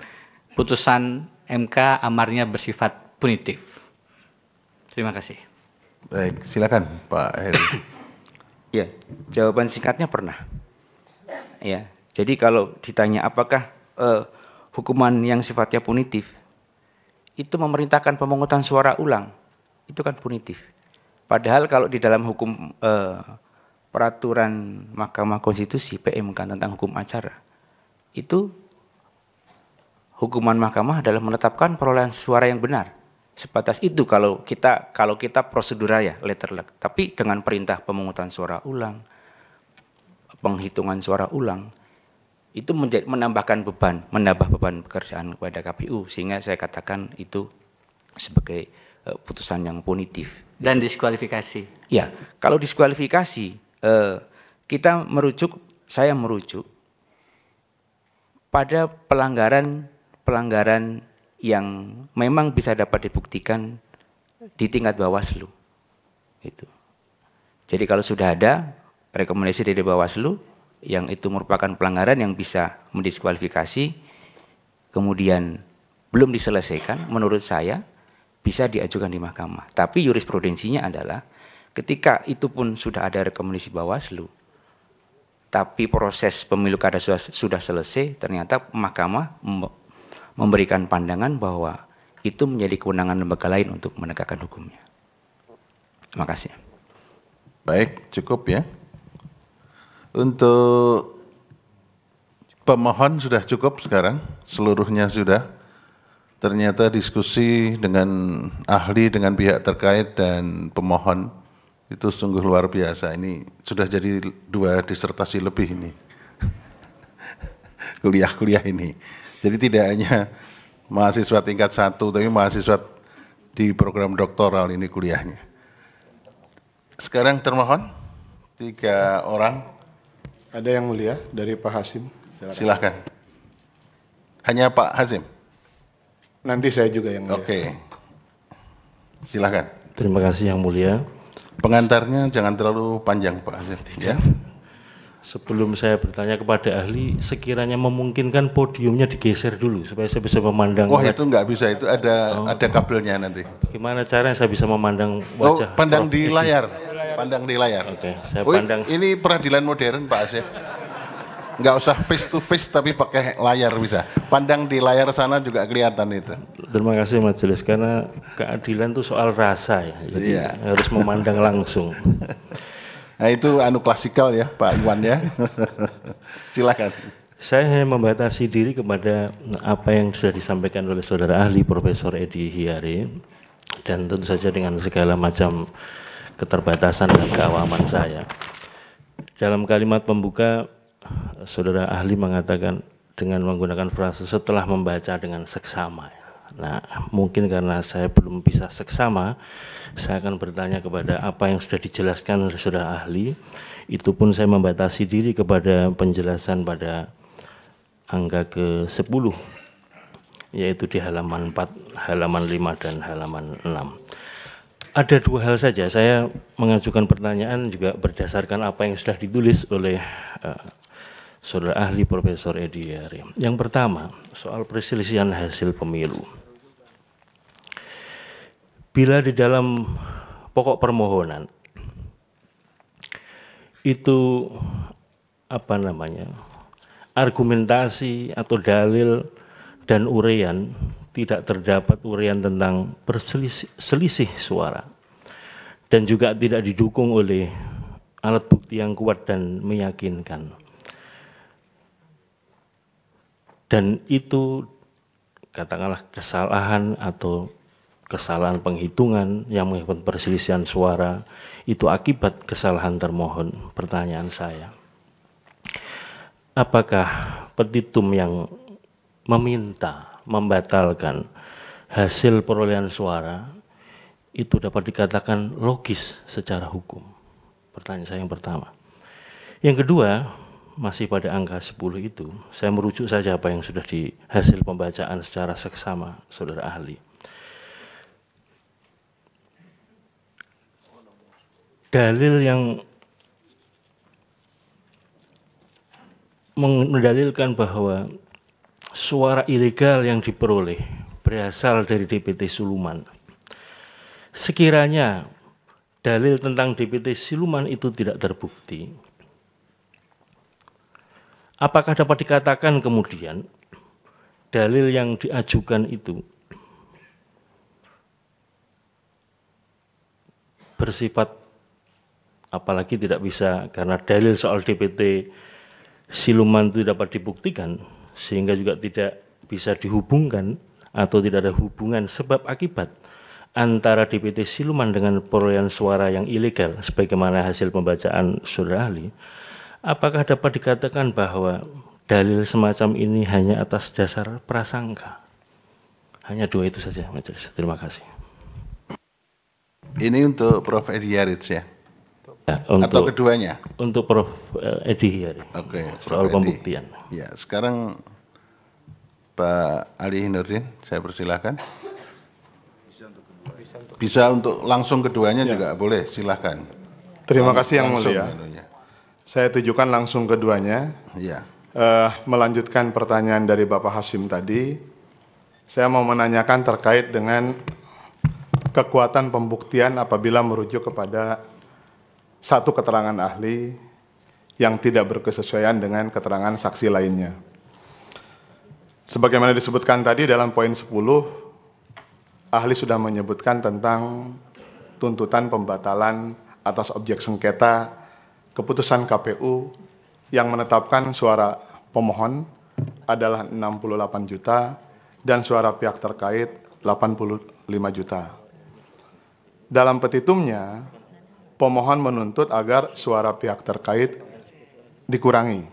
putusan MK amarnya bersifat punitif. Terima kasih. Baik, silakan Pak Heri. ya, jawaban singkatnya pernah. Ya, jadi kalau ditanya apakah eh, hukuman yang sifatnya punitif itu memerintahkan pemungutan suara ulang, itu kan punitif. Padahal kalau di dalam hukum eh, peraturan Mahkamah Konstitusi PMK kan, tentang hukum acara itu hukuman mahkamah adalah menetapkan perolehan suara yang benar sebatas itu kalau kita kalau kita prosedur ya letter luck. tapi dengan perintah pemungutan suara ulang penghitungan suara ulang itu menjadi, menambahkan beban menambah beban pekerjaan kepada KPU sehingga saya katakan itu sebagai uh, putusan yang punitif dan diskualifikasi ya kalau diskualifikasi eh, kita merujuk, saya merujuk pada pelanggaran-pelanggaran yang memang bisa dapat dibuktikan di tingkat Bawaslu. Itu. Jadi kalau sudah ada rekomendasi dari Bawaslu yang itu merupakan pelanggaran yang bisa mendiskualifikasi, kemudian belum diselesaikan, menurut saya bisa diajukan di mahkamah. Tapi jurisprudensinya adalah Ketika itu pun sudah ada rekomendasi Bawaslu, tapi proses pemilu kada sudah, selesai, ternyata Mahkamah memberikan pandangan bahwa itu menjadi kewenangan lembaga lain untuk menegakkan hukumnya. Terima kasih. Baik, cukup ya. Untuk pemohon sudah cukup sekarang, seluruhnya sudah. Ternyata diskusi dengan ahli, dengan pihak terkait dan pemohon itu sungguh luar biasa. Ini sudah jadi dua disertasi lebih ini. Kuliah-kuliah ini. Jadi tidak hanya mahasiswa tingkat satu, tapi mahasiswa di program doktoral ini kuliahnya. Sekarang termohon tiga orang. Ada yang mulia dari Pak Hasim. Silakan. Silahkan. Hanya Pak Hasim. Nanti saya juga yang mulia. Oke. Silakan. Terima kasih yang mulia. Pengantarnya jangan terlalu panjang Pak Azerti ya. Sebelum saya bertanya kepada ahli, sekiranya memungkinkan podiumnya digeser dulu supaya saya bisa memandang. Wah itu nggak bisa, itu ada oh. ada kabelnya nanti. Gimana caranya saya bisa memandang oh, wajah? Oh, pandang di layar, pandang di layar. Oke, okay, saya oh, pandang. Ini peradilan modern Pak Asep nggak usah face to face tapi pakai layar bisa. Pandang di layar sana juga kelihatan itu. Terima kasih Majelis karena keadilan itu soal rasa ya. Jadi iya. harus memandang langsung. Nah itu anu klasikal ya Pak Iwan ya. Silakan. Saya hanya membatasi diri kepada apa yang sudah disampaikan oleh saudara ahli Profesor Edi Hiari dan tentu saja dengan segala macam keterbatasan dan keawaman saya. Dalam kalimat pembuka saudara ahli mengatakan dengan menggunakan frasa setelah membaca dengan seksama. Ya. Nah, mungkin karena saya belum bisa seksama, saya akan bertanya kepada apa yang sudah dijelaskan oleh saudara ahli. Itu pun saya membatasi diri kepada penjelasan pada angka ke-10 yaitu di halaman 4, halaman 5 dan halaman 6 ada dua hal saja. Saya mengajukan pertanyaan juga berdasarkan apa yang sudah ditulis oleh eh, saudara ahli Profesor Edi Yari. Yang pertama, soal perselisihan hasil pemilu. Bila di dalam pokok permohonan itu apa namanya? argumentasi atau dalil dan urean tidak terdapat urean tentang perselisih suara dan juga tidak didukung oleh alat bukti yang kuat dan meyakinkan dan itu katakanlah kesalahan atau kesalahan penghitungan yang menyebabkan perselisihan suara itu akibat kesalahan termohon. Pertanyaan saya, apakah petitum yang meminta membatalkan hasil perolehan suara itu dapat dikatakan logis secara hukum? Pertanyaan saya yang pertama. Yang kedua, masih pada angka 10 itu, saya merujuk saja apa yang sudah di hasil pembacaan secara seksama saudara ahli. Dalil yang mendalilkan bahwa suara ilegal yang diperoleh berasal dari DPT Suluman. Sekiranya dalil tentang DPT Siluman itu tidak terbukti, Apakah dapat dikatakan kemudian dalil yang diajukan itu bersifat apalagi tidak bisa karena dalil soal DPT siluman itu dapat dibuktikan sehingga juga tidak bisa dihubungkan atau tidak ada hubungan sebab akibat antara DPT siluman dengan perolehan suara yang ilegal sebagaimana hasil pembacaan saudara ahli Apakah dapat dikatakan bahwa dalil semacam ini hanya atas dasar prasangka? Hanya dua itu saja, majelis. Terima kasih. Ini untuk Prof. Edi Yarits ya? ya untuk, Atau keduanya? Untuk Prof. Edi Yarits. Oke, Prof. Soal Edi. pembuktian. Ya, sekarang Pak Ali Hindurin, saya persilahkan. Bisa untuk, Bisa Bisa untuk langsung keduanya ya. juga boleh, silahkan. Terima kasih yang mulia. Menunya. Saya tujukan langsung keduanya. Iya. Uh, melanjutkan pertanyaan dari Bapak Hasim tadi, saya mau menanyakan terkait dengan kekuatan pembuktian apabila merujuk kepada satu keterangan ahli yang tidak berkesesuaian dengan keterangan saksi lainnya. Sebagaimana disebutkan tadi dalam poin 10, ahli sudah menyebutkan tentang tuntutan pembatalan atas objek sengketa keputusan KPU yang menetapkan suara pemohon adalah 68 juta dan suara pihak terkait 85 juta. Dalam petitumnya, pemohon menuntut agar suara pihak terkait dikurangi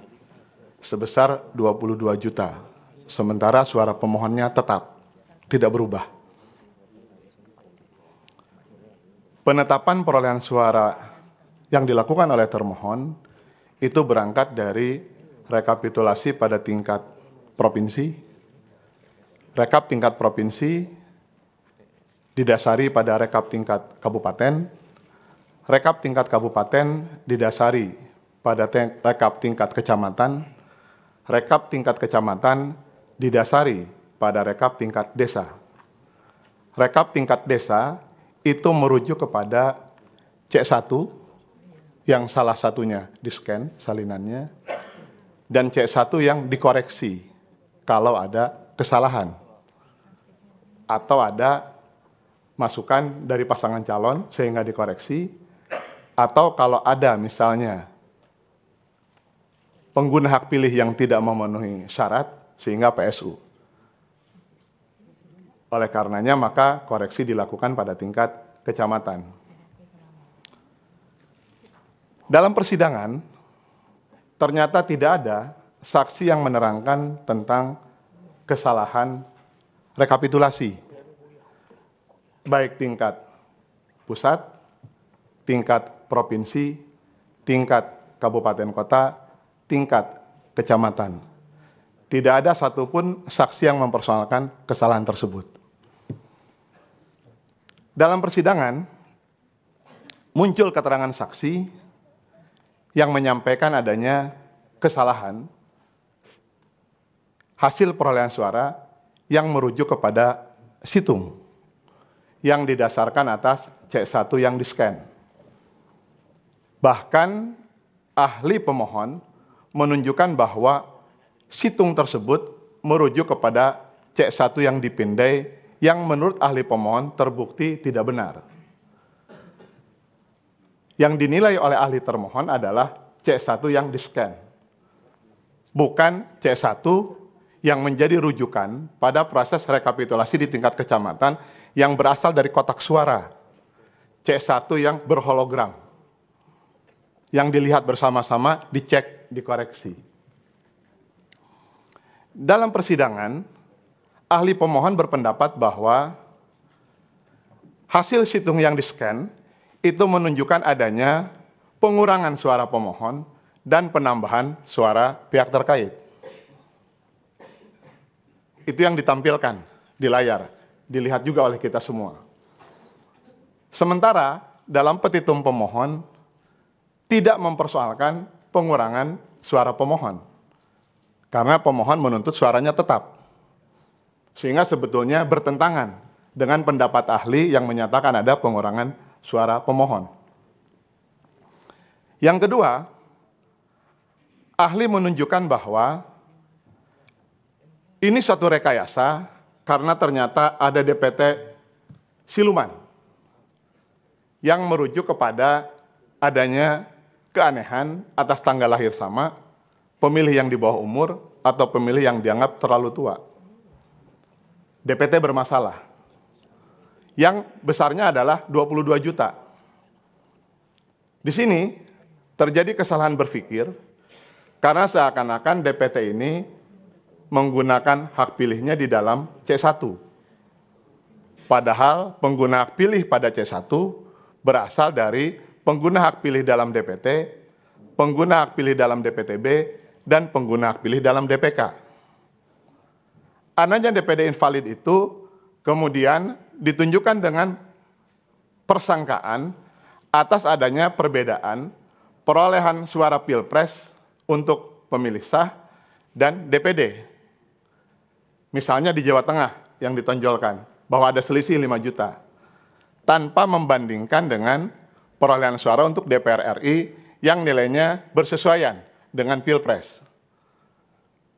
sebesar 22 juta, sementara suara pemohonnya tetap tidak berubah. Penetapan perolehan suara yang dilakukan oleh termohon itu berangkat dari rekapitulasi pada tingkat provinsi, rekap tingkat provinsi didasari pada rekap tingkat kabupaten, rekap tingkat kabupaten didasari pada rekap tingkat kecamatan, rekap tingkat kecamatan didasari pada rekap tingkat desa. Rekap tingkat desa itu merujuk kepada C1 yang salah satunya di-scan salinannya, dan C1 yang dikoreksi kalau ada kesalahan atau ada masukan dari pasangan calon sehingga dikoreksi atau kalau ada misalnya pengguna hak pilih yang tidak memenuhi syarat sehingga PSU. Oleh karenanya maka koreksi dilakukan pada tingkat kecamatan. Dalam persidangan, ternyata tidak ada saksi yang menerangkan tentang kesalahan rekapitulasi. Baik tingkat pusat, tingkat provinsi, tingkat kabupaten kota, tingkat kecamatan. Tidak ada satupun saksi yang mempersoalkan kesalahan tersebut. Dalam persidangan, muncul keterangan saksi yang menyampaikan adanya kesalahan hasil perolehan suara yang merujuk kepada situng yang didasarkan atas C1 yang di-scan. Bahkan ahli pemohon menunjukkan bahwa situng tersebut merujuk kepada C1 yang dipindai yang menurut ahli pemohon terbukti tidak benar yang dinilai oleh ahli termohon adalah C1 yang di-scan. Bukan C1 yang menjadi rujukan pada proses rekapitulasi di tingkat kecamatan yang berasal dari kotak suara. C1 yang berhologram. Yang dilihat bersama-sama, dicek, dikoreksi. Dalam persidangan, ahli pemohon berpendapat bahwa hasil situng yang di-scan itu menunjukkan adanya pengurangan suara pemohon dan penambahan suara pihak terkait. Itu yang ditampilkan di layar, dilihat juga oleh kita semua. Sementara dalam petitum pemohon tidak mempersoalkan pengurangan suara pemohon. Karena pemohon menuntut suaranya tetap. Sehingga sebetulnya bertentangan dengan pendapat ahli yang menyatakan ada pengurangan suara pemohon. Yang kedua, ahli menunjukkan bahwa ini satu rekayasa karena ternyata ada DPT siluman yang merujuk kepada adanya keanehan atas tanggal lahir sama, pemilih yang di bawah umur, atau pemilih yang dianggap terlalu tua. DPT bermasalah yang besarnya adalah 22 juta. Di sini terjadi kesalahan berpikir karena seakan-akan DPT ini menggunakan hak pilihnya di dalam C1. Padahal pengguna hak pilih pada C1 berasal dari pengguna hak pilih dalam DPT, pengguna hak pilih dalam DPTB, dan pengguna hak pilih dalam DPK. Ananya DPD invalid itu kemudian ditunjukkan dengan persangkaan atas adanya perbedaan perolehan suara pilpres untuk pemilih sah dan DPD. Misalnya di Jawa Tengah yang ditonjolkan bahwa ada selisih 5 juta tanpa membandingkan dengan perolehan suara untuk DPR RI yang nilainya bersesuaian dengan Pilpres.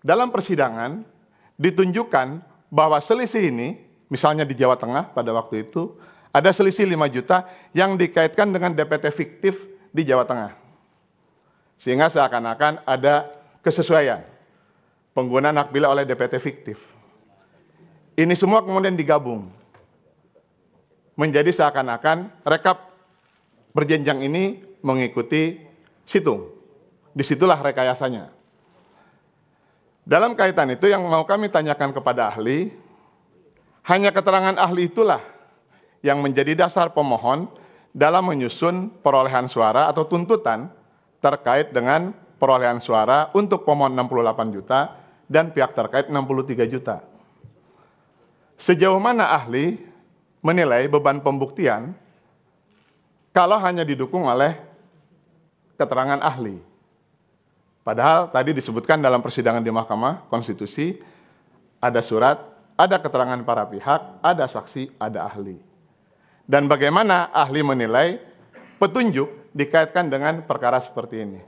Dalam persidangan ditunjukkan bahwa selisih ini misalnya di Jawa Tengah pada waktu itu, ada selisih 5 juta yang dikaitkan dengan DPT fiktif di Jawa Tengah. Sehingga seakan-akan ada kesesuaian penggunaan hak pilih oleh DPT fiktif. Ini semua kemudian digabung menjadi seakan-akan rekap berjenjang ini mengikuti situng. Disitulah rekayasanya. Dalam kaitan itu yang mau kami tanyakan kepada ahli, hanya keterangan ahli itulah yang menjadi dasar pemohon dalam menyusun perolehan suara atau tuntutan terkait dengan perolehan suara untuk pemohon 68 juta dan pihak terkait 63 juta. Sejauh mana ahli menilai beban pembuktian kalau hanya didukung oleh keterangan ahli. Padahal tadi disebutkan dalam persidangan di Mahkamah Konstitusi ada surat ada keterangan para pihak, ada saksi, ada ahli. Dan bagaimana ahli menilai petunjuk dikaitkan dengan perkara seperti ini.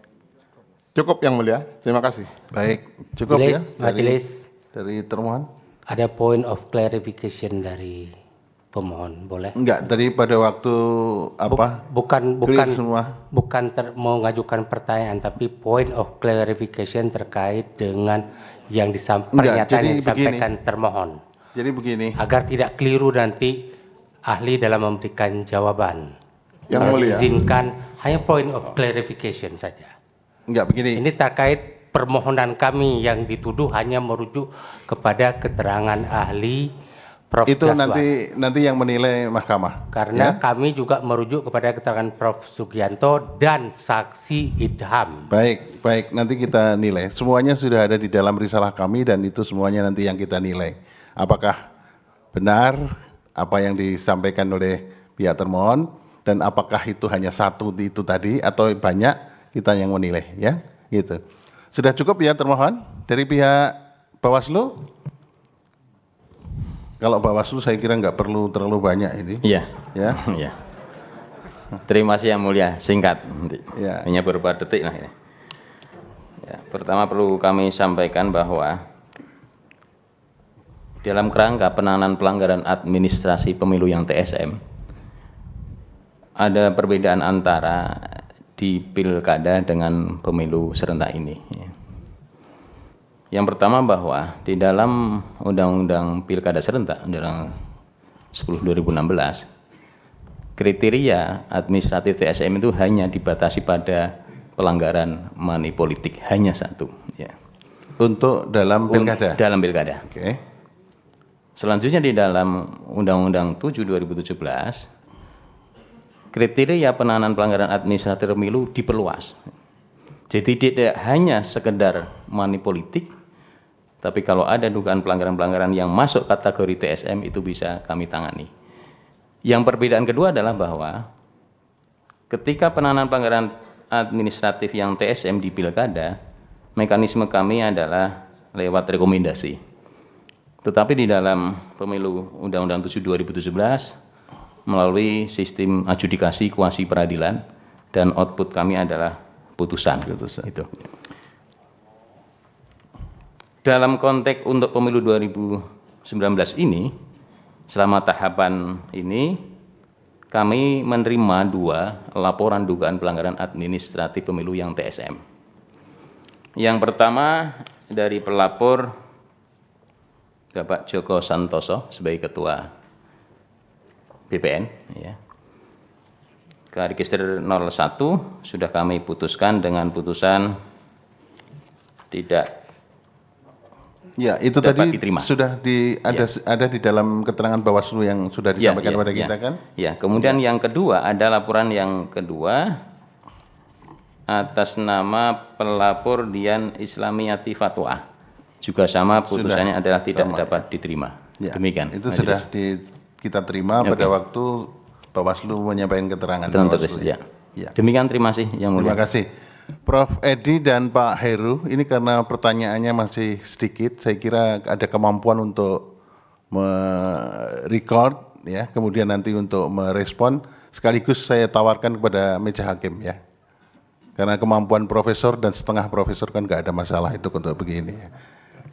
Cukup yang mulia, terima kasih. Baik, cukup majelis, ya. Majelis. Dari, dari termohon. Ada point of clarification dari pemohon, boleh? Enggak, tadi pada waktu apa? Bukan bukan semua. bukan ter, mau mengajukan pertanyaan tapi point of clarification terkait dengan yang disampaikan pernyataan yang disampaikan begini, termohon. Jadi begini. Agar tidak keliru nanti ahli dalam memberikan jawaban. Yang mulia. Izinkan hanya point of clarification saja. Enggak begini. Ini terkait permohonan kami yang dituduh hanya merujuk kepada keterangan ahli Prof. Itu nanti nanti yang menilai mahkamah. Karena ya? kami juga merujuk kepada keterangan Prof. Sugianto dan saksi Idham. Baik, baik. Nanti kita nilai. Semuanya sudah ada di dalam risalah kami dan itu semuanya nanti yang kita nilai. Apakah benar apa yang disampaikan oleh pihak termohon dan apakah itu hanya satu itu tadi atau banyak kita yang menilai ya gitu. Sudah cukup ya termohon dari pihak Bawaslu? Kalau Bawaslu saya kira nggak perlu terlalu banyak ini. Iya. Ya. Iya. Terima kasih yang mulia. Singkat. Nanti. Ya. Hanya beberapa detik lah ini. Ya, pertama perlu kami sampaikan bahwa dalam kerangka penanganan pelanggaran administrasi pemilu yang TSM ada perbedaan antara di pilkada dengan pemilu serentak ini. Yang pertama bahwa di dalam Undang-Undang Pilkada Serentak, Undang-Undang 10 2016, kriteria administratif TSM itu hanya dibatasi pada pelanggaran money politik hanya satu. Ya. Untuk dalam pilkada. dalam pilkada. Oke. Okay. Selanjutnya di dalam Undang-Undang 7 2017 kriteria penanganan pelanggaran administratif pemilu diperluas jadi tidak hanya sekedar money politik, tapi kalau ada dugaan pelanggaran-pelanggaran yang masuk kategori TSM itu bisa kami tangani. Yang perbedaan kedua adalah bahwa ketika penanganan pelanggaran administratif yang TSM di pilkada, mekanisme kami adalah lewat rekomendasi. Tetapi di dalam pemilu Undang-Undang 7 2017 melalui sistem adjudikasi kuasi peradilan dan output kami adalah putusan. putusan. Itu. Dalam konteks untuk pemilu 2019 ini, selama tahapan ini kami menerima dua laporan dugaan pelanggaran administratif pemilu yang TSM. Yang pertama dari pelapor Bapak Joko Santoso sebagai ketua BPN ya, ke register 01 sudah kami putuskan dengan putusan tidak Ya, itu tadi diterima. sudah di ya. ada ya. ada di dalam keterangan Bawaslu yang sudah ya, disampaikan ya, ya, pada kita ya. kan? Ya, kemudian ya. yang kedua ada laporan yang kedua atas nama pelapor Dian Islamiyati Fatwa. Juga sama putusannya sudah, adalah tidak sama, dapat diterima. Ya, Demikian. Itu Majelis. sudah di, kita terima okay. pada waktu Bawaslu menyampaikan keterangan. Keterangan tertulis, ya. ya. ya. Demikian terima kasih yang mulia. Terima kasih. Prof. Edi dan Pak Heru, ini karena pertanyaannya masih sedikit, saya kira ada kemampuan untuk merecord, ya, kemudian nanti untuk merespon, sekaligus saya tawarkan kepada meja hakim ya. Karena kemampuan profesor dan setengah profesor kan nggak ada masalah itu untuk begini ya.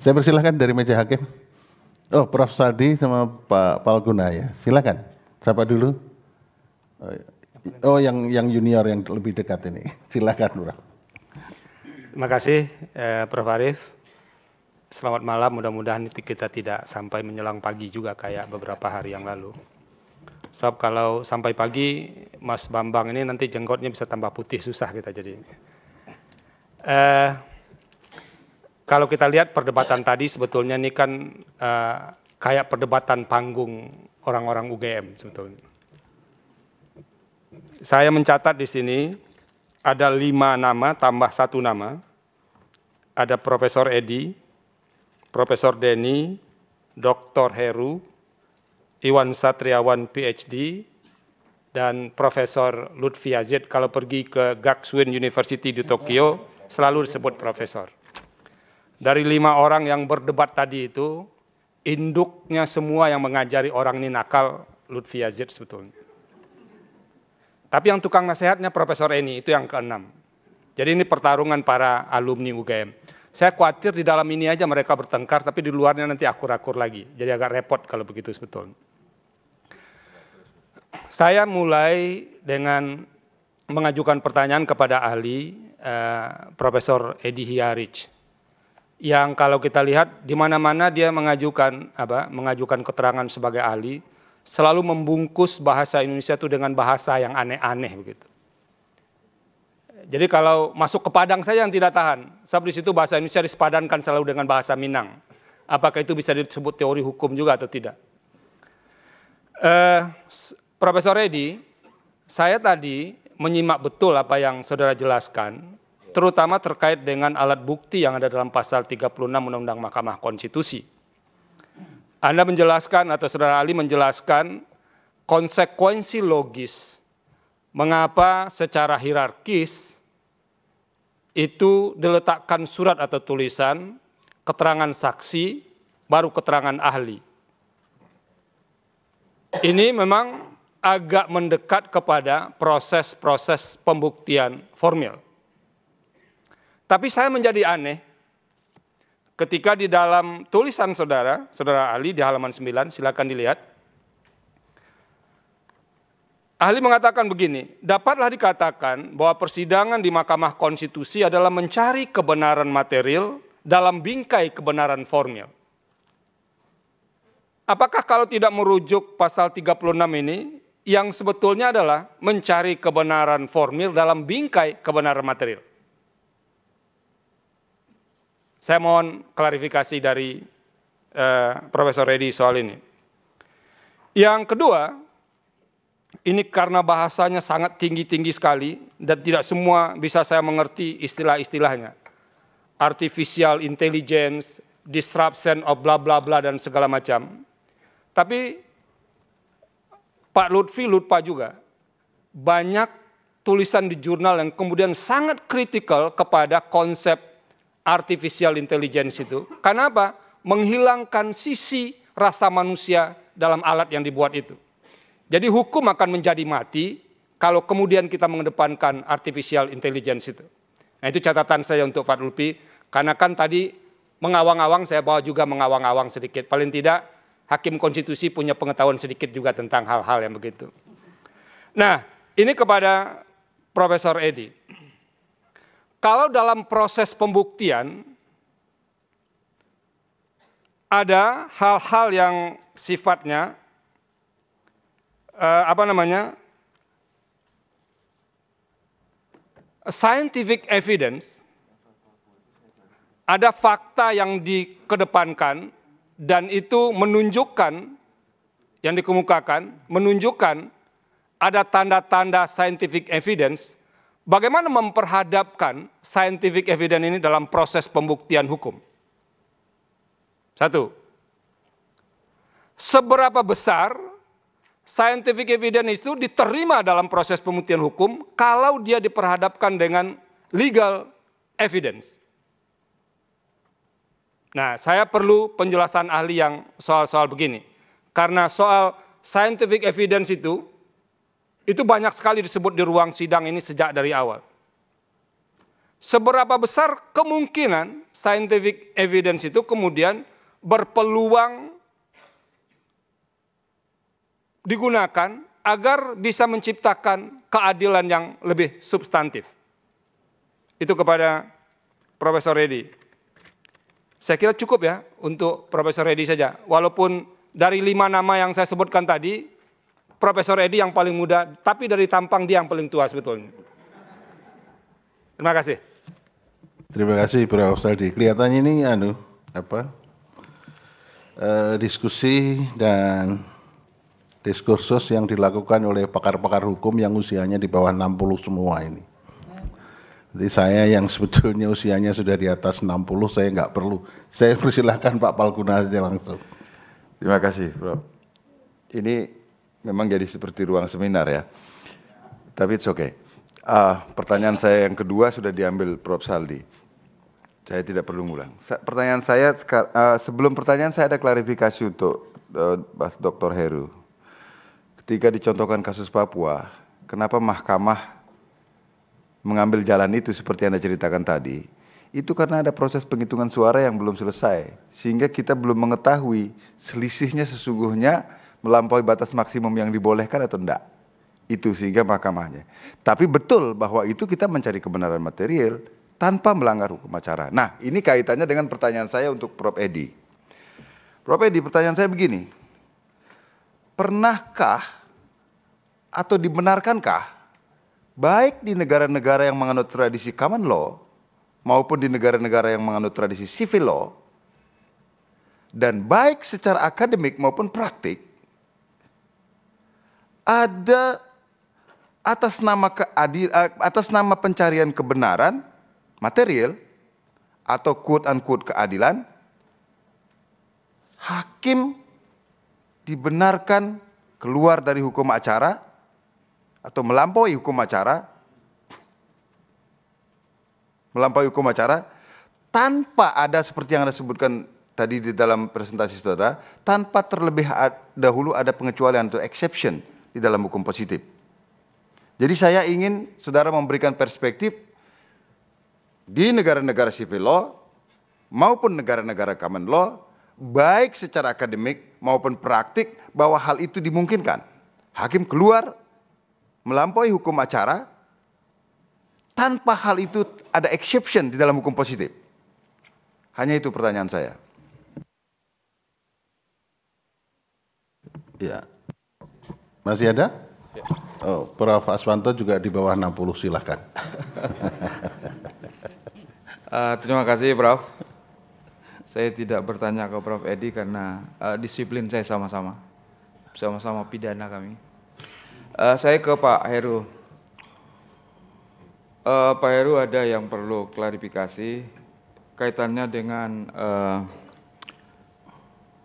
Saya persilahkan dari meja hakim. Oh, Prof. Sadi sama Pak Palguna ya, silakan. Siapa dulu. Oh, oh, yang yang junior yang lebih dekat ini. Silakan, Bro. Terima kasih, eh, Prof. Arif. Selamat malam. Mudah-mudahan kita tidak sampai menyelang pagi juga kayak beberapa hari yang lalu. Sob, kalau sampai pagi, Mas Bambang ini nanti jenggotnya bisa tambah putih, susah kita jadi. Eh, kalau kita lihat perdebatan tadi, sebetulnya ini kan eh, kayak perdebatan panggung orang-orang UGM sebetulnya saya mencatat di sini ada lima nama tambah satu nama. Ada Profesor Edi, Profesor Denny, Dr. Heru, Iwan Satriawan PhD, dan Profesor Lutfi Yazid kalau pergi ke Gakuen University di Tokyo selalu disebut profesor. Dari lima orang yang berdebat tadi itu, induknya semua yang mengajari orang ini nakal Lutfi Yazid sebetulnya. Tapi yang tukang nasehatnya Profesor Eni, itu yang keenam. Jadi ini pertarungan para alumni UGM. Saya khawatir di dalam ini aja mereka bertengkar, tapi di luarnya nanti akur-akur lagi. Jadi agak repot kalau begitu sebetulnya. Saya mulai dengan mengajukan pertanyaan kepada ahli eh, Profesor Edi Hiarich yang kalau kita lihat di mana-mana dia mengajukan apa mengajukan keterangan sebagai ahli selalu membungkus bahasa Indonesia itu dengan bahasa yang aneh-aneh begitu. Jadi kalau masuk ke Padang saya yang tidak tahan. Sebab di situ bahasa Indonesia disepadankan selalu dengan bahasa Minang. Apakah itu bisa disebut teori hukum juga atau tidak? Eh, Profesor Edi, saya tadi menyimak betul apa yang saudara jelaskan, terutama terkait dengan alat bukti yang ada dalam pasal 36 Undang-Undang Mahkamah Konstitusi. Anda menjelaskan atau Saudara Ali menjelaskan konsekuensi logis mengapa secara hierarkis itu diletakkan surat atau tulisan, keterangan saksi, baru keterangan ahli. Ini memang agak mendekat kepada proses-proses pembuktian formil. Tapi saya menjadi aneh ketika di dalam tulisan saudara, saudara ahli di halaman 9, silakan dilihat. Ahli mengatakan begini, dapatlah dikatakan bahwa persidangan di Mahkamah Konstitusi adalah mencari kebenaran material dalam bingkai kebenaran formil. Apakah kalau tidak merujuk pasal 36 ini, yang sebetulnya adalah mencari kebenaran formil dalam bingkai kebenaran material? Saya mohon klarifikasi dari eh, Profesor Reddy soal ini. Yang kedua, ini karena bahasanya sangat tinggi-tinggi sekali dan tidak semua bisa saya mengerti istilah-istilahnya. Artificial intelligence, disruption of bla bla bla dan segala macam. Tapi Pak Lutfi lupa juga. Banyak tulisan di jurnal yang kemudian sangat kritikal kepada konsep artificial intelligence itu. kenapa Menghilangkan sisi rasa manusia dalam alat yang dibuat itu. Jadi hukum akan menjadi mati kalau kemudian kita mengedepankan artificial intelligence itu. Nah itu catatan saya untuk Fadlupi, karena kan tadi mengawang-awang saya bawa juga mengawang-awang sedikit. Paling tidak hakim konstitusi punya pengetahuan sedikit juga tentang hal-hal yang begitu. Nah ini kepada Profesor Edi. Kalau dalam proses pembuktian ada hal-hal yang sifatnya eh, apa namanya scientific evidence, ada fakta yang dikedepankan dan itu menunjukkan yang dikemukakan menunjukkan ada tanda-tanda scientific evidence bagaimana memperhadapkan scientific evidence ini dalam proses pembuktian hukum? Satu, seberapa besar scientific evidence itu diterima dalam proses pembuktian hukum kalau dia diperhadapkan dengan legal evidence. Nah, saya perlu penjelasan ahli yang soal-soal begini. Karena soal scientific evidence itu itu banyak sekali disebut di ruang sidang ini sejak dari awal. Seberapa besar kemungkinan scientific evidence itu kemudian berpeluang digunakan agar bisa menciptakan keadilan yang lebih substantif. Itu kepada Profesor Reddy. Saya kira cukup ya untuk Profesor Reddy saja. Walaupun dari lima nama yang saya sebutkan tadi, Profesor Edi yang paling muda, tapi dari tampang dia yang paling tua sebetulnya. Terima kasih. Terima kasih Prof. Saldi. Kelihatannya ini anu apa? E, diskusi dan diskursus yang dilakukan oleh pakar-pakar hukum yang usianya di bawah 60 semua ini. Jadi saya yang sebetulnya usianya sudah di atas 60, saya nggak perlu. Saya persilahkan Pak Palguna saja langsung. Terima kasih, Prof. Ini memang jadi seperti ruang seminar ya. Tapi it's okay. Uh, pertanyaan saya yang kedua sudah diambil Prof. Saldi. Saya tidak perlu ngulang. Pertanyaan saya uh, sebelum pertanyaan saya ada klarifikasi untuk uh, eh, Dr. Heru. Ketika dicontohkan kasus Papua, kenapa mahkamah mengambil jalan itu seperti Anda ceritakan tadi? Itu karena ada proses penghitungan suara yang belum selesai, sehingga kita belum mengetahui selisihnya sesungguhnya melampaui batas maksimum yang dibolehkan atau tidak Itu sehingga mahkamahnya. Tapi betul bahwa itu kita mencari kebenaran material tanpa melanggar hukum acara. Nah, ini kaitannya dengan pertanyaan saya untuk Prof. Edi. Prof. Edi, pertanyaan saya begini. Pernahkah atau dibenarkankah baik di negara-negara yang menganut tradisi common law maupun di negara-negara yang menganut tradisi civil law dan baik secara akademik maupun praktik ada atas nama keadil, eh, atas nama pencarian kebenaran material atau quote unquote keadilan hakim dibenarkan keluar dari hukum acara atau melampaui hukum acara melampaui hukum acara tanpa ada seperti yang Anda sebutkan tadi di dalam presentasi saudara tanpa terlebih dahulu ada pengecualian atau exception di dalam hukum positif. Jadi saya ingin saudara memberikan perspektif di negara-negara civil law maupun negara-negara common law baik secara akademik maupun praktik bahwa hal itu dimungkinkan. Hakim keluar melampaui hukum acara tanpa hal itu ada exception di dalam hukum positif. Hanya itu pertanyaan saya. Ya. Masih ada? Ya. Oh, Prof. Aswanto juga di bawah 60, silahkan. uh, terima kasih Prof. Saya tidak bertanya ke Prof. Edi karena uh, disiplin saya sama-sama. Sama-sama pidana kami. Uh, saya ke Pak Heru. Uh, Pak Heru ada yang perlu klarifikasi kaitannya dengan uh,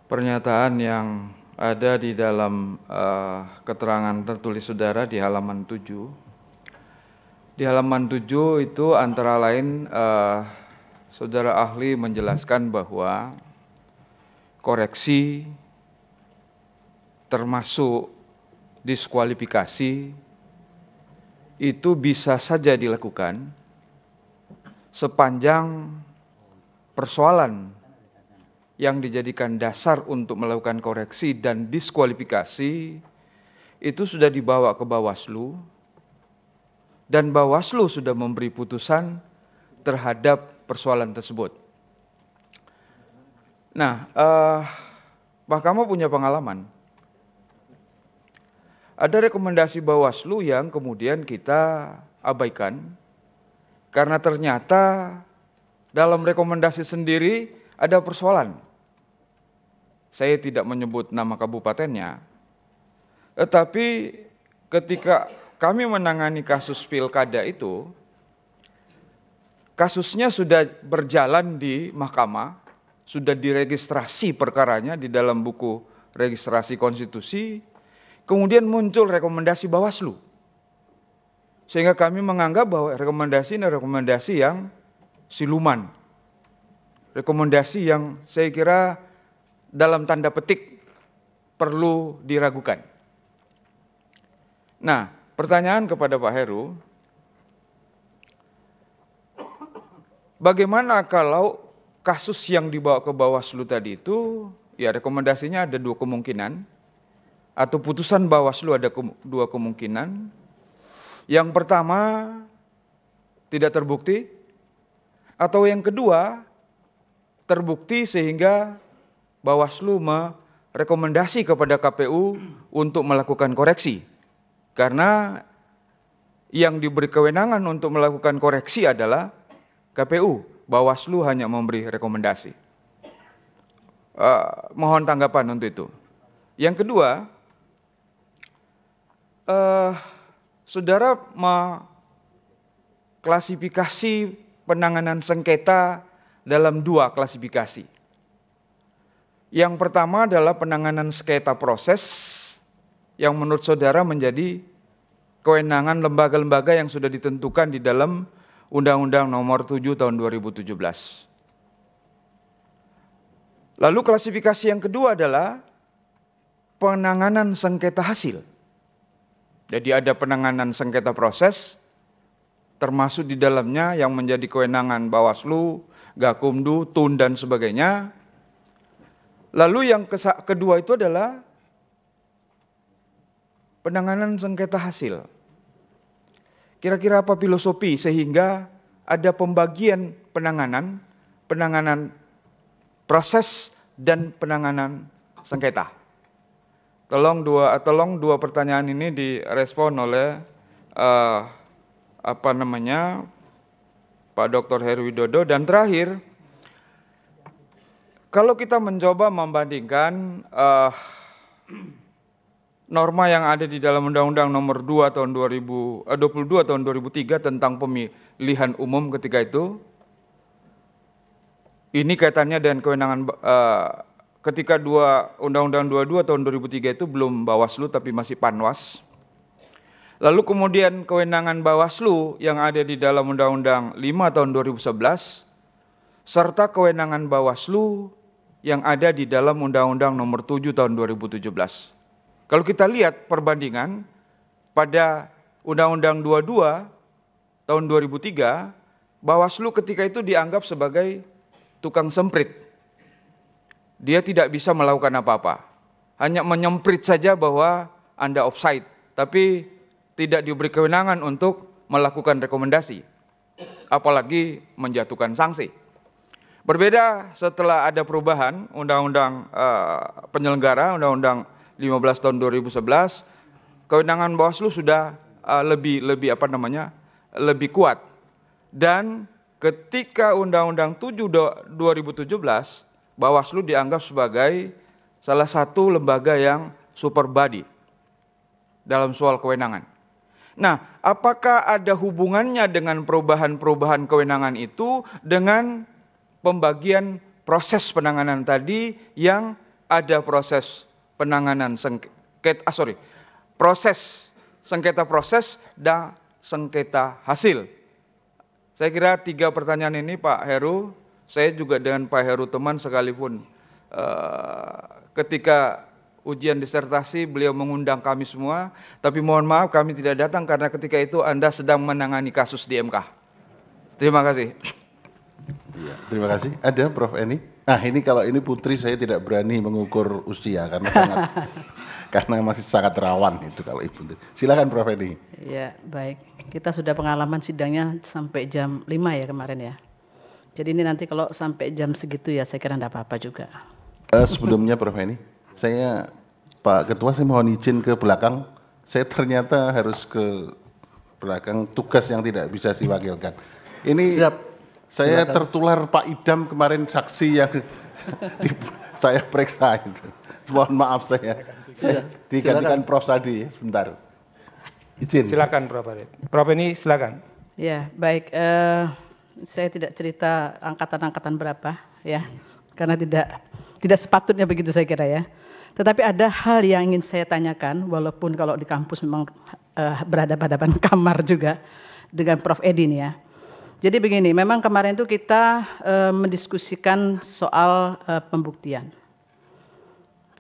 pernyataan yang ada di dalam uh, keterangan tertulis saudara di halaman 7. Di halaman 7 itu antara lain uh, saudara ahli menjelaskan bahwa koreksi termasuk diskualifikasi itu bisa saja dilakukan sepanjang persoalan yang dijadikan dasar untuk melakukan koreksi dan diskualifikasi itu sudah dibawa ke Bawaslu dan Bawaslu sudah memberi putusan terhadap persoalan tersebut. Nah, uh, Mahkamah punya pengalaman. Ada rekomendasi Bawaslu yang kemudian kita abaikan karena ternyata dalam rekomendasi sendiri ada persoalan. Saya tidak menyebut nama kabupatennya. Tetapi ketika kami menangani kasus pilkada itu, kasusnya sudah berjalan di mahkamah, sudah diregistrasi perkaranya di dalam buku registrasi konstitusi, kemudian muncul rekomendasi Bawaslu. Sehingga kami menganggap bahwa rekomendasi ini rekomendasi yang siluman. Rekomendasi yang saya kira dalam tanda petik perlu diragukan. Nah, pertanyaan kepada Pak Heru, bagaimana kalau kasus yang dibawa ke Bawaslu tadi itu, ya rekomendasinya ada dua kemungkinan, atau putusan Bawaslu ada dua kemungkinan. Yang pertama, tidak terbukti, atau yang kedua, terbukti sehingga Bawaslu merekomendasi kepada KPU untuk melakukan koreksi. Karena yang diberi kewenangan untuk melakukan koreksi adalah KPU. Bawaslu hanya memberi rekomendasi. Uh, mohon tanggapan untuk itu. Yang kedua, uh, saudara klasifikasi penanganan sengketa dalam dua klasifikasi. Yang pertama adalah penanganan sengketa proses yang menurut saudara menjadi kewenangan lembaga-lembaga yang sudah ditentukan di dalam Undang-Undang Nomor 7 Tahun 2017. Lalu klasifikasi yang kedua adalah penanganan sengketa hasil. Jadi ada penanganan sengketa proses termasuk di dalamnya yang menjadi kewenangan Bawaslu, Gakumdu, TUN dan sebagainya Lalu yang kedua itu adalah penanganan sengketa hasil. Kira-kira apa filosofi sehingga ada pembagian penanganan, penanganan proses dan penanganan sengketa. Tolong dua tolong dua pertanyaan ini direspon oleh uh, apa namanya Pak Dr. Heru Widodo dan terakhir kalau kita mencoba membandingkan uh, norma yang ada di dalam Undang-Undang Nomor 2 tahun 2000, eh, 22 tahun 2003 tentang pemilihan umum ketika itu, ini kaitannya dengan kewenangan uh, ketika dua Undang-Undang 22 tahun 2003 itu belum Bawaslu tapi masih Panwas. Lalu kemudian kewenangan Bawaslu yang ada di dalam Undang-Undang 5 tahun 2011 serta kewenangan Bawaslu yang ada di dalam Undang-Undang Nomor 7 Tahun 2017. Kalau kita lihat perbandingan pada Undang-Undang 22 Tahun 2003, Bawaslu ketika itu dianggap sebagai tukang semprit. Dia tidak bisa melakukan apa-apa. Hanya menyemprit saja bahwa Anda offside, tapi tidak diberi kewenangan untuk melakukan rekomendasi, apalagi menjatuhkan sanksi. Berbeda setelah ada perubahan undang-undang uh, penyelenggara undang-undang 15 tahun 2011 kewenangan Bawaslu sudah uh, lebih lebih apa namanya? lebih kuat. Dan ketika undang-undang 7 2017 Bawaslu dianggap sebagai salah satu lembaga yang super body dalam soal kewenangan. Nah, apakah ada hubungannya dengan perubahan-perubahan kewenangan itu dengan pembagian proses penanganan tadi yang ada proses penanganan sengketa ah, sorry proses sengketa proses dan sengketa hasil. Saya kira tiga pertanyaan ini Pak Heru, saya juga dengan Pak Heru teman sekalipun eh, ketika ujian disertasi beliau mengundang kami semua, tapi mohon maaf kami tidak datang karena ketika itu Anda sedang menangani kasus di MK. Terima kasih. Ya, terima kasih. Ada Prof Eni. Nah ini kalau ini putri saya tidak berani mengukur usia karena sangat karena masih sangat rawan itu kalau ibu. Silakan Prof Eni. Ya baik. Kita sudah pengalaman sidangnya sampai jam 5 ya kemarin ya. Jadi ini nanti kalau sampai jam segitu ya saya kira tidak apa-apa juga. Uh, sebelumnya Prof Eni, saya Pak Ketua saya mohon izin ke belakang. Saya ternyata harus ke belakang tugas yang tidak bisa diwakilkan. Ini Siap. Saya Silakan. tertular Pak Idam kemarin saksi yang di, saya periksa itu. Mohon maaf saya. saya iya. digantikan Prof tadi sebentar. Izin. Silakan Prof. Adit. Prof ini silakan. Ya, baik. Uh, saya tidak cerita angkatan-angkatan berapa ya. Karena tidak tidak sepatutnya begitu saya kira ya. Tetapi ada hal yang ingin saya tanyakan, walaupun kalau di kampus memang uh, eh, berada pada kamar juga dengan Prof. Edi nih ya. Jadi begini, memang kemarin itu kita e, mendiskusikan soal e, pembuktian.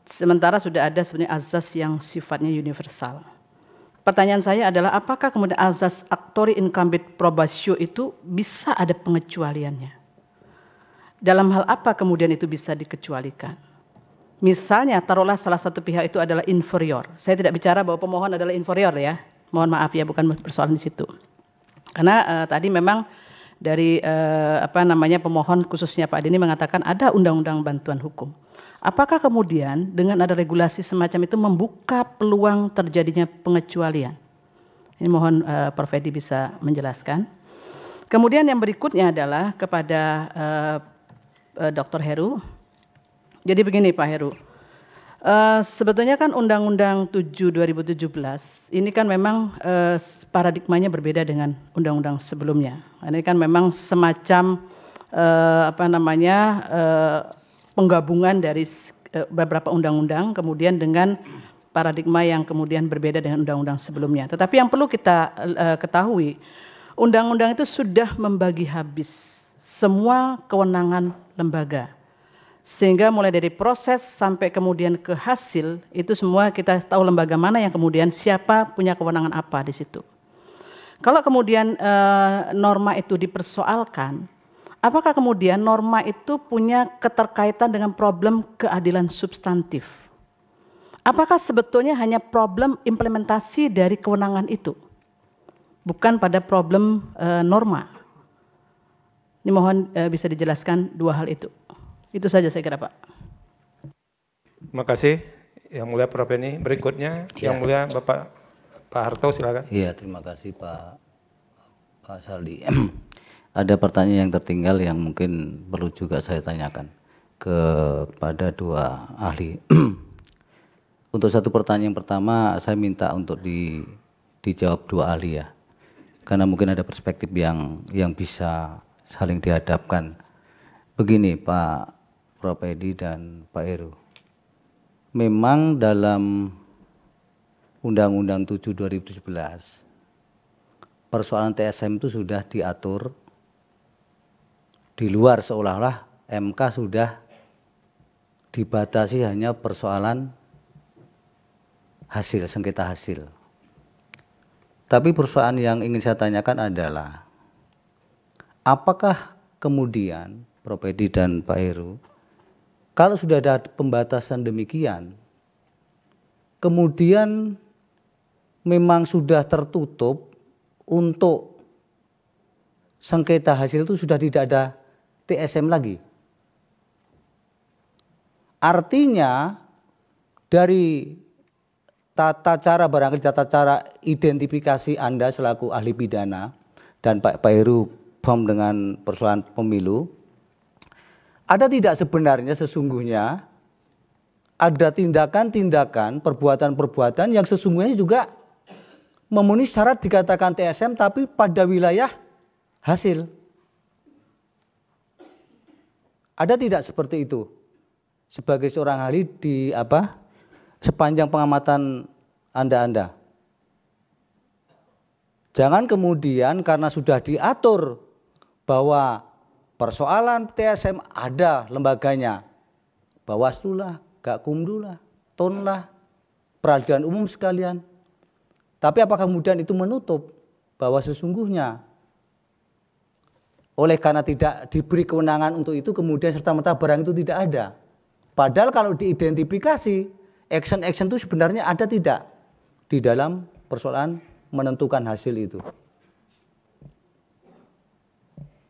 Sementara sudah ada sebenarnya azas yang sifatnya universal. Pertanyaan saya adalah apakah kemudian azas aktori incumbent probatio itu bisa ada pengecualiannya? Dalam hal apa kemudian itu bisa dikecualikan? Misalnya taruhlah salah satu pihak itu adalah inferior. Saya tidak bicara bahwa pemohon adalah inferior ya. Mohon maaf ya bukan persoalan di situ. Karena uh, tadi memang dari eh, apa namanya pemohon khususnya Pak Dini mengatakan ada undang-undang bantuan hukum. Apakah kemudian dengan ada regulasi semacam itu membuka peluang terjadinya pengecualian? Ini mohon eh, Prof Edi bisa menjelaskan. Kemudian yang berikutnya adalah kepada eh, eh, Dr. Heru. Jadi begini Pak Heru. Uh, sebetulnya kan Undang-Undang 7 2017 ini kan memang uh, paradigmanya berbeda dengan undang-undang sebelumnya. Ini kan memang semacam eh, apa namanya eh, penggabungan dari eh, beberapa undang-undang kemudian dengan paradigma yang kemudian berbeda dengan undang-undang sebelumnya. Tetapi yang perlu kita eh, ketahui, undang-undang itu sudah membagi habis semua kewenangan lembaga. Sehingga mulai dari proses sampai kemudian ke hasil, itu semua kita tahu lembaga mana yang kemudian siapa punya kewenangan apa di situ. Kalau kemudian e, norma itu dipersoalkan, apakah kemudian norma itu punya keterkaitan dengan problem keadilan substantif? Apakah sebetulnya hanya problem implementasi dari kewenangan itu? Bukan pada problem e, norma. Ini mohon e, bisa dijelaskan dua hal itu. Itu saja saya kira Pak. Terima kasih. Yang mulia Prof. Ini Berikutnya, ya. Yang mulia Bapak Pak Harto silakan. Iya, terima kasih Pak Pak Saldi. Ada pertanyaan yang tertinggal yang mungkin perlu juga saya tanyakan kepada dua ahli. untuk satu pertanyaan pertama saya minta untuk di dijawab dua ahli ya. Karena mungkin ada perspektif yang yang bisa saling dihadapkan. Begini Pak Prof Edi dan Pak Eru. Memang dalam Undang-Undang 7 2017 persoalan TSM itu sudah diatur di luar seolah-olah MK sudah dibatasi hanya persoalan hasil sengketa hasil. Tapi persoalan yang ingin saya tanyakan adalah apakah kemudian Prof. Edi dan Pak Heru kalau sudah ada pembatasan demikian kemudian memang sudah tertutup untuk sengketa hasil itu sudah tidak ada TSM lagi. Artinya dari tata cara barangkali tata cara identifikasi Anda selaku ahli pidana dan Pak Heru Bom dengan persoalan pemilu ada tidak sebenarnya sesungguhnya ada tindakan-tindakan, perbuatan-perbuatan yang sesungguhnya juga memenuhi syarat dikatakan TSM tapi pada wilayah hasil. Ada tidak seperti itu? Sebagai seorang ahli di apa? Sepanjang pengamatan Anda-anda. Jangan kemudian karena sudah diatur bahwa persoalan TSM ada lembaganya. Bawaslu lah, Gakumdu lah, Ton lah, peradilan umum sekalian, tapi apakah kemudian itu menutup bahwa sesungguhnya oleh karena tidak diberi kewenangan untuk itu kemudian serta-merta barang itu tidak ada. Padahal kalau diidentifikasi, action-action itu sebenarnya ada tidak di dalam persoalan menentukan hasil itu.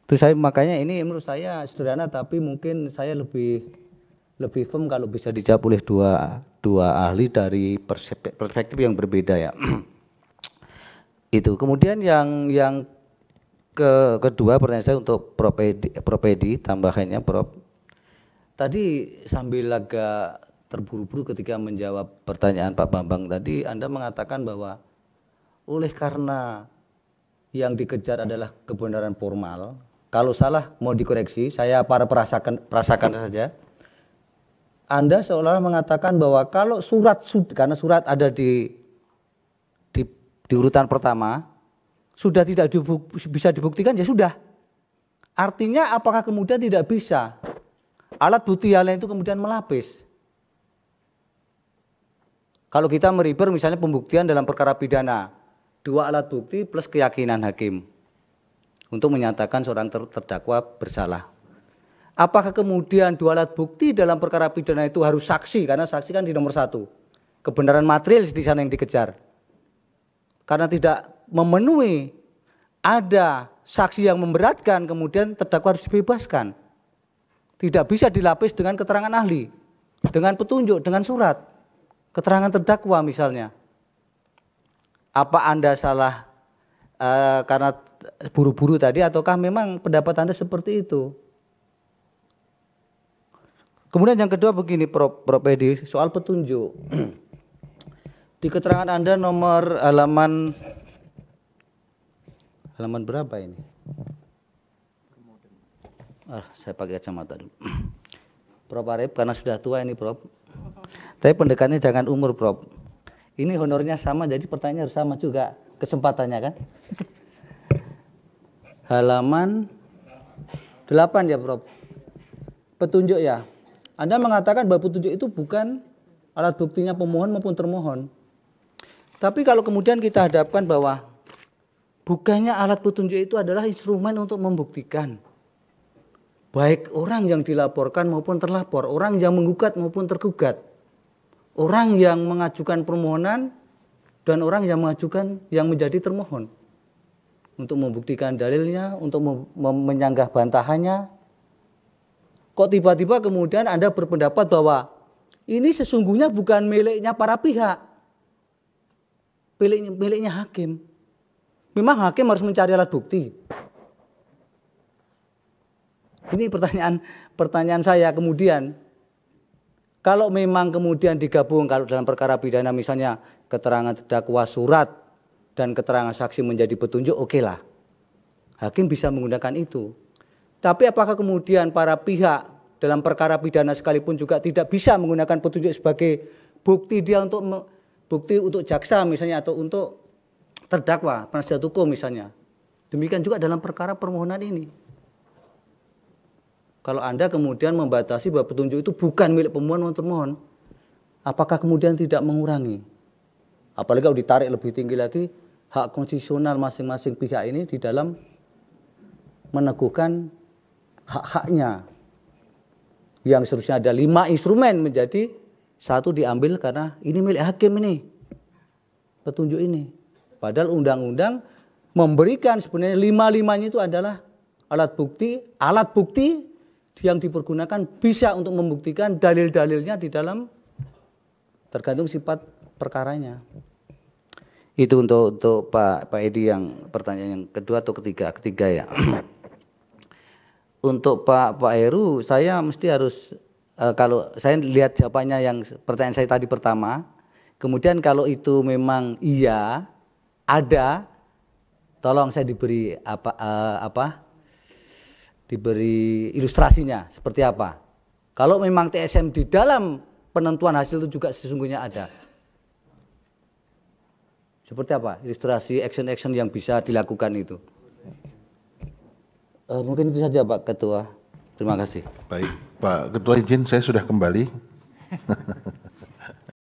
Itu saya makanya ini menurut saya sederhana tapi mungkin saya lebih lebih firm kalau bisa dijawab oleh dua dua ahli dari perspektif yang berbeda ya. itu kemudian yang yang ke kedua pertanyaan saya untuk propedi propedi tambahannya prop tadi sambil agak terburu-buru ketika menjawab pertanyaan Pak Bambang tadi Anda mengatakan bahwa oleh karena yang dikejar adalah kebenaran formal kalau salah mau dikoreksi saya para perasakan perasakan saja anda seolah mengatakan bahwa kalau surat karena surat ada di di urutan pertama sudah tidak dibuk, bisa dibuktikan ya sudah. Artinya apakah kemudian tidak bisa alat bukti yang lain itu kemudian melapis? Kalau kita meriber misalnya pembuktian dalam perkara pidana, dua alat bukti plus keyakinan hakim untuk menyatakan seorang ter terdakwa bersalah. Apakah kemudian dua alat bukti dalam perkara pidana itu harus saksi karena saksi kan di nomor satu kebenaran material di sana yang dikejar karena tidak memenuhi ada saksi yang memberatkan kemudian terdakwa harus dibebaskan. Tidak bisa dilapis dengan keterangan ahli, dengan petunjuk, dengan surat, keterangan terdakwa misalnya. Apa Anda salah uh, karena buru-buru tadi ataukah memang pendapat Anda seperti itu? Kemudian yang kedua begini Prof, Prof soal petunjuk. Di keterangan Anda nomor halaman halaman berapa ini? Ah, saya pakai kacamata dulu. Prof Arif karena sudah tua ini Prof. Tapi pendekatnya jangan umur Prof. Ini honornya sama jadi pertanyaannya harus sama juga kesempatannya kan. Halaman 8 ya Prof. Petunjuk ya. Anda mengatakan bahwa petunjuk itu bukan alat buktinya pemohon maupun termohon. Tapi kalau kemudian kita hadapkan bahwa bukannya alat petunjuk itu adalah instrumen untuk membuktikan baik orang yang dilaporkan maupun terlapor, orang yang menggugat maupun tergugat, orang yang mengajukan permohonan dan orang yang mengajukan yang menjadi termohon untuk membuktikan dalilnya, untuk menyanggah bantahannya. Kok tiba-tiba kemudian Anda berpendapat bahwa ini sesungguhnya bukan miliknya para pihak, miliknya, miliknya hakim. Memang hakim harus mencari alat bukti. Ini pertanyaan pertanyaan saya kemudian kalau memang kemudian digabung kalau dalam perkara pidana misalnya keterangan terdakwa surat dan keterangan saksi menjadi petunjuk oke okay lah. Hakim bisa menggunakan itu. Tapi apakah kemudian para pihak dalam perkara pidana sekalipun juga tidak bisa menggunakan petunjuk sebagai bukti dia untuk bukti untuk jaksa misalnya atau untuk terdakwa penasihat hukum misalnya. Demikian juga dalam perkara permohonan ini. Kalau Anda kemudian membatasi bahwa petunjuk itu bukan milik pemohon untuk mohon apakah kemudian tidak mengurangi? Apalagi kalau ditarik lebih tinggi lagi, hak konstitusional masing-masing pihak ini di dalam meneguhkan hak-haknya. Yang seharusnya ada lima instrumen menjadi satu diambil karena ini milik hakim ini. Petunjuk ini. Padahal undang-undang memberikan sebenarnya lima-limanya itu adalah alat bukti, alat bukti yang dipergunakan bisa untuk membuktikan dalil-dalilnya di dalam tergantung sifat perkaranya. Itu untuk untuk Pak Pak Edi yang pertanyaan yang kedua atau ketiga, ketiga ya. untuk Pak Pak Heru saya mesti harus Eh, kalau saya lihat jawabannya yang pertanyaan saya tadi pertama, kemudian kalau itu memang iya, ada, tolong saya diberi apa uh, apa? Diberi ilustrasinya seperti apa? Kalau memang TSM di dalam penentuan hasil itu juga sesungguhnya ada. Seperti apa ilustrasi action-action yang bisa dilakukan itu? Uh, mungkin itu saja Pak Ketua. Terima kasih. Baik. Pak Ketua izin saya sudah kembali.